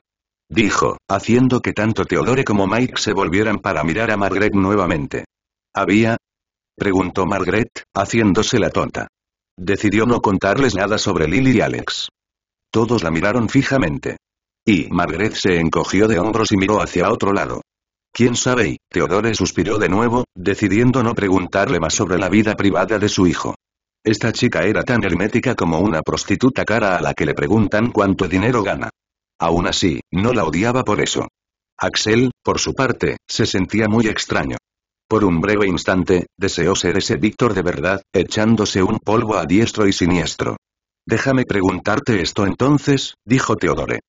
Dijo, haciendo que tanto Teodore como Mike se volvieran para mirar a Margaret nuevamente. ¿Había? preguntó Margaret, haciéndose la tonta. Decidió no contarles nada sobre Lily y Alex. Todos la miraron fijamente. Y Margaret se encogió de hombros y miró hacia otro lado. ¿Quién sabe? Y Teodore suspiró de nuevo, decidiendo no preguntarle más sobre la vida privada de su hijo. Esta chica era tan hermética como una prostituta cara a la que le preguntan cuánto dinero gana. Aún así, no la odiaba por eso. Axel, por su parte, se sentía muy extraño. Por un breve instante, deseó ser ese Víctor de verdad, echándose un polvo a diestro y siniestro. Déjame preguntarte esto entonces, dijo Teodore.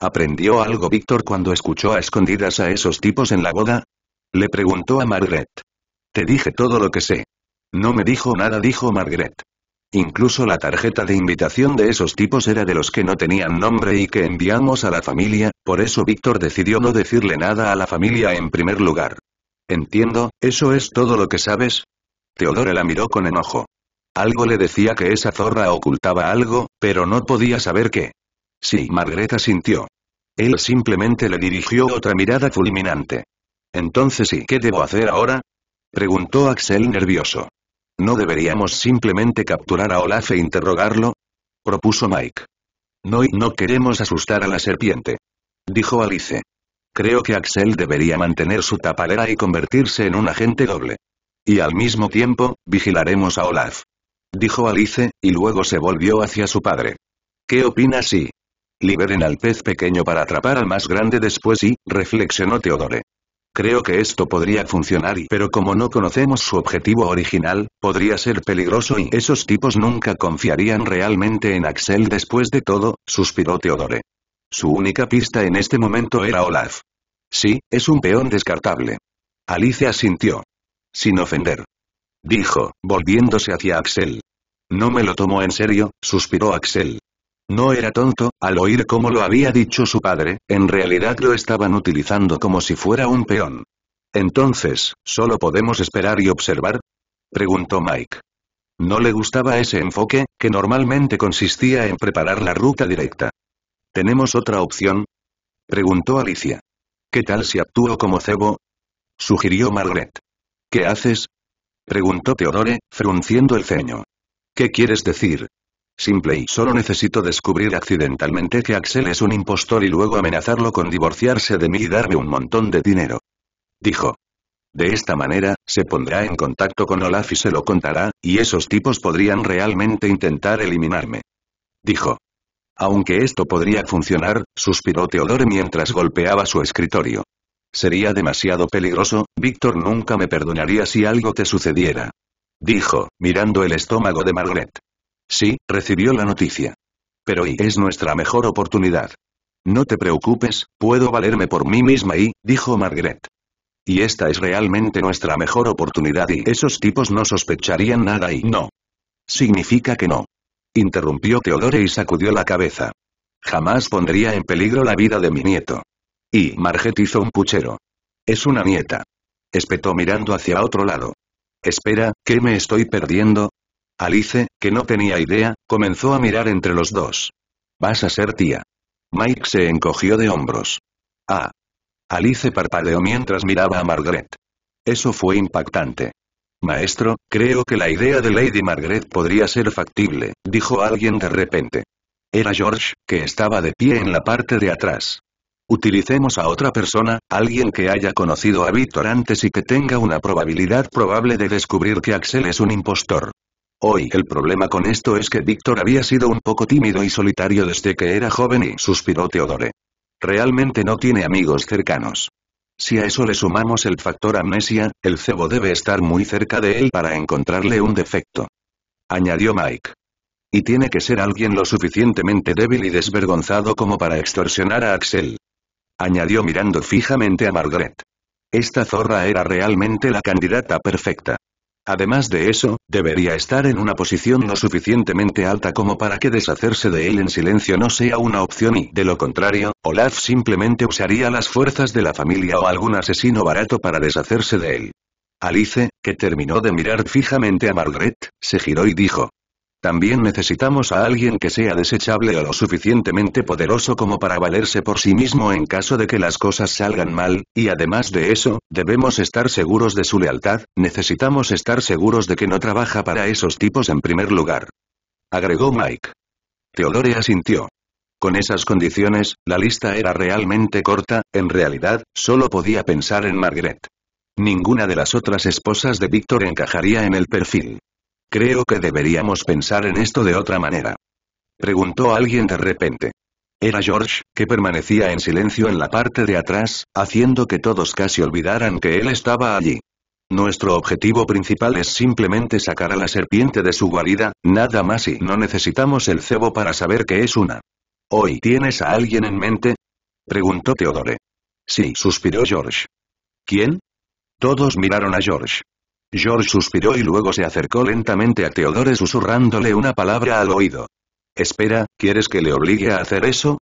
¿Aprendió algo Víctor cuando escuchó a escondidas a esos tipos en la boda? Le preguntó a Margaret. Te dije todo lo que sé. No me dijo nada, dijo Margaret. Incluso la tarjeta de invitación de esos tipos era de los que no tenían nombre y que enviamos a la familia, por eso Víctor decidió no decirle nada a la familia en primer lugar. Entiendo, ¿eso es todo lo que sabes? Teodora la miró con enojo. Algo le decía que esa zorra ocultaba algo, pero no podía saber qué. Sí, Margareta sintió. Él simplemente le dirigió otra mirada fulminante. Entonces, ¿y qué debo hacer ahora? Preguntó Axel nervioso. ¿No deberíamos simplemente capturar a Olaf e interrogarlo? Propuso Mike. No y no queremos asustar a la serpiente. Dijo Alice. Creo que Axel debería mantener su tapalera y convertirse en un agente doble. Y al mismo tiempo, vigilaremos a Olaf. Dijo Alice, y luego se volvió hacia su padre. ¿Qué opinas si, Liberen al pez pequeño para atrapar al más grande después y, reflexionó Teodore. Creo que esto podría funcionar y pero como no conocemos su objetivo original, podría ser peligroso y esos tipos nunca confiarían realmente en Axel después de todo, suspiró Teodore. Su única pista en este momento era Olaf. Sí, es un peón descartable. Alicia sintió. Sin ofender. Dijo, volviéndose hacia Axel. No me lo tomo en serio, suspiró Axel. No era tonto, al oír cómo lo había dicho su padre, en realidad lo estaban utilizando como si fuera un peón. Entonces, ¿solo podemos esperar y observar? Preguntó Mike. No le gustaba ese enfoque, que normalmente consistía en preparar la ruta directa. ¿Tenemos otra opción? Preguntó Alicia. ¿Qué tal si actúo como cebo? Sugirió Margaret. ¿Qué haces? Preguntó Teodore, frunciendo el ceño. ¿Qué quieres decir? Simple y solo necesito descubrir accidentalmente que Axel es un impostor y luego amenazarlo con divorciarse de mí y darme un montón de dinero. Dijo. De esta manera, se pondrá en contacto con Olaf y se lo contará, y esos tipos podrían realmente intentar eliminarme. Dijo. Aunque esto podría funcionar, suspiró Teodore mientras golpeaba su escritorio. Sería demasiado peligroso, Víctor nunca me perdonaría si algo te sucediera. Dijo, mirando el estómago de Margaret. Sí, recibió la noticia. Pero y es nuestra mejor oportunidad. No te preocupes, puedo valerme por mí misma y, dijo Margaret. Y esta es realmente nuestra mejor oportunidad y esos tipos no sospecharían nada y no. Significa que no. Interrumpió Teodore y sacudió la cabeza. Jamás pondría en peligro la vida de mi nieto. Y Margaret hizo un puchero. Es una nieta. Espetó mirando hacia otro lado. Espera, ¿qué me estoy perdiendo? Alice, que no tenía idea, comenzó a mirar entre los dos. Vas a ser tía. Mike se encogió de hombros. Ah. Alice parpadeó mientras miraba a Margaret. Eso fue impactante. Maestro, creo que la idea de Lady Margaret podría ser factible, dijo alguien de repente. Era George, que estaba de pie en la parte de atrás. Utilicemos a otra persona, alguien que haya conocido a Víctor antes y que tenga una probabilidad probable de descubrir que Axel es un impostor. Hoy el problema con esto es que Víctor había sido un poco tímido y solitario desde que era joven y suspiró Teodore. Realmente no tiene amigos cercanos. Si a eso le sumamos el factor amnesia, el cebo debe estar muy cerca de él para encontrarle un defecto. Añadió Mike. Y tiene que ser alguien lo suficientemente débil y desvergonzado como para extorsionar a Axel. Añadió mirando fijamente a Margaret. Esta zorra era realmente la candidata perfecta. Además de eso, debería estar en una posición lo suficientemente alta como para que deshacerse de él en silencio no sea una opción y, de lo contrario, Olaf simplemente usaría las fuerzas de la familia o algún asesino barato para deshacerse de él. Alice, que terminó de mirar fijamente a Margaret, se giró y dijo, también necesitamos a alguien que sea desechable o lo suficientemente poderoso como para valerse por sí mismo en caso de que las cosas salgan mal, y además de eso, debemos estar seguros de su lealtad, necesitamos estar seguros de que no trabaja para esos tipos en primer lugar. Agregó Mike. Teodore asintió. Con esas condiciones, la lista era realmente corta, en realidad, solo podía pensar en Margaret. Ninguna de las otras esposas de Víctor encajaría en el perfil. Creo que deberíamos pensar en esto de otra manera. Preguntó alguien de repente. Era George, que permanecía en silencio en la parte de atrás, haciendo que todos casi olvidaran que él estaba allí. Nuestro objetivo principal es simplemente sacar a la serpiente de su guarida, nada más y no necesitamos el cebo para saber que es una. ¿Hoy tienes a alguien en mente? Preguntó Teodore. Sí, suspiró George. ¿Quién? Todos miraron a George. George suspiró y luego se acercó lentamente a Teodore susurrándole una palabra al oído. Espera, ¿quieres que le obligue a hacer eso?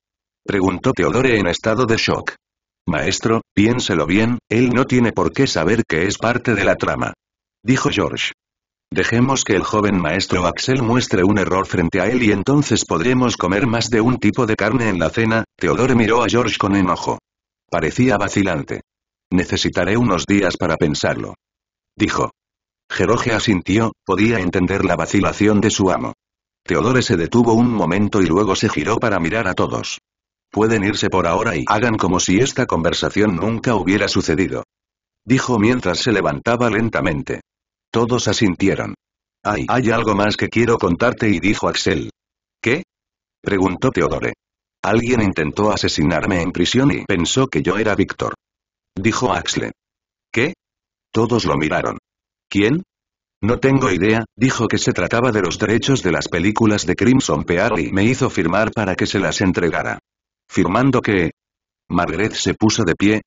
Preguntó Teodore en estado de shock. Maestro, piénselo bien, él no tiene por qué saber que es parte de la trama. Dijo George. Dejemos que el joven maestro Axel muestre un error frente a él y entonces podremos comer más de un tipo de carne en la cena, Teodore miró a George con enojo. Parecía vacilante. Necesitaré unos días para pensarlo dijo. Jeroge asintió, podía entender la vacilación de su amo. Teodore se detuvo un momento y luego se giró para mirar a todos. Pueden irse por ahora y hagan como si esta conversación nunca hubiera sucedido. Dijo mientras se levantaba lentamente. Todos asintieron. Ay, hay algo más que quiero contarte y dijo Axel. ¿Qué? Preguntó Teodore. Alguien intentó asesinarme en prisión y pensó que yo era Víctor. Dijo Axel. ¿Qué? Todos lo miraron. ¿Quién? No tengo idea, dijo que se trataba de los derechos de las películas de Crimson Pearl y me hizo firmar para que se las entregara. Firmando que... Margaret se puso de pie.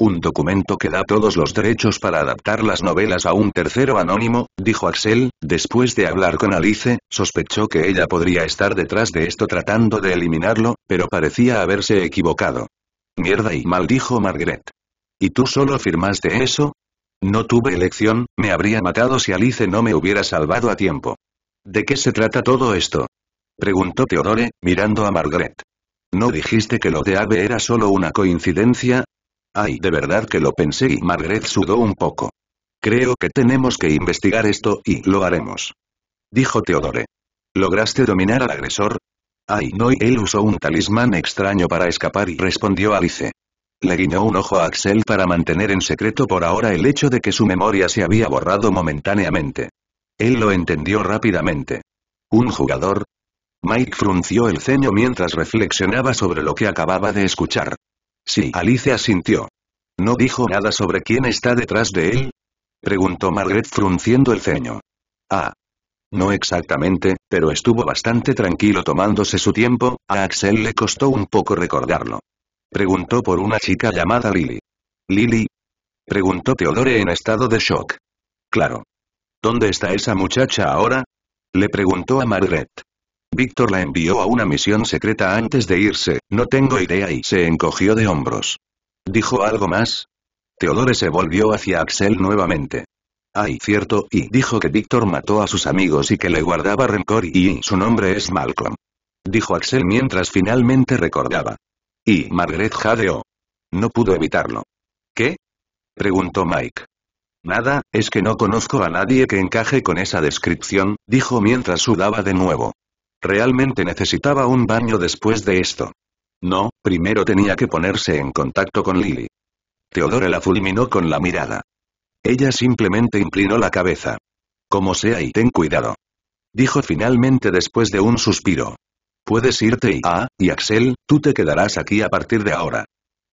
Un documento que da todos los derechos para adaptar las novelas a un tercero anónimo, dijo Axel, después de hablar con Alice, sospechó que ella podría estar detrás de esto tratando de eliminarlo, pero parecía haberse equivocado. Mierda y maldijo Margaret. ¿Y tú solo firmaste eso? No tuve elección, me habría matado si Alice no me hubiera salvado a tiempo. ¿De qué se trata todo esto? Preguntó Teodore, mirando a Margaret. ¿No dijiste que lo de Ave era solo una coincidencia? Ay, de verdad que lo pensé y Margaret sudó un poco. Creo que tenemos que investigar esto y lo haremos. Dijo Teodore. ¿Lograste dominar al agresor? Ay, no, y él usó un talismán extraño para escapar y respondió Alice. Le guiñó un ojo a Axel para mantener en secreto por ahora el hecho de que su memoria se había borrado momentáneamente. Él lo entendió rápidamente. ¿Un jugador? Mike frunció el ceño mientras reflexionaba sobre lo que acababa de escuchar. Sí, Alicia asintió. ¿No dijo nada sobre quién está detrás de él? Preguntó Margaret frunciendo el ceño. Ah. No exactamente, pero estuvo bastante tranquilo tomándose su tiempo, a Axel le costó un poco recordarlo. Preguntó por una chica llamada Lily. ¿Lily? Preguntó Teodore en estado de shock. Claro. ¿Dónde está esa muchacha ahora? Le preguntó a Margaret. Víctor la envió a una misión secreta antes de irse, no tengo idea y se encogió de hombros. ¿Dijo algo más? Teodore se volvió hacia Axel nuevamente. Ay, cierto, y dijo que Víctor mató a sus amigos y que le guardaba rencor y, y su nombre es Malcolm. Dijo Axel mientras finalmente recordaba. Y Margaret jadeó. No pudo evitarlo. ¿Qué? preguntó Mike. Nada, es que no conozco a nadie que encaje con esa descripción, dijo mientras sudaba de nuevo. Realmente necesitaba un baño después de esto. No, primero tenía que ponerse en contacto con Lily. Teodora la fulminó con la mirada. Ella simplemente inclinó la cabeza. Como sea y ten cuidado. Dijo finalmente después de un suspiro. Puedes irte y ah, y Axel, tú te quedarás aquí a partir de ahora.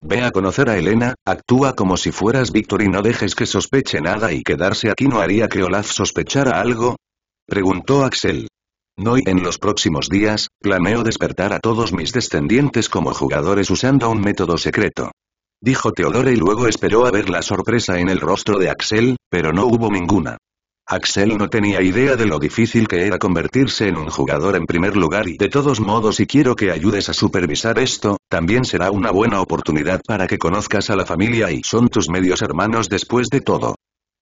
Ve a conocer a Elena, actúa como si fueras Víctor y no dejes que sospeche nada y quedarse aquí no haría que Olaf sospechara algo? Preguntó Axel. No y en los próximos días, planeo despertar a todos mis descendientes como jugadores usando un método secreto. Dijo Teodora y luego esperó a ver la sorpresa en el rostro de Axel, pero no hubo ninguna. Axel no tenía idea de lo difícil que era convertirse en un jugador en primer lugar y de todos modos si quiero que ayudes a supervisar esto, también será una buena oportunidad para que conozcas a la familia y son tus medios hermanos después de todo.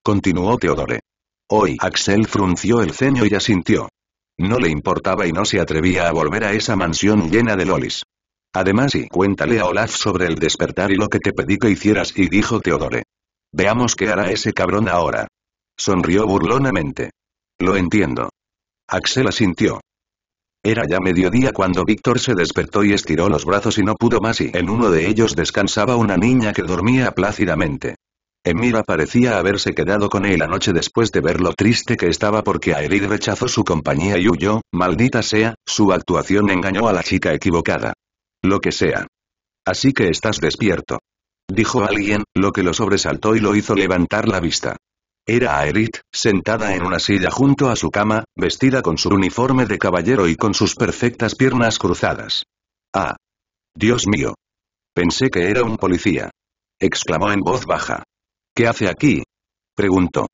Continuó Teodore. Hoy Axel frunció el ceño y asintió. No le importaba y no se atrevía a volver a esa mansión llena de lolis. Además y cuéntale a Olaf sobre el despertar y lo que te pedí que hicieras y dijo Teodore. Veamos qué hará ese cabrón ahora. Sonrió burlonamente. Lo entiendo. Axel asintió. Era ya mediodía cuando Víctor se despertó y estiró los brazos y no pudo más y en uno de ellos descansaba una niña que dormía plácidamente. Emira parecía haberse quedado con él anoche después de ver lo triste que estaba porque Aerith rechazó su compañía y huyó, maldita sea, su actuación engañó a la chica equivocada. Lo que sea. Así que estás despierto. Dijo alguien, lo que lo sobresaltó y lo hizo levantar la vista. Era Aerith, sentada en una silla junto a su cama, vestida con su uniforme de caballero y con sus perfectas piernas cruzadas. ¡Ah! ¡Dios mío! Pensé que era un policía. Exclamó en voz baja. ¿Qué hace aquí? Preguntó.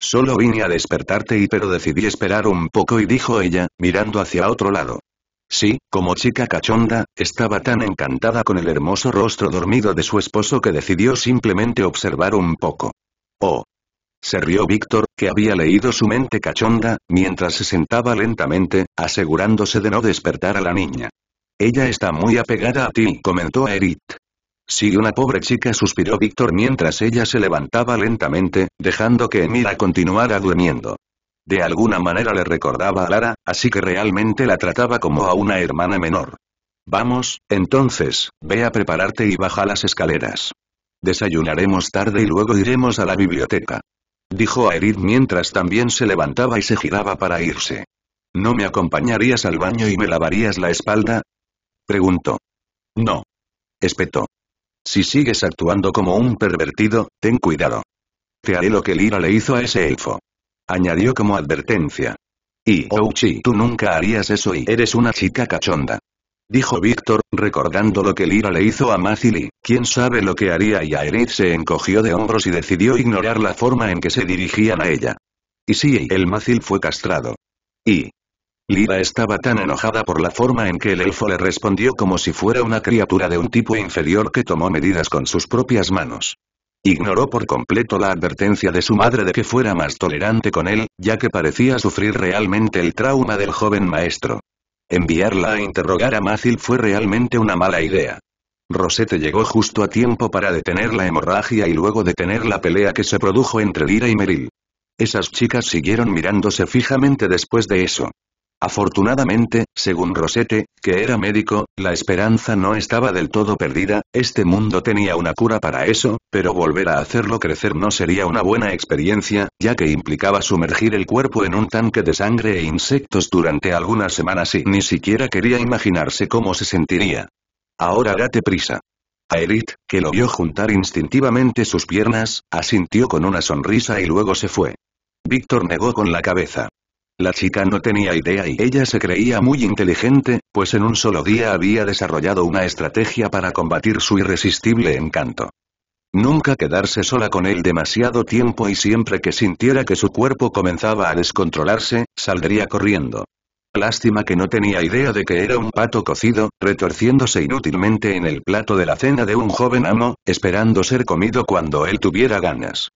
Solo vine a despertarte y pero decidí esperar un poco y dijo ella, mirando hacia otro lado. Sí, como chica cachonda, estaba tan encantada con el hermoso rostro dormido de su esposo que decidió simplemente observar un poco. Oh, se rió Víctor, que había leído su mente cachonda, mientras se sentaba lentamente, asegurándose de no despertar a la niña. Ella está muy apegada a ti, comentó a Erit. Sí, una pobre chica suspiró Víctor mientras ella se levantaba lentamente, dejando que Emira continuara durmiendo. De alguna manera le recordaba a Lara, así que realmente la trataba como a una hermana menor. Vamos, entonces, ve a prepararte y baja las escaleras. Desayunaremos tarde y luego iremos a la biblioteca dijo a mientras también se levantaba y se giraba para irse. ¿No me acompañarías al baño y me lavarías la espalda? Preguntó. No. Espetó. Si sigues actuando como un pervertido, ten cuidado. Te haré lo que Lira le hizo a ese elfo. Añadió como advertencia. Y Ouchi, tú nunca harías eso y eres una chica cachonda dijo Víctor, recordando lo que Lira le hizo a y, quién sabe lo que haría y Aerith se encogió de hombros y decidió ignorar la forma en que se dirigían a ella. Y sí, el Mazil fue castrado. Y... Lira estaba tan enojada por la forma en que el elfo le respondió como si fuera una criatura de un tipo inferior que tomó medidas con sus propias manos. Ignoró por completo la advertencia de su madre de que fuera más tolerante con él, ya que parecía sufrir realmente el trauma del joven maestro. Enviarla a interrogar a Mácil fue realmente una mala idea. Rosette llegó justo a tiempo para detener la hemorragia y luego detener la pelea que se produjo entre Dira y Meril. Esas chicas siguieron mirándose fijamente después de eso. Afortunadamente, según Rosette, que era médico, la esperanza no estaba del todo perdida, este mundo tenía una cura para eso, pero volver a hacerlo crecer no sería una buena experiencia, ya que implicaba sumergir el cuerpo en un tanque de sangre e insectos durante algunas semanas y ni siquiera quería imaginarse cómo se sentiría. Ahora date prisa. Aerith, que lo vio juntar instintivamente sus piernas, asintió con una sonrisa y luego se fue. Víctor negó con la cabeza. La chica no tenía idea y ella se creía muy inteligente, pues en un solo día había desarrollado una estrategia para combatir su irresistible encanto. Nunca quedarse sola con él demasiado tiempo y siempre que sintiera que su cuerpo comenzaba a descontrolarse, saldría corriendo. Lástima que no tenía idea de que era un pato cocido, retorciéndose inútilmente en el plato de la cena de un joven amo, esperando ser comido cuando él tuviera ganas.